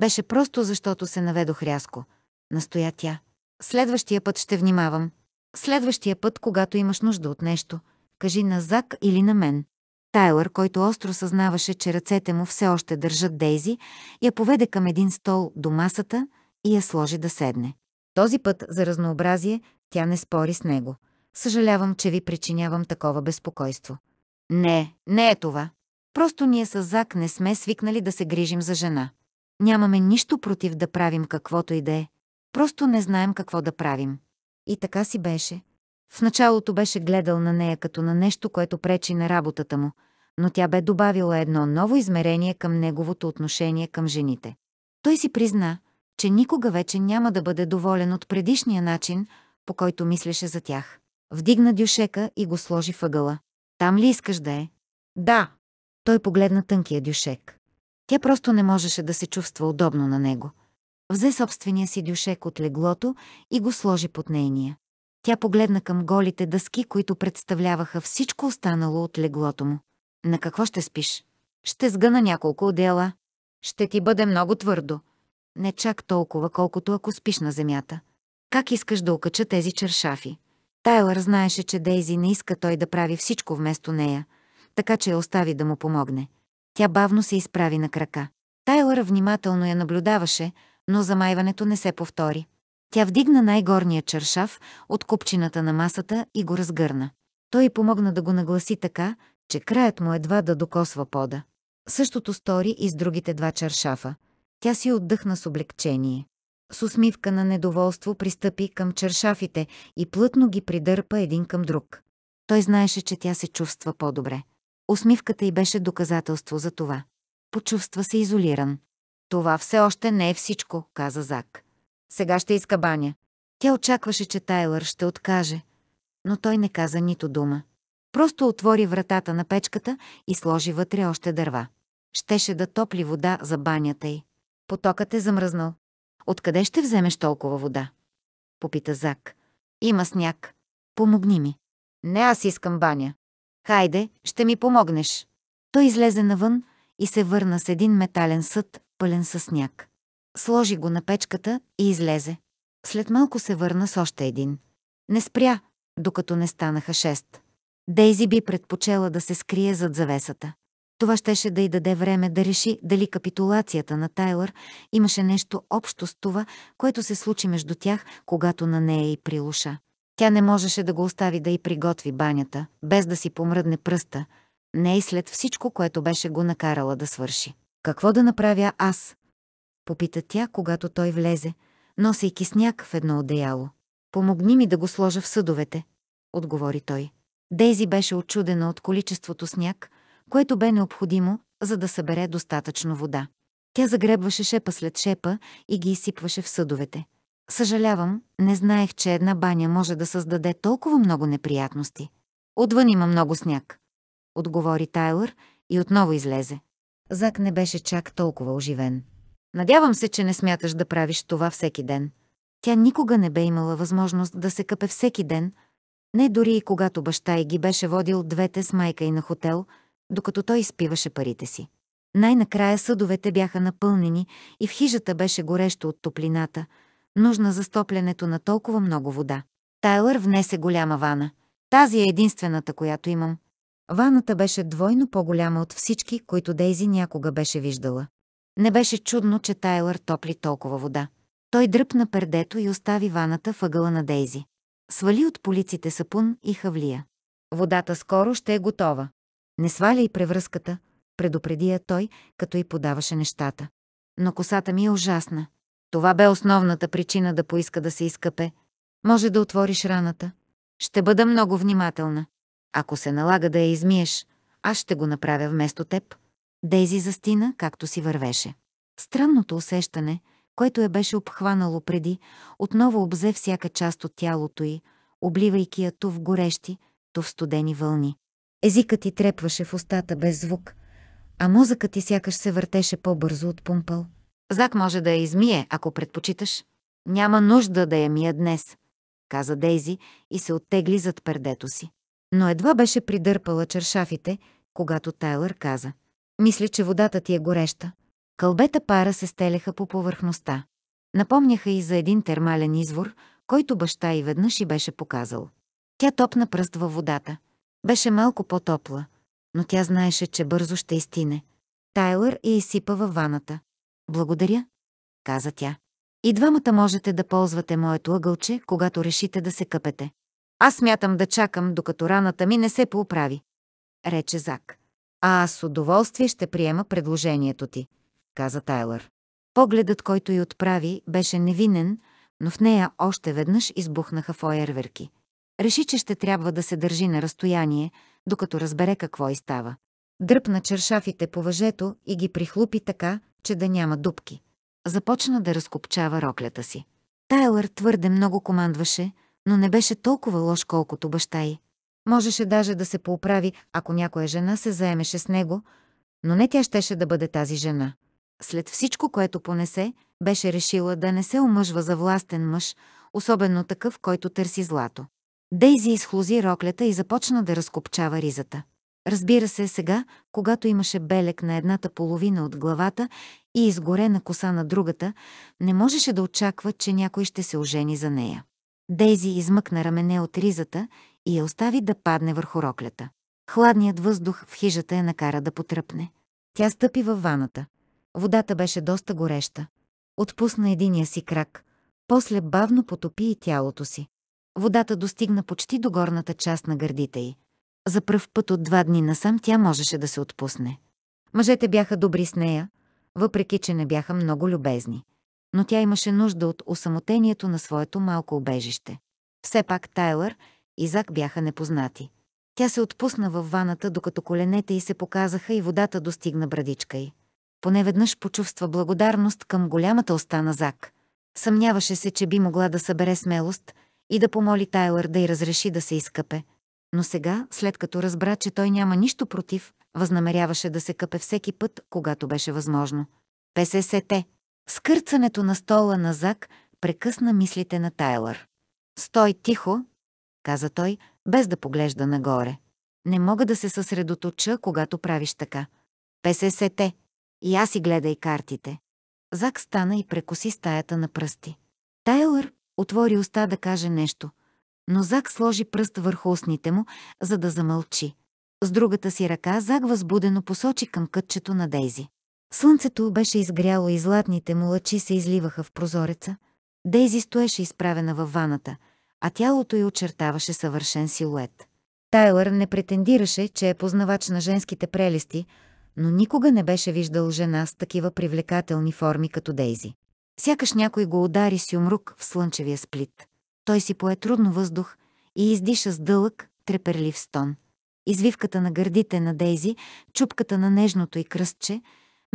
Беше просто защото се наведох рязко. Настоя тя. Следващия път ще внимавам. Следващия път, когато имаш нужда от нещо, кажи на Зак или на мен. Тайлър, който остро съзнаваше, че ръцете му все още държат Дейзи, я поведе към един стол до масата и я сложи да седне. Този път, за разнообразие, тя не спори с него. Съжалявам, че ви причинявам такова безпокойство. Не, не е това. Просто ние с Зак не сме свикнали да се грижим за жена. Нямаме нищо против да правим каквото и да е. Просто не знаем какво да правим. И така си беше. В началото беше гледал на нея като на нещо, което пречи на работата му, но тя бе добавила едно ново измерение към неговото отношение към жените. Той си призна, че никога вече няма да бъде доволен от предишния начин, по който мислеше за тях. Вдигна дюшека и го сложи въгъла. Там ли искаш да е? Да. Той погледна тънкия дюшек. Тя просто не можеше да се чувства удобно на него. Взе собствения си дюшек от леглото и го сложи под нейния. Тя погледна към голите дъски, които представляваха всичко останало от леглото му. На какво ще спиш? Ще сгъна няколко отдела. Ще ти бъде много твърдо. Не чак толкова, колкото ако спиш на земята. Как искаш да окача тези чершафи? Тайлър знаеше, че Дейзи не иска той да прави всичко вместо нея, така че я остави да му помогне. Тя бавно се изправи на крака. Тайлър внимателно я наблюдаваше, но замайването не се повтори. Тя вдигна най-горния чершав от купчината на масата и го разгърна. Той й помогна да го нагласи така, че краят му едва да докосва пода. Същото стори и с другите два чершафа. Тя си отдъхна с облегчение. С усмивка на недоволство пристъпи към чершафите и плътно ги придърпа един към друг. Той знаеше, че тя се чувства по-добре. Усмивката й беше доказателство за това. Почувства се изолиран. Това все още не е всичко, каза Зак. Сега ще иска баня. Тя очакваше, че Тайлър ще откаже, но той не каза нито дума. Просто отвори вратата на печката и сложи вътре още дърва. Щеше да топли вода за банята й. Потокът е замръзнал. Откъде ще вземеш толкова вода? Попита Зак. Има сняг. Помогни ми. Не аз искам баня. Хайде, ще ми помогнеш. Той излезе навън и се върна с един метален съд, пълен със сняг. Сложи го на печката и излезе. След малко се върна с още един. Не спря, докато не станаха шест. Дейзи би предпочела да се скрие зад завесата. Това щеше да й даде време да реши дали капитулацията на Тайлър имаше нещо общо с това, което се случи между тях, когато на нея и прилуша. Тя не можеше да го остави да й приготви банята, без да си помръдне пръста, не и след всичко, което беше го накарала да свърши. «Какво да направя аз?» Попита тя, когато той влезе, носейки сняг в едно одеяло. «Помогни ми да го сложа в съдовете», отговори той. Дейзи беше очудена от количеството сняг, което бе необходимо, за да събере достатъчно вода. Тя загребваше шепа след шепа и ги изсипваше в съдовете. Съжалявам, не знаех, че една баня може да създаде толкова много неприятности. Отвън има много сняг. Отговори Тайлър и отново излезе. Зак не беше чак толкова оживен. Надявам се, че не смяташ да правиш това всеки ден. Тя никога не бе имала възможност да се къпе всеки ден, не дори и когато баща й ги беше водил двете с майка и на хотел – докато той изпиваше парите си. Най-накрая съдовете бяха напълнени и в хижата беше горещо от топлината, нужна за стоплянето на толкова много вода. Тайлър внесе голяма вана. Тази е единствената, която имам. Ваната беше двойно по-голяма от всички, които Дейзи някога беше виждала. Не беше чудно, че Тайлър топли толкова вода. Той дръпна пердето и остави ваната въгъла на Дейзи. Свали от полиците сапун и хавлия. Водата скоро ще е готова. Не сваляй превръзката, предупредия той, като й подаваше нещата. Но косата ми е ужасна. Това бе основната причина да поиска да се изкъпе. Може да отвориш раната. Ще бъда много внимателна. Ако се налага да я измиеш, аз ще го направя вместо теб. Дейзи застина, както си вървеше. Странното усещане, което я беше обхванало преди, отново обзе всяка част от тялото й, обливайки я то в горещи, то в студени вълни. Езикът ти трепваше в устата без звук, а мозъкът ти сякаш се въртеше по-бързо от пумпъл. Зак може да я измие, ако предпочиташ. Няма нужда да я мия днес, каза Дейзи и се оттегли зад пердето си. Но едва беше придърпала чершафите, когато Тайлър каза. Мисля, че водата ти е гореща. Кълбета пара се стелеха по повърхността. Напомняха и за един термален извор, който баща и веднъж и беше показал. Тя топна пръст във водата. Беше малко по-топла, но тя знаеше, че бързо ще изтине. Тайлър я изсипа във ваната. Благодаря, каза тя. И двамата можете да ползвате моето ъгълче, когато решите да се къпете. Аз мятам да чакам, докато раната ми не се поуправи, рече Зак. А аз с удоволствие ще приема предложението ти, каза Тайлър. Погледът, който й отправи, беше невинен, но в нея още веднъж избухнаха фойерверки. Реши, че ще трябва да се държи на разстояние, докато разбере какво и става. Дръпна чершафите по въжето и ги прихлупи така, че да няма дупки. Започна да разкопчава роклята си. Тайлър твърде много командваше, но не беше толкова лош, колкото баща й. Можеше даже да се поуправи, ако някоя жена се заемеше с него, но не тя щеше да бъде тази жена. След всичко, което понесе, беше решила да не се омъжва за властен мъж, особено такъв, който търси злато. Дейзи изхлози роклята и започна да разкопчава ризата. Разбира се, сега, когато имаше белек на едната половина от главата и изгорена коса на другата, не можеше да очаква, че някой ще се ожени за нея. Дейзи измъкна рамене от ризата и я остави да падне върху роклята. Хладният въздух в хижата я накара да потръпне. Тя стъпи във ваната. Водата беше доста гореща. Отпусна единия си крак, после бавно потопи и тялото си водата достигна почти до горната част на гърдите й. За пръв път от два дни насам тя можеше да се отпусне. Мъжете бяха добри с нея, въпреки че не бяха много любезни. Но тя имаше нужда от осамотението на своето малко обежище. Все пак Тайлър и Зак бяха непознати. Тя се отпусна във ваната, докато коленете й се показаха и водата достигна брадичка й. Поне веднъж почувства благодарност към голямата уста на Зак. Съмняваше се, че би могла да събере смелост – и да помоли Тайлър да й разреши да се изкъпе, но сега, след като разбра, че той няма нищо против, възнамеряваше да се къпе всеки път, когато беше възможно. ПССТ. Скърцането на стола на Зак прекъсна мислите на Тайлър. «Стой тихо», каза той, без да поглежда нагоре. «Не мога да се съсредоточа, когато правиш така. ПССТ. И аз и гледай картите». Зак стана и прекоси стаята на пръсти. Тайлър отвори уста да каже нещо, но Зак сложи пръст върху устните му, за да замълчи. С другата си ръка Зак възбудено посочи към кътчето на Дейзи. Слънцето беше изгряло и златните му лъчи се изливаха в прозореца. Дейзи стоеше изправена във ваната, а тялото й очертаваше съвършен силует. Тайлър не претендираше, че е познавач на женските прелести, но никога не беше виждал жена с такива привлекателни форми като Дейзи. Сякаш някой го удари с юмрук в слънчевия сплит. Той си пое трудно въздух и издиша с дълъг, треперлив стон. Извивката на гърдите на Дейзи, чупката на нежното и кръстче,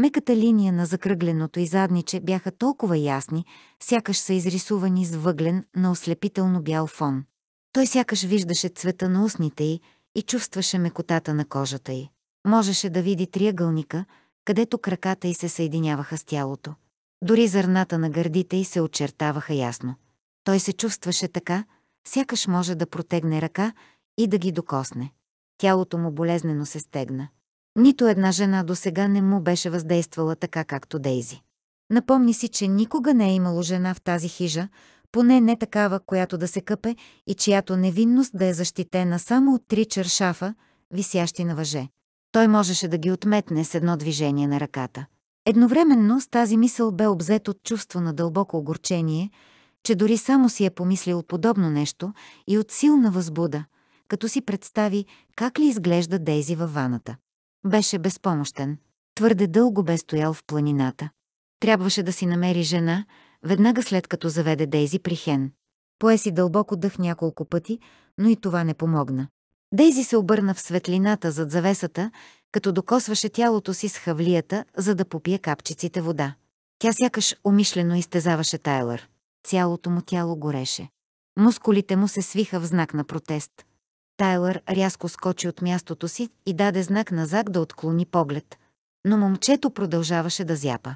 меката линия на закръгленото и задниче бяха толкова ясни, сякаш са изрисувани с въглен на ослепително бял фон. Той сякаш виждаше цвета на устните й и чувстваше мекотата на кожата й. Можеше да види триъгълника, където краката й се съединяваха с тялото. Дори зърната на гърдите й се очертаваха ясно. Той се чувстваше така, сякаш може да протегне ръка и да ги докосне. Тялото му болезнено се стегна. Нито една жена досега не му беше въздействала така, както Дейзи. Напомни си, че никога не е имало жена в тази хижа, поне не такава, която да се къпе и чиято невинност да е защитена само от три чершафа, висящи на въже. Той можеше да ги отметне с едно движение на ръката. Едновременно с тази мисъл бе обзет от чувство на дълбоко огорчение, че дори само си е помислил подобно нещо и от силна възбуда, като си представи как ли изглежда Дейзи във ваната. Беше безпомощен. Твърде дълго бе стоял в планината. Трябваше да си намери жена, веднага след като заведе Дейзи при Хен. Пое си дълбоко дъх няколко пъти, но и това не помогна. Дейзи се обърна в светлината зад завесата като докосваше тялото си с хавлията, за да попие капчиците вода. Тя сякаш умишлено изтезаваше Тайлър. Цялото му тяло гореше. Мускулите му се свиха в знак на протест. Тайлър рязко скочи от мястото си и даде знак на Зак да отклони поглед. Но момчето продължаваше да зяпа.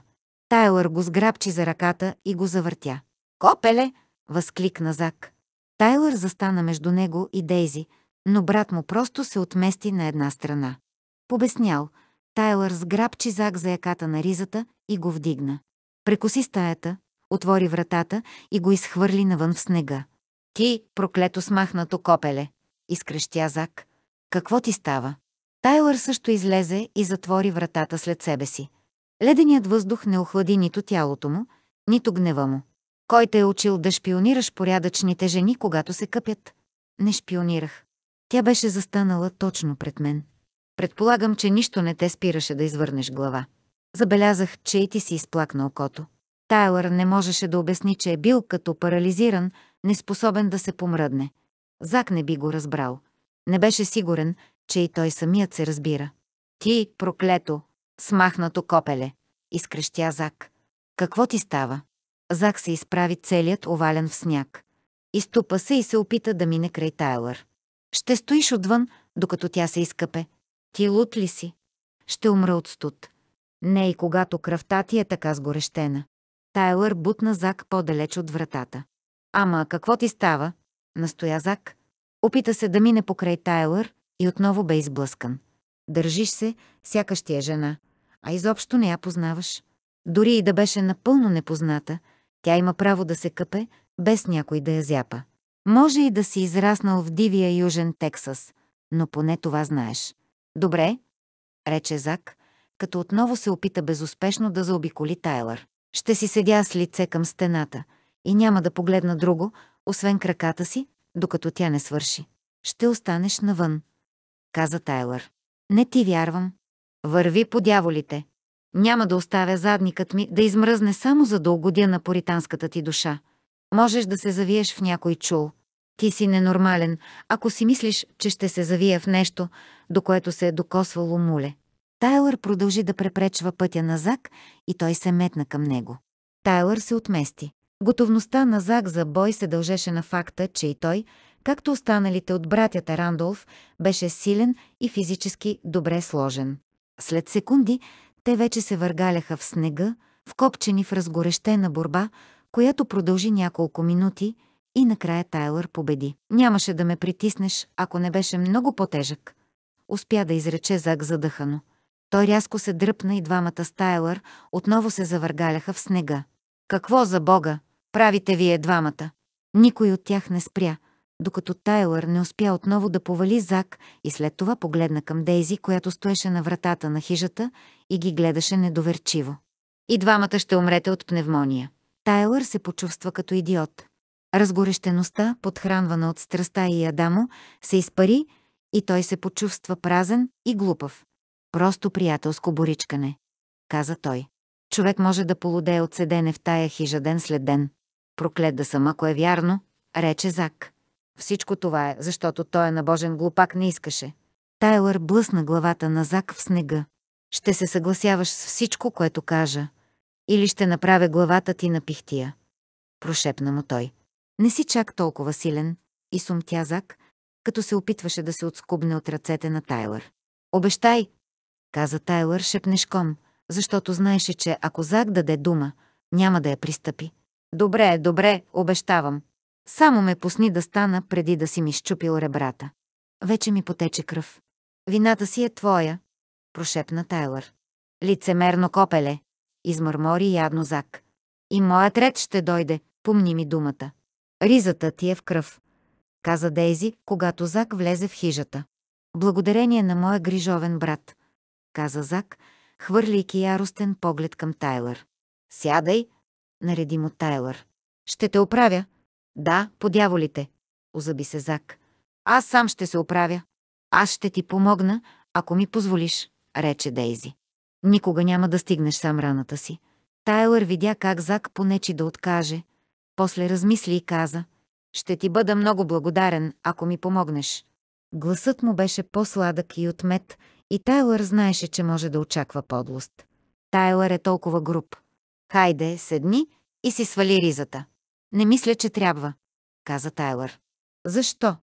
Тайлър го сграбчи за ръката и го завъртя. «Копеле!» – възкликна Зак. Тайлър застана между него и Дейзи, но брат му просто се отмести на една страна. Побеснял, Тайлър сграбчи зак за яката на ризата и го вдигна. Прекоси стаята, отвори вратата и го изхвърли навън в снега. «Ти, проклето смахнато копеле!» – изкрещя Зак. «Какво ти става?» Тайлър също излезе и затвори вратата след себе си. Леденият въздух не охлади нито тялото му, нито гнева му. Кой те е учил да шпионираш порядъчните жени, когато се къпят? Не шпионирах. Тя беше застанала точно пред мен. Предполагам, че нищо не те спираше да извърнеш глава. Забелязах, че и ти си изплакна окото. Тайлър не можеше да обясни, че е бил като парализиран, неспособен да се помръдне. Зак не би го разбрал. Не беше сигурен, че и той самият се разбира. Ти, проклето, смахнато копеле, изкрещя Зак. Какво ти става? Зак се изправи целият овален в сняг. Изтупа се и се опита да мине край Тайлър. Ще стоиш отвън, докато тя се изкъпе, ти лут ли си? Ще умра от студ. Не и когато кръвта ти е така сгорещена. Тайлър бутна Зак по-далеч от вратата. Ама какво ти става? Настоя Зак. Опита се да мине покрай Тайлър и отново бе изблъскан. Държиш се, сякаш ти е жена, а изобщо не я познаваш. Дори и да беше напълно непозната, тя има право да се къпе, без някой да я зяпа. Може и да си израснал в дивия южен Тексас, но поне това знаеш. Добре, рече Зак, като отново се опита безуспешно да заобиколи Тайлър. Ще си седя с лице към стената и няма да погледна друго, освен краката си, докато тя не свърши. Ще останеш навън, каза Тайлър. Не ти вярвам. Върви по дяволите. Няма да оставя задникът ми да измръзне само за да угодя на поританската ти душа. Можеш да се завиеш в някой чул. Ти си ненормален, ако си мислиш, че ще се завия в нещо, до което се е докосвало муле. Тайлър продължи да препречва пътя на Зак и той се метна към него. Тайлър се отмести. Готовността на Зак за бой се дължеше на факта, че и той, както останалите от братята Рандолф, беше силен и физически добре сложен. След секунди те вече се въргаляха в снега, вкопчени в разгорещена борба, която продължи няколко минути и накрая Тайлър победи. Нямаше да ме притиснеш, ако не беше много по-тежък успя да изрече Зак задъхано. Той рязко се дръпна и двамата Стайлър отново се завъргаляха в снега. Какво за бога? Правите вие двамата! Никой от тях не спря, докато Тайлър не успя отново да повали Зак и след това погледна към Дейзи, която стоеше на вратата на хижата и ги гледаше недоверчиво. И двамата ще умрете от пневмония. Тайлър се почувства като идиот. Разгорещеността, подхранвана от страста и Адамо, се изпари и той се почувства празен и глупав. Просто приятелско боричкане, каза той. Човек може да полудее от седене в тая хижа ден след ден. Проклет да съм, ако е вярно, рече Зак. Всичко това е, защото той е набожен глупак не искаше. Тайлър блъсна главата на Зак в снега. Ще се съгласяваш с всичко, което кажа. Или ще направя главата ти на пихтия. Прошепна му той. Не си чак толкова силен. И сумтя Зак, като се опитваше да се отскубне от ръцете на Тайлър. «Обещай!» каза Тайлър шепнешком, защото знаеше, че ако Зак даде дума, няма да я пристъпи. «Добре, добре, обещавам. Само ме пусни да стана, преди да си ми щупил ребрата. Вече ми потече кръв. Вината си е твоя», прошепна Тайлър. «Лицемерно копеле», измърмори ядно Зак. «И моят ред ще дойде, помни ми думата. Ризата ти е в кръв каза Дейзи, когато Зак влезе в хижата. Благодарение на моя грижовен брат, каза Зак, хвърляйки яростен поглед към Тайлър. Сядай, нареди му Тайлър. Ще те оправя. Да, по дяволите, озаби се Зак. Аз сам ще се оправя. Аз ще ти помогна, ако ми позволиш, рече Дейзи. Никога няма да стигнеш сам раната си. Тайлър видя как Зак понечи да откаже. После размисли и каза – ще ти бъда много благодарен, ако ми помогнеш. Гласът му беше по-сладък и от мед, и Тайлър знаеше, че може да очаква подлост. Тайлър е толкова груб. Хайде, седни и си свали ризата. Не мисля, че трябва, каза Тайлър. Защо?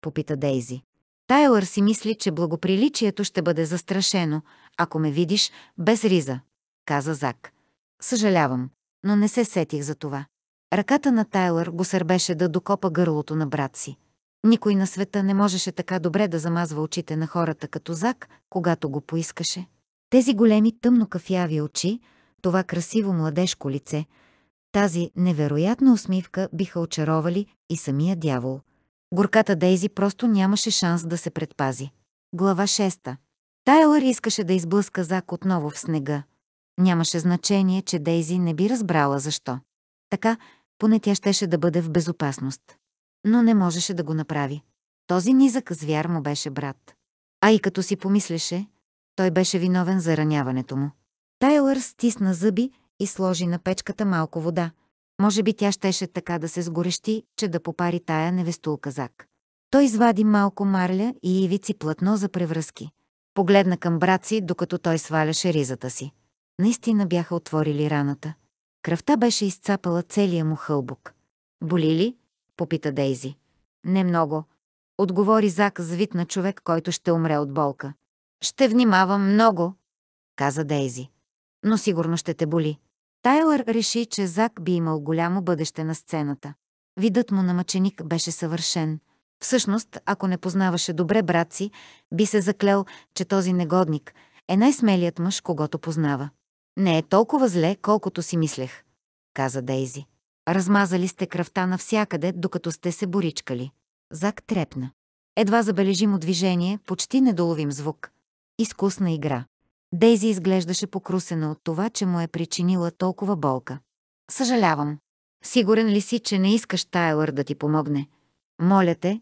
попита Дейзи. Тайлър си мисли, че благоприличието ще бъде застрашено, ако ме видиш без риза, каза Зак. Съжалявам, но не се сетих за това. Ръката на Тайлър го сърбеше да докопа гърлото на брат си. Никой на света не можеше така добре да замазва очите на хората като Зак, когато го поискаше. Тези големи тъмно кафяви очи, това красиво младежко лице, тази невероятна усмивка биха очаровали и самия дявол. Горката Дейзи просто нямаше шанс да се предпази. Глава 6. Тайлър искаше да изблъска Зак отново в снега. Нямаше значение, че Дейзи не би разбрала защо. Така, поне тя щеше да бъде в безопасност. Но не можеше да го направи. Този низък звяр му беше брат. А и като си помислеше, той беше виновен за раняването му. Тайлър стисна зъби и сложи на печката малко вода. Може би тя щеше така да се сгорещи, че да попари тая невестул казак. Той извади малко марля и ивици платно за превръзки. Погледна към брат си, докато той сваляше ризата си. Наистина бяха отворили раната. Кръвта беше изцапала целия му хълбок. «Боли ли?» – попита Дейзи. «Не много», отговори Зак с вид на човек, който ще умре от болка. «Ще внимавам много», каза Дейзи. «Но сигурно ще те боли». Тайлър реши, че Зак би имал голямо бъдеще на сцената. Видът му на мъченик беше съвършен. Всъщност, ако не познаваше добре брат си, би се заклел, че този негодник е най-смелият мъж, когато познава. Не е толкова зле, колкото си мислех, каза Дейзи. Размазали сте кръвта навсякъде, докато сте се боричкали. Зак трепна. Едва забележимо движение, почти недоловим звук. Изкусна игра. Дейзи изглеждаше покрусена от това, че му е причинила толкова болка. Съжалявам. Сигурен ли си, че не искаш Тайлър да ти помогне? Моля те,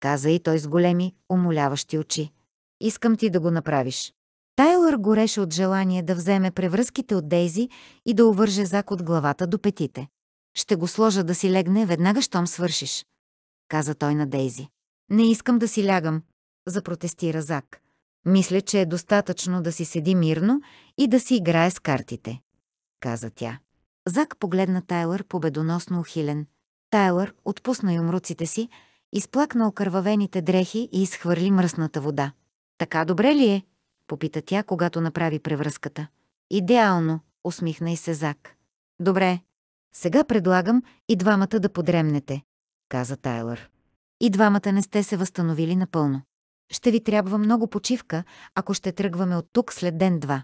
каза и той с големи, умоляващи очи. Искам ти да го направиш. Тайлър гореше от желание да вземе превръзките от Дейзи и да увърже Зак от главата до петите. «Ще го сложа да си легне веднага, щом свършиш», каза той на Дейзи. «Не искам да си лягам», запротестира Зак. «Мисля, че е достатъчно да си седи мирно и да си играе с картите», каза тя. Зак погледна Тайлър победоносно ухилен. Тайлър отпусна юмруците си, изплакна окървавените дрехи и изхвърли мръсната вода. «Така добре ли е?» Попита тя, когато направи превръзката. Идеално, усмихна и се Зак. Добре, сега предлагам и двамата да подремнете, каза Тайлър. И двамата не сте се възстановили напълно. Ще ви трябва много почивка, ако ще тръгваме от тук след ден-два.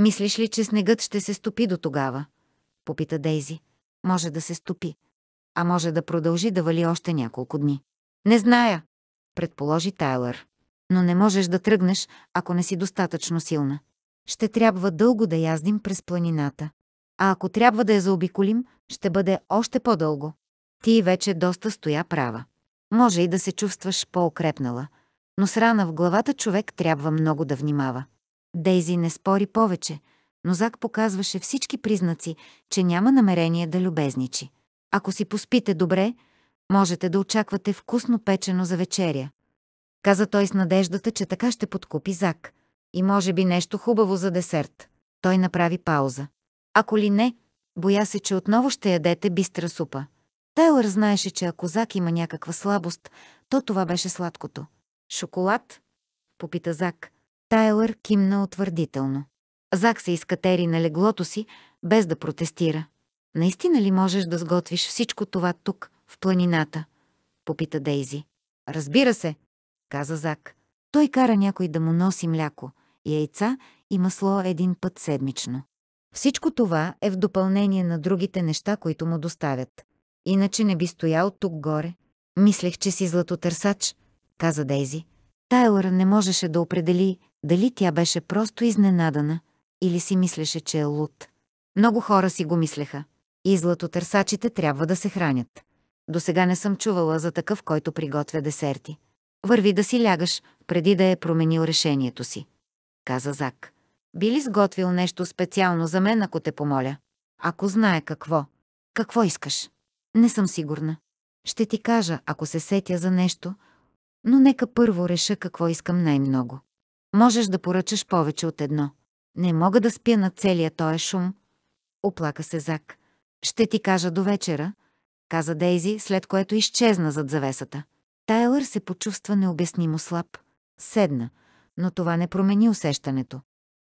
Мислиш ли, че снегът ще се стопи до тогава? Попита Дейзи. Може да се стопи. А може да продължи да вали още няколко дни. Не зная, предположи Тайлър но не можеш да тръгнеш, ако не си достатъчно силна. Ще трябва дълго да яздим през планината. А ако трябва да я заобиколим, ще бъде още по-дълго. Ти вече доста стоя права. Може и да се чувстваш по-окрепнала, но с рана в главата човек трябва много да внимава. Дейзи не спори повече, но Зак показваше всички признаци, че няма намерение да любезничи. Ако си поспите добре, можете да очаквате вкусно печено за вечеря, каза той с надеждата, че така ще подкупи Зак. И може би нещо хубаво за десерт. Той направи пауза. Ако ли не, боя се, че отново ще ядете бистра супа. Тайлър знаеше, че ако Зак има някаква слабост, то това беше сладкото. Шоколад? Попита Зак. Тайлър кимна утвърдително. Зак се изкатери на леглото си, без да протестира. Наистина ли можеш да сготвиш всичко това тук, в планината? Попита Дейзи. Разбира се, каза Зак. Той кара някой да му носи мляко, яйца и масло един път седмично. Всичко това е в допълнение на другите неща, които му доставят. Иначе не би стоял тук горе. Мислех, че си златотърсач, каза Дейзи. Тайлър не можеше да определи дали тя беше просто изненадана или си мислеше, че е луд. Много хора си го мислеха. И златотърсачите трябва да се хранят. До сега не съм чувала за такъв, който приготвя десерти. Върви да си лягаш, преди да е променил решението си. Каза Зак. Би ли сготвил нещо специално за мен, ако те помоля? Ако знае какво. Какво искаш? Не съм сигурна. Ще ти кажа, ако се сетя за нещо, но нека първо реша какво искам най-много. Можеш да поръчаш повече от едно. Не мога да спя на целия този шум. Оплака се Зак. Ще ти кажа до вечера, каза Дейзи, след което изчезна зад завесата. Тайлър се почувства необяснимо слаб. Седна, но това не промени усещането.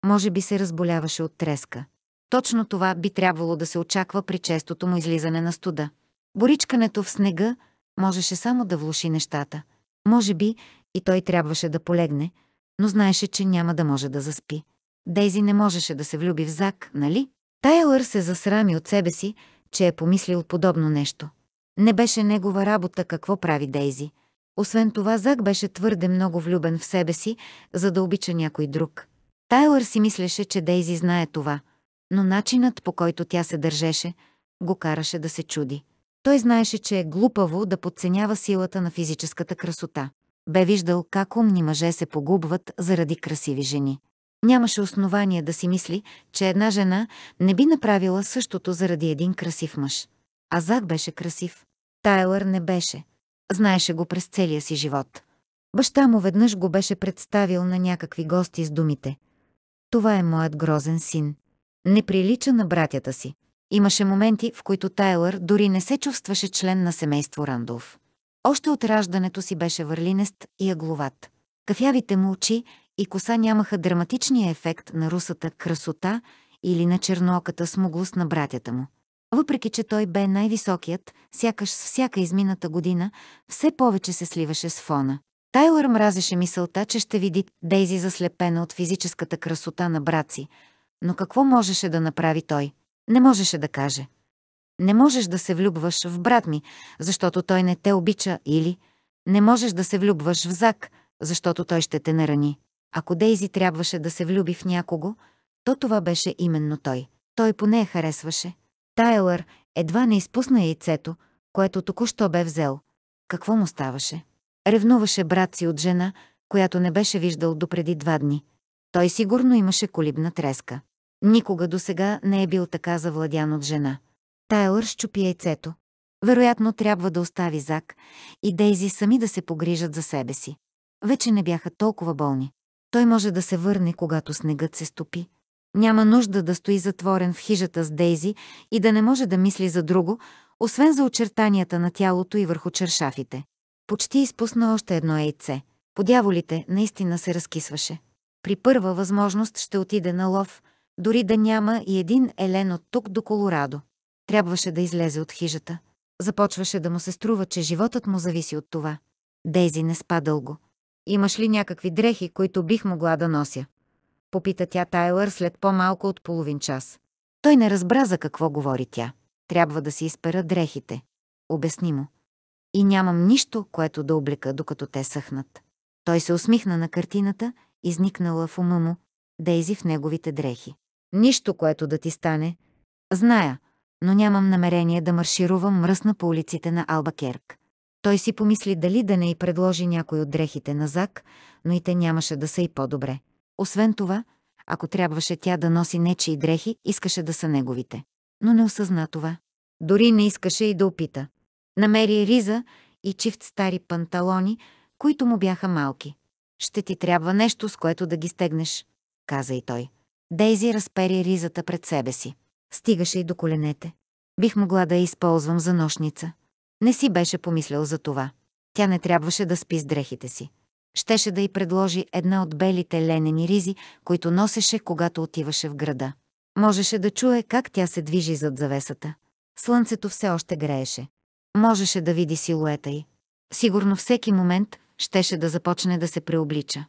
Може би се разболяваше от треска. Точно това би трябвало да се очаква при честото му излизане на студа. Боричкането в снега можеше само да влуши нещата. Може би и той трябваше да полегне, но знаеше, че няма да може да заспи. Дейзи не можеше да се влюби в Зак, нали? Тайлър се засрами от себе си, че е помислил подобно нещо. Не беше негова работа какво прави Дейзи – освен това, Зак беше твърде много влюбен в себе си, за да обича някой друг. Тайлър си мислеше, че Дейзи знае това, но начинът по който тя се държеше, го караше да се чуди. Той знаеше, че е глупаво да подценява силата на физическата красота. Бе виждал как умни мъже се погубват заради красиви жени. Нямаше основание да си мисли, че една жена не би направила същото заради един красив мъж. А Зак беше красив. Тайлър не беше – Знаеше го през целия си живот. Баща му веднъж го беше представил на някакви гости с думите. Това е моят грозен син. Не прилича на братята си. Имаше моменти, в които Тайлър дори не се чувстваше член на семейство Рандолф. Още от раждането си беше върлинест и агловат. Кафявите му очи и коса нямаха драматичния ефект на русата красота или на чернооката смуглост на братята му. Въпреки, че той бе най-високият, сякаш с всяка измината година, все повече се сливаше с фона. Тайлър мразеше мисълта, че ще види Дейзи заслепена от физическата красота на брат си. Но какво можеше да направи той? Не можеше да каже. Не можеш да се влюбваш в брат ми, защото той не те обича или не можеш да се влюбваш в Зак, защото той ще те нарани. Ако Дейзи трябваше да се влюби в някого, то това беше именно той. Той поне я харесваше. Тайлър едва не изпусна яйцето, което току-що бе взел. Какво му ставаше? Ревнуваше брат си от жена, която не беше виждал допреди два дни. Той сигурно имаше колибна треска. Никога досега не е бил така завладян от жена. Тайлър щупи яйцето. Вероятно трябва да остави Зак и Дейзи сами да се погрижат за себе си. Вече не бяха толкова болни. Той може да се върне, когато снегът се стопи, няма нужда да стои затворен в хижата с Дейзи и да не може да мисли за друго, освен за очертанията на тялото и върху чершафите. Почти изпусна още едно яйце. Подяволите наистина се разкисваше. При първа възможност ще отиде на лов, дори да няма и един елен от тук до Колорадо. Трябваше да излезе от хижата. Започваше да му се струва, че животът му зависи от това. Дейзи не спа дълго. Имаш ли някакви дрехи, които бих могла да нося? Попита тя Тайлър след по-малко от половин час. Той не разбра за какво говори тя. Трябва да си изпера дрехите. Обясни му. И нямам нищо, което да облека, докато те съхнат. Той се усмихна на картината, изникнала в ума му, Дейзи в неговите дрехи. Нищо, което да ти стане. Зная, но нямам намерение да марширувам мръсна по улиците на Албакерк. Той си помисли дали да не й предложи някой от дрехите на Зак, но и те нямаше да са и по-добре. Освен това, ако трябваше тя да носи нечи дрехи, искаше да са неговите. Но не осъзна това. Дори не искаше и да опита. Намери риза и чифт стари панталони, които му бяха малки. «Ще ти трябва нещо, с което да ги стегнеш», каза и той. Дейзи разпери ризата пред себе си. Стигаше и до коленете. Бих могла да я използвам за нощница. Не си беше помислял за това. Тя не трябваше да спи с дрехите си. Щеше да й предложи една от белите ленени ризи, които носеше, когато отиваше в града. Можеше да чуе как тя се движи зад завесата. Слънцето все още грееше. Можеше да види силуета й. Сигурно всеки момент щеше да започне да се преоблича.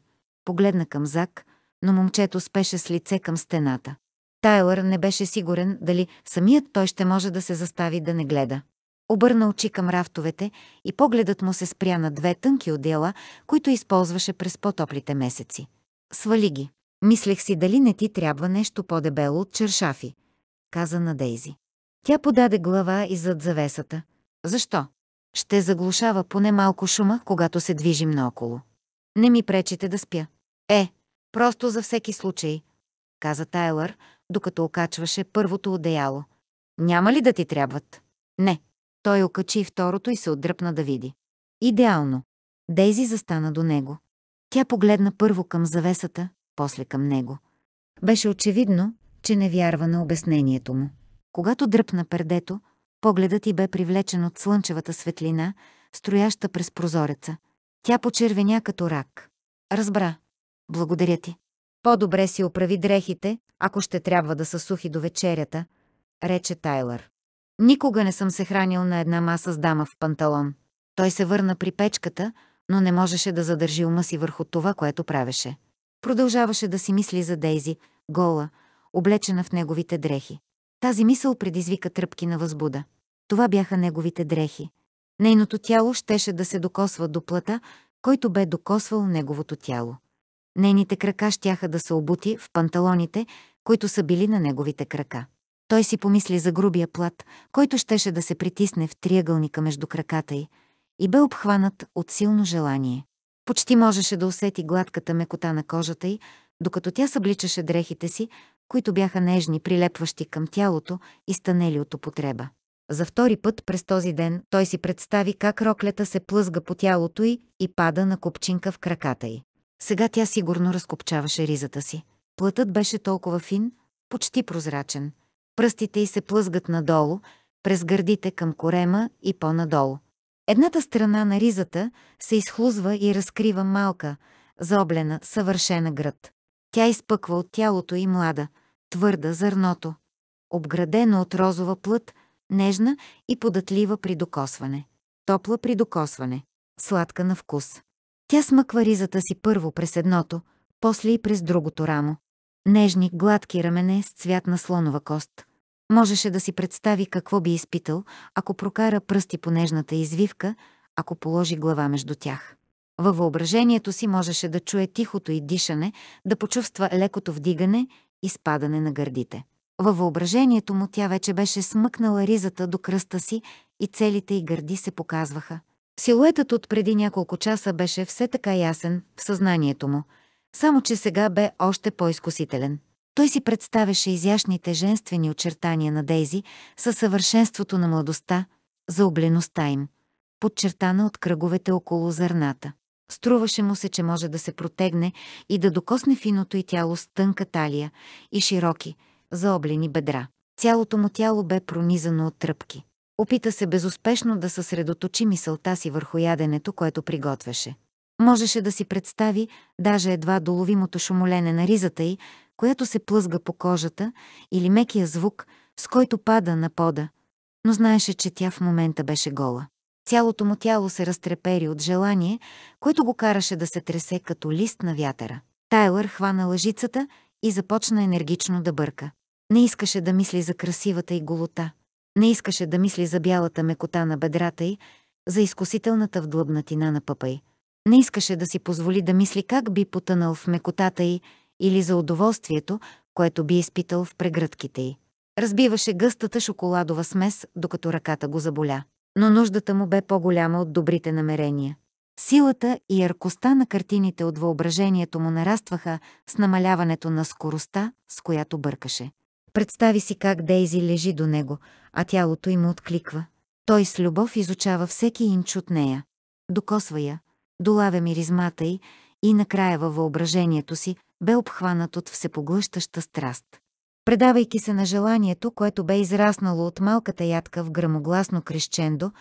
Погледна към Зак, но момчето спеше с лице към стената. Тайлър не беше сигурен дали самият той ще може да се застави да не гледа. Обърна очи към рафтовете и погледът му се спря на две тънки отдела, които използваше през по-топлите месеци. Свали ги. Мислех си дали не ти трябва нещо по-дебело от чершафи, каза на Дейзи. Тя подаде глава и зад завесата. Защо? Ще заглушава поне малко шума, когато се движим наоколо. Не ми пречите да спя. Е, просто за всеки случай, каза Тайлър, докато окачваше първото одеяло. Няма ли да ти трябват? Не, той окачи второто и се отдръпна да види. Идеално. Дейзи застана до него. Тя погледна първо към завесата, после към него. Беше очевидно, че не вярва на обяснението му. Когато дръпна пердето, погледът й бе привлечен от слънчевата светлина, строяща през прозореца. Тя почервеня като рак. Разбра. Благодаря ти. По-добре си оправи дрехите, ако ще трябва да са сухи до вечерята, рече Тайлър. Никога не съм се хранил на една маса с дама в панталон. Той се върна при печката, но не можеше да задържи ума си върху това, което правеше. Продължаваше да си мисли за Дейзи, гола, облечена в неговите дрехи. Тази мисъл предизвика тръпки на възбуда. Това бяха неговите дрехи. Нейното тяло щеше да се докосва до плата, който бе докосвал неговото тяло. Нейните крака щяха да се обути в панталоните, които са били на неговите крака. Той си помисли за грубия плат, който щеше да се притисне в триъгълника между краката й, и бе обхванат от силно желание. Почти можеше да усети гладката мекота на кожата й, докато тя събличаше дрехите си, които бяха нежни, прилепващи към тялото и станели от употреба. За втори път през този ден той си представи как роклята се плъзга по тялото й и пада на купчинка в краката й. Сега тя сигурно разкопчаваше ризата си. Плътът беше толкова фин, почти прозрачен – Пръстите й се плъзгат надолу, през гърдите към корема и по-надолу. Едната страна на ризата се изхлузва и разкрива малка, заоблена, съвършена град. Тя изпъква от тялото и млада, твърда зърното, обградена от розова плът, нежна и податлива при докосване, топла при докосване, сладка на вкус. Тя смъква ризата си първо през едното, после и през другото рамо, Нежни, гладки рамене с цвят на слонова кост. Можеше да си представи какво би изпитал, ако прокара пръсти по нежната извивка, ако положи глава между тях. Във въображението си можеше да чуе тихото и дишане, да почувства лекото вдигане и спадане на гърдите. Във въображението му тя вече беше смъкнала ризата до кръста си и целите й гърди се показваха. Силуетът от преди няколко часа беше все така ясен в съзнанието му – само че сега бе още по-изкусителен. Той си представяше изящните женствени очертания на Дейзи със съвършенството на младостта, заоблеността им, подчертана от кръговете около зърната. Струваше му се, че може да се протегне и да докосне финото и тяло с тънка талия и широки, заоблени бедра. Цялото му тяло бе пронизано от тръпки. Опита се безуспешно да съсредоточи мисълта си върху яденето, което приготвяше. Можеше да си представи даже едва доловимото шумолене на ризата й, която се плъзга по кожата, или мекия звук, с който пада на пода, но знаеше, че тя в момента беше гола. Цялото му тяло се разтрепери от желание, което го караше да се тресе като лист на вятъра. Тайлър хвана лъжицата и започна енергично да бърка. Не искаше да мисли за красивата й голота. Не искаше да мисли за бялата мекота на бедрата й, за изкусителната вдлъбнатина на пъпа й. Не искаше да си позволи да мисли как би потънал в мекотата й или за удоволствието, което би изпитал в прегръдките й. Разбиваше гъстата шоколадова смес, докато ръката го заболя. Но нуждата му бе по-голяма от добрите намерения. Силата и яркостта на картините от въображението му нарастваха с намаляването на скоростта, с която бъркаше. Представи си как Дейзи лежи до него, а тялото им откликва. Той с любов изучава всеки инч от нея. Докосва я, долавя миризмата й и накрая във въображението си бе обхванат от всепоглъщаща страст. Предавайки се на желанието, което бе израснало от малката ядка в грамогласно крещендо,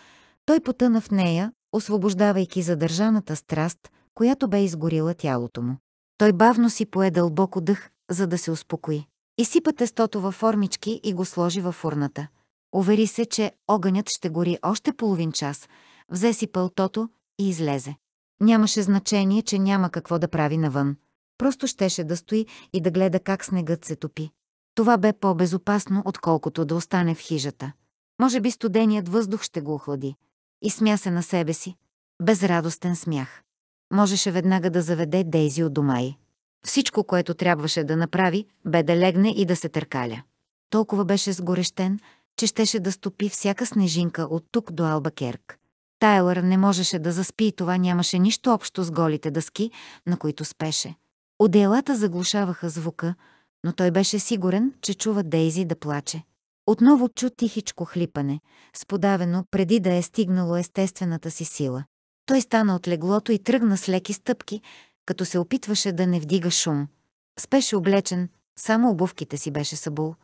той потъна в нея, освобождавайки задържаната страст, която бе изгорила тялото му. Той бавно си пое дълбоко дъх, за да се успокои. Изсипа тестото във формички и го сложи във фурната. Увери се, че огънят ще гори още половин час, взе си пълтото и излезе. Нямаше значение, че няма какво да прави навън. Просто щеше да стои и да гледа как снегът се топи. Това бе по-безопасно, отколкото да остане в хижата. Може би студеният въздух ще го охлади. И смя се на себе си. Безрадостен смях. Можеше веднага да заведе Дейзи от дома й. Всичко, което трябваше да направи, бе да легне и да се търкаля. Толкова беше сгорещен, че щеше да стопи всяка снежинка от тук до Албакерк. Тайлър не можеше да заспи и това нямаше нищо общо с голите дъски, на които спеше. Одеялата заглушаваха звука, но той беше сигурен, че чува Дейзи да плаче. Отново чу тихичко хлипане, сподавено преди да е стигнало естествената си сила. Той стана от леглото и тръгна с леки стъпки, като се опитваше да не вдига шум. Спеше облечен, само обувките си беше събул.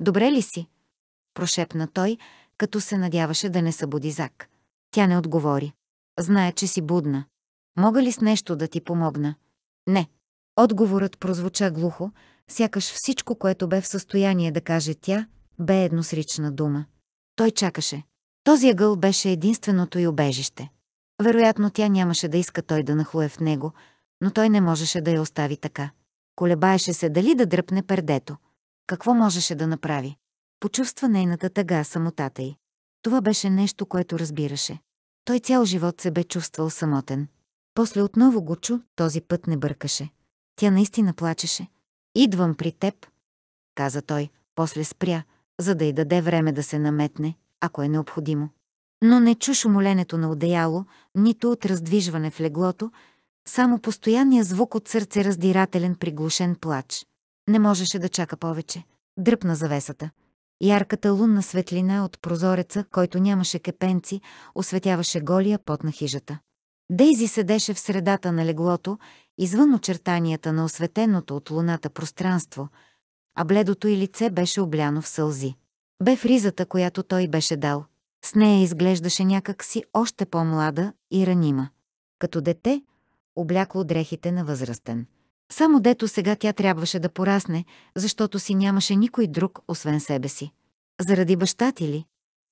«Добре ли си?» – прошепна той, като се надяваше да не събуди Зак. Тя не отговори. Знае, че си будна. Мога ли с нещо да ти помогна? Не. Отговорът прозвуча глухо, сякаш всичко, което бе в състояние да каже тя, бе едносрична дума. Той чакаше. Този ъгъл беше единственото й обежище. Вероятно тя нямаше да иска той да нахлуе в него, но той не можеше да я остави така. Колебаеше се дали да дръпне пердето. Какво можеше да направи? Почувства нейната тъга самотата й. Това беше нещо, което разбираше. Той цял живот се бе чувствал самотен. После отново го чу, този път не бъркаше. Тя наистина плачеше. «Идвам при теб», каза той, после спря, за да й даде време да се наметне, ако е необходимо. Но не чуш шумоленето на одеяло, нито от раздвижване в леглото, само постоянния звук от сърце раздирателен приглушен плач. Не можеше да чака повече. Дръпна завесата. Ярката лунна светлина от прозореца, който нямаше кепенци, осветяваше голия пот на хижата. Дейзи седеше в средата на леглото, извън очертанията на осветеното от луната пространство, а бледото й лице беше обляно в сълзи. Бе в ризата, която той беше дал. С нея изглеждаше някак си още по-млада и ранима. Като дете, облякло дрехите на възрастен. Само дето сега тя трябваше да порасне, защото си нямаше никой друг, освен себе си. Заради баща ти ли?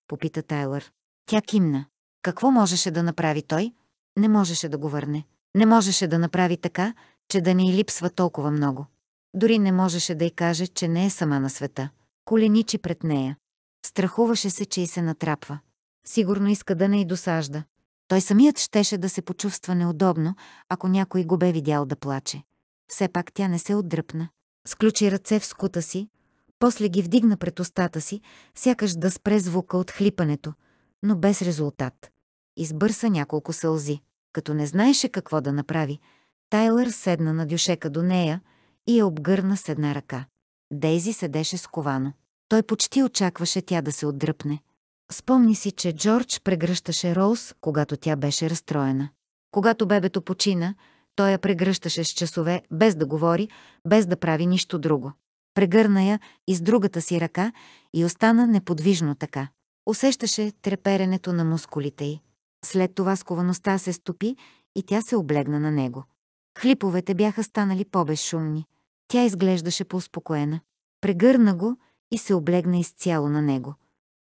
Попита Тайлър. Тя кимна. Какво можеше да направи той? Не можеше да го върне. Не можеше да направи така, че да не й липсва толкова много. Дори не можеше да й каже, че не е сама на света. Коленичи пред нея. Страхуваше се, че й се натрапва. Сигурно иска да не й досажда. Той самият щеше да се почувства неудобно, ако някой го бе видял да плаче. Все пак тя не се отдръпна. Сключи ръце в скута си, после ги вдигна пред устата си, сякаш да спре звука от хлипането, но без резултат. Избърса няколко сълзи. Като не знаеше какво да направи, Тайлър седна на дюшека до нея и я обгърна с една ръка. Дейзи седеше сковано. Той почти очакваше тя да се отдръпне. Спомни си, че Джордж прегръщаше Роуз, когато тя беше разстроена. Когато бебето почина, той я прегръщаше с часове, без да говори, без да прави нищо друго. Прегърна я и с другата си ръка и остана неподвижно така. Усещаше треперенето на мускулите й. След това сковаността се стопи и тя се облегна на него. Хлиповете бяха станали по-безшумни. Тя изглеждаше по-успокоена. Прегърна го и се облегна изцяло на него.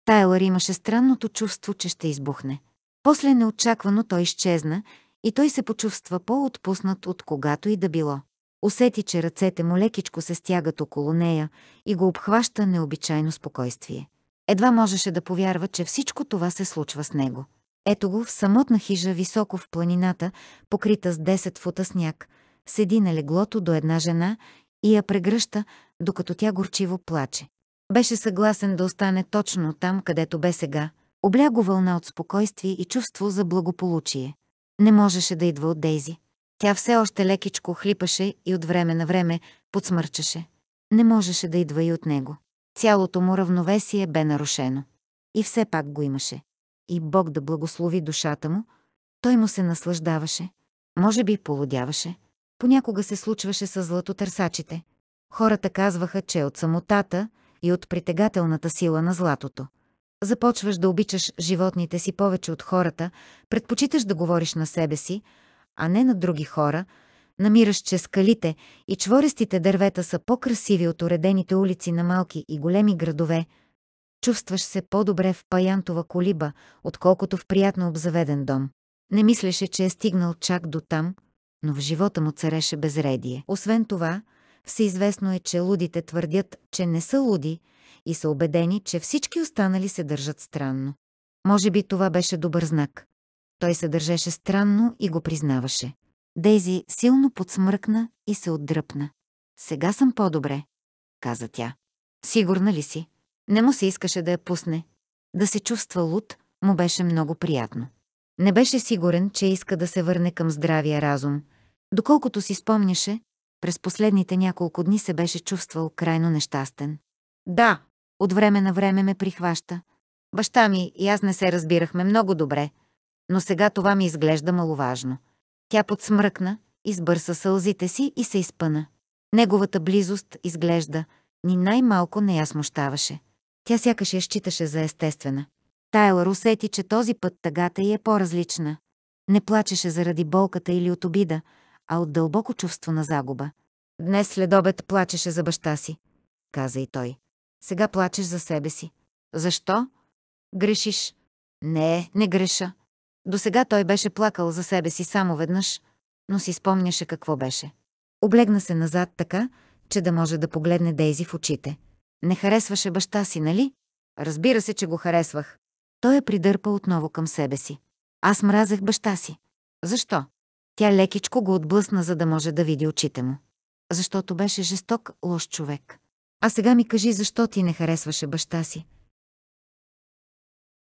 Тайлър имаше странното чувство, че ще избухне. После неочаквано той изчезна и той се почувства по-отпуснат от когато и да било. Усети, че ръцете му лекичко се стягат около нея и го обхваща необичайно спокойствие. Едва можеше да повярва, че всичко това се случва с него. Ето го в самотна хижа високо в планината, покрита с 10 фута сняг, седи на леглото до една жена и я прегръща, докато тя горчиво плаче. Беше съгласен да остане точно там, където бе сега. Обля го вълна от спокойствие и чувство за благополучие. Не можеше да идва от Дейзи. Тя все още лекичко хлипаше и от време на време подсмърчаше. Не можеше да идва и от него. Цялото му равновесие бе нарушено. И все пак го имаше. И Бог да благослови душата му, той му се наслаждаваше. Може би полудяваше. Понякога се случваше с златотърсачите. Хората казваха, че от самотата и от притегателната сила на златото – започваш да обичаш животните си повече от хората, предпочиташ да говориш на себе си, а не на други хора, намираш, че скалите и чворестите дървета са по-красиви от уредените улици на малки и големи градове, чувстваш се по-добре в паянтова колиба, отколкото в приятно обзаведен дом. Не мислеше, че е стигнал чак до там, но в живота му цареше безредие. Освен това, всеизвестно е, че лудите твърдят, че не са луди, и са убедени, че всички останали се държат странно. Може би това беше добър знак. Той се държеше странно и го признаваше. Дейзи силно подсмръкна и се отдръпна. «Сега съм по-добре», каза тя. «Сигурна ли си?» Не му се искаше да я пусне. Да се чувства луд му беше много приятно. Не беше сигурен, че иска да се върне към здравия разум. Доколкото си спомняше, през последните няколко дни се беше чувствал крайно нещастен. Да, от време на време ме прихваща. Баща ми и аз не се разбирахме много добре, но сега това ми изглежда маловажно. Тя подсмръкна, избърса сълзите си и се изпъна. Неговата близост, изглежда, ни най-малко не я смущаваше. Тя сякаш я считаше за естествена. Тайлър усети, че този път тъгата й е по-различна. Не плачеше заради болката или от обида, а от дълбоко чувство на загуба. Днес след обед плачеше за баща си, каза и той. Сега плачеш за себе си. Защо? Грешиш. Не, не греша. До сега той беше плакал за себе си само веднъж, но си спомняше какво беше. Облегна се назад така, че да може да погледне Дейзи в очите. Не харесваше баща си, нали? Разбира се, че го харесвах. Той я придърпа отново към себе си. Аз мразех баща си. Защо? Тя лекичко го отблъсна, за да може да види очите му. Защото беше жесток, лош човек. А сега ми кажи защо ти не харесваше баща си.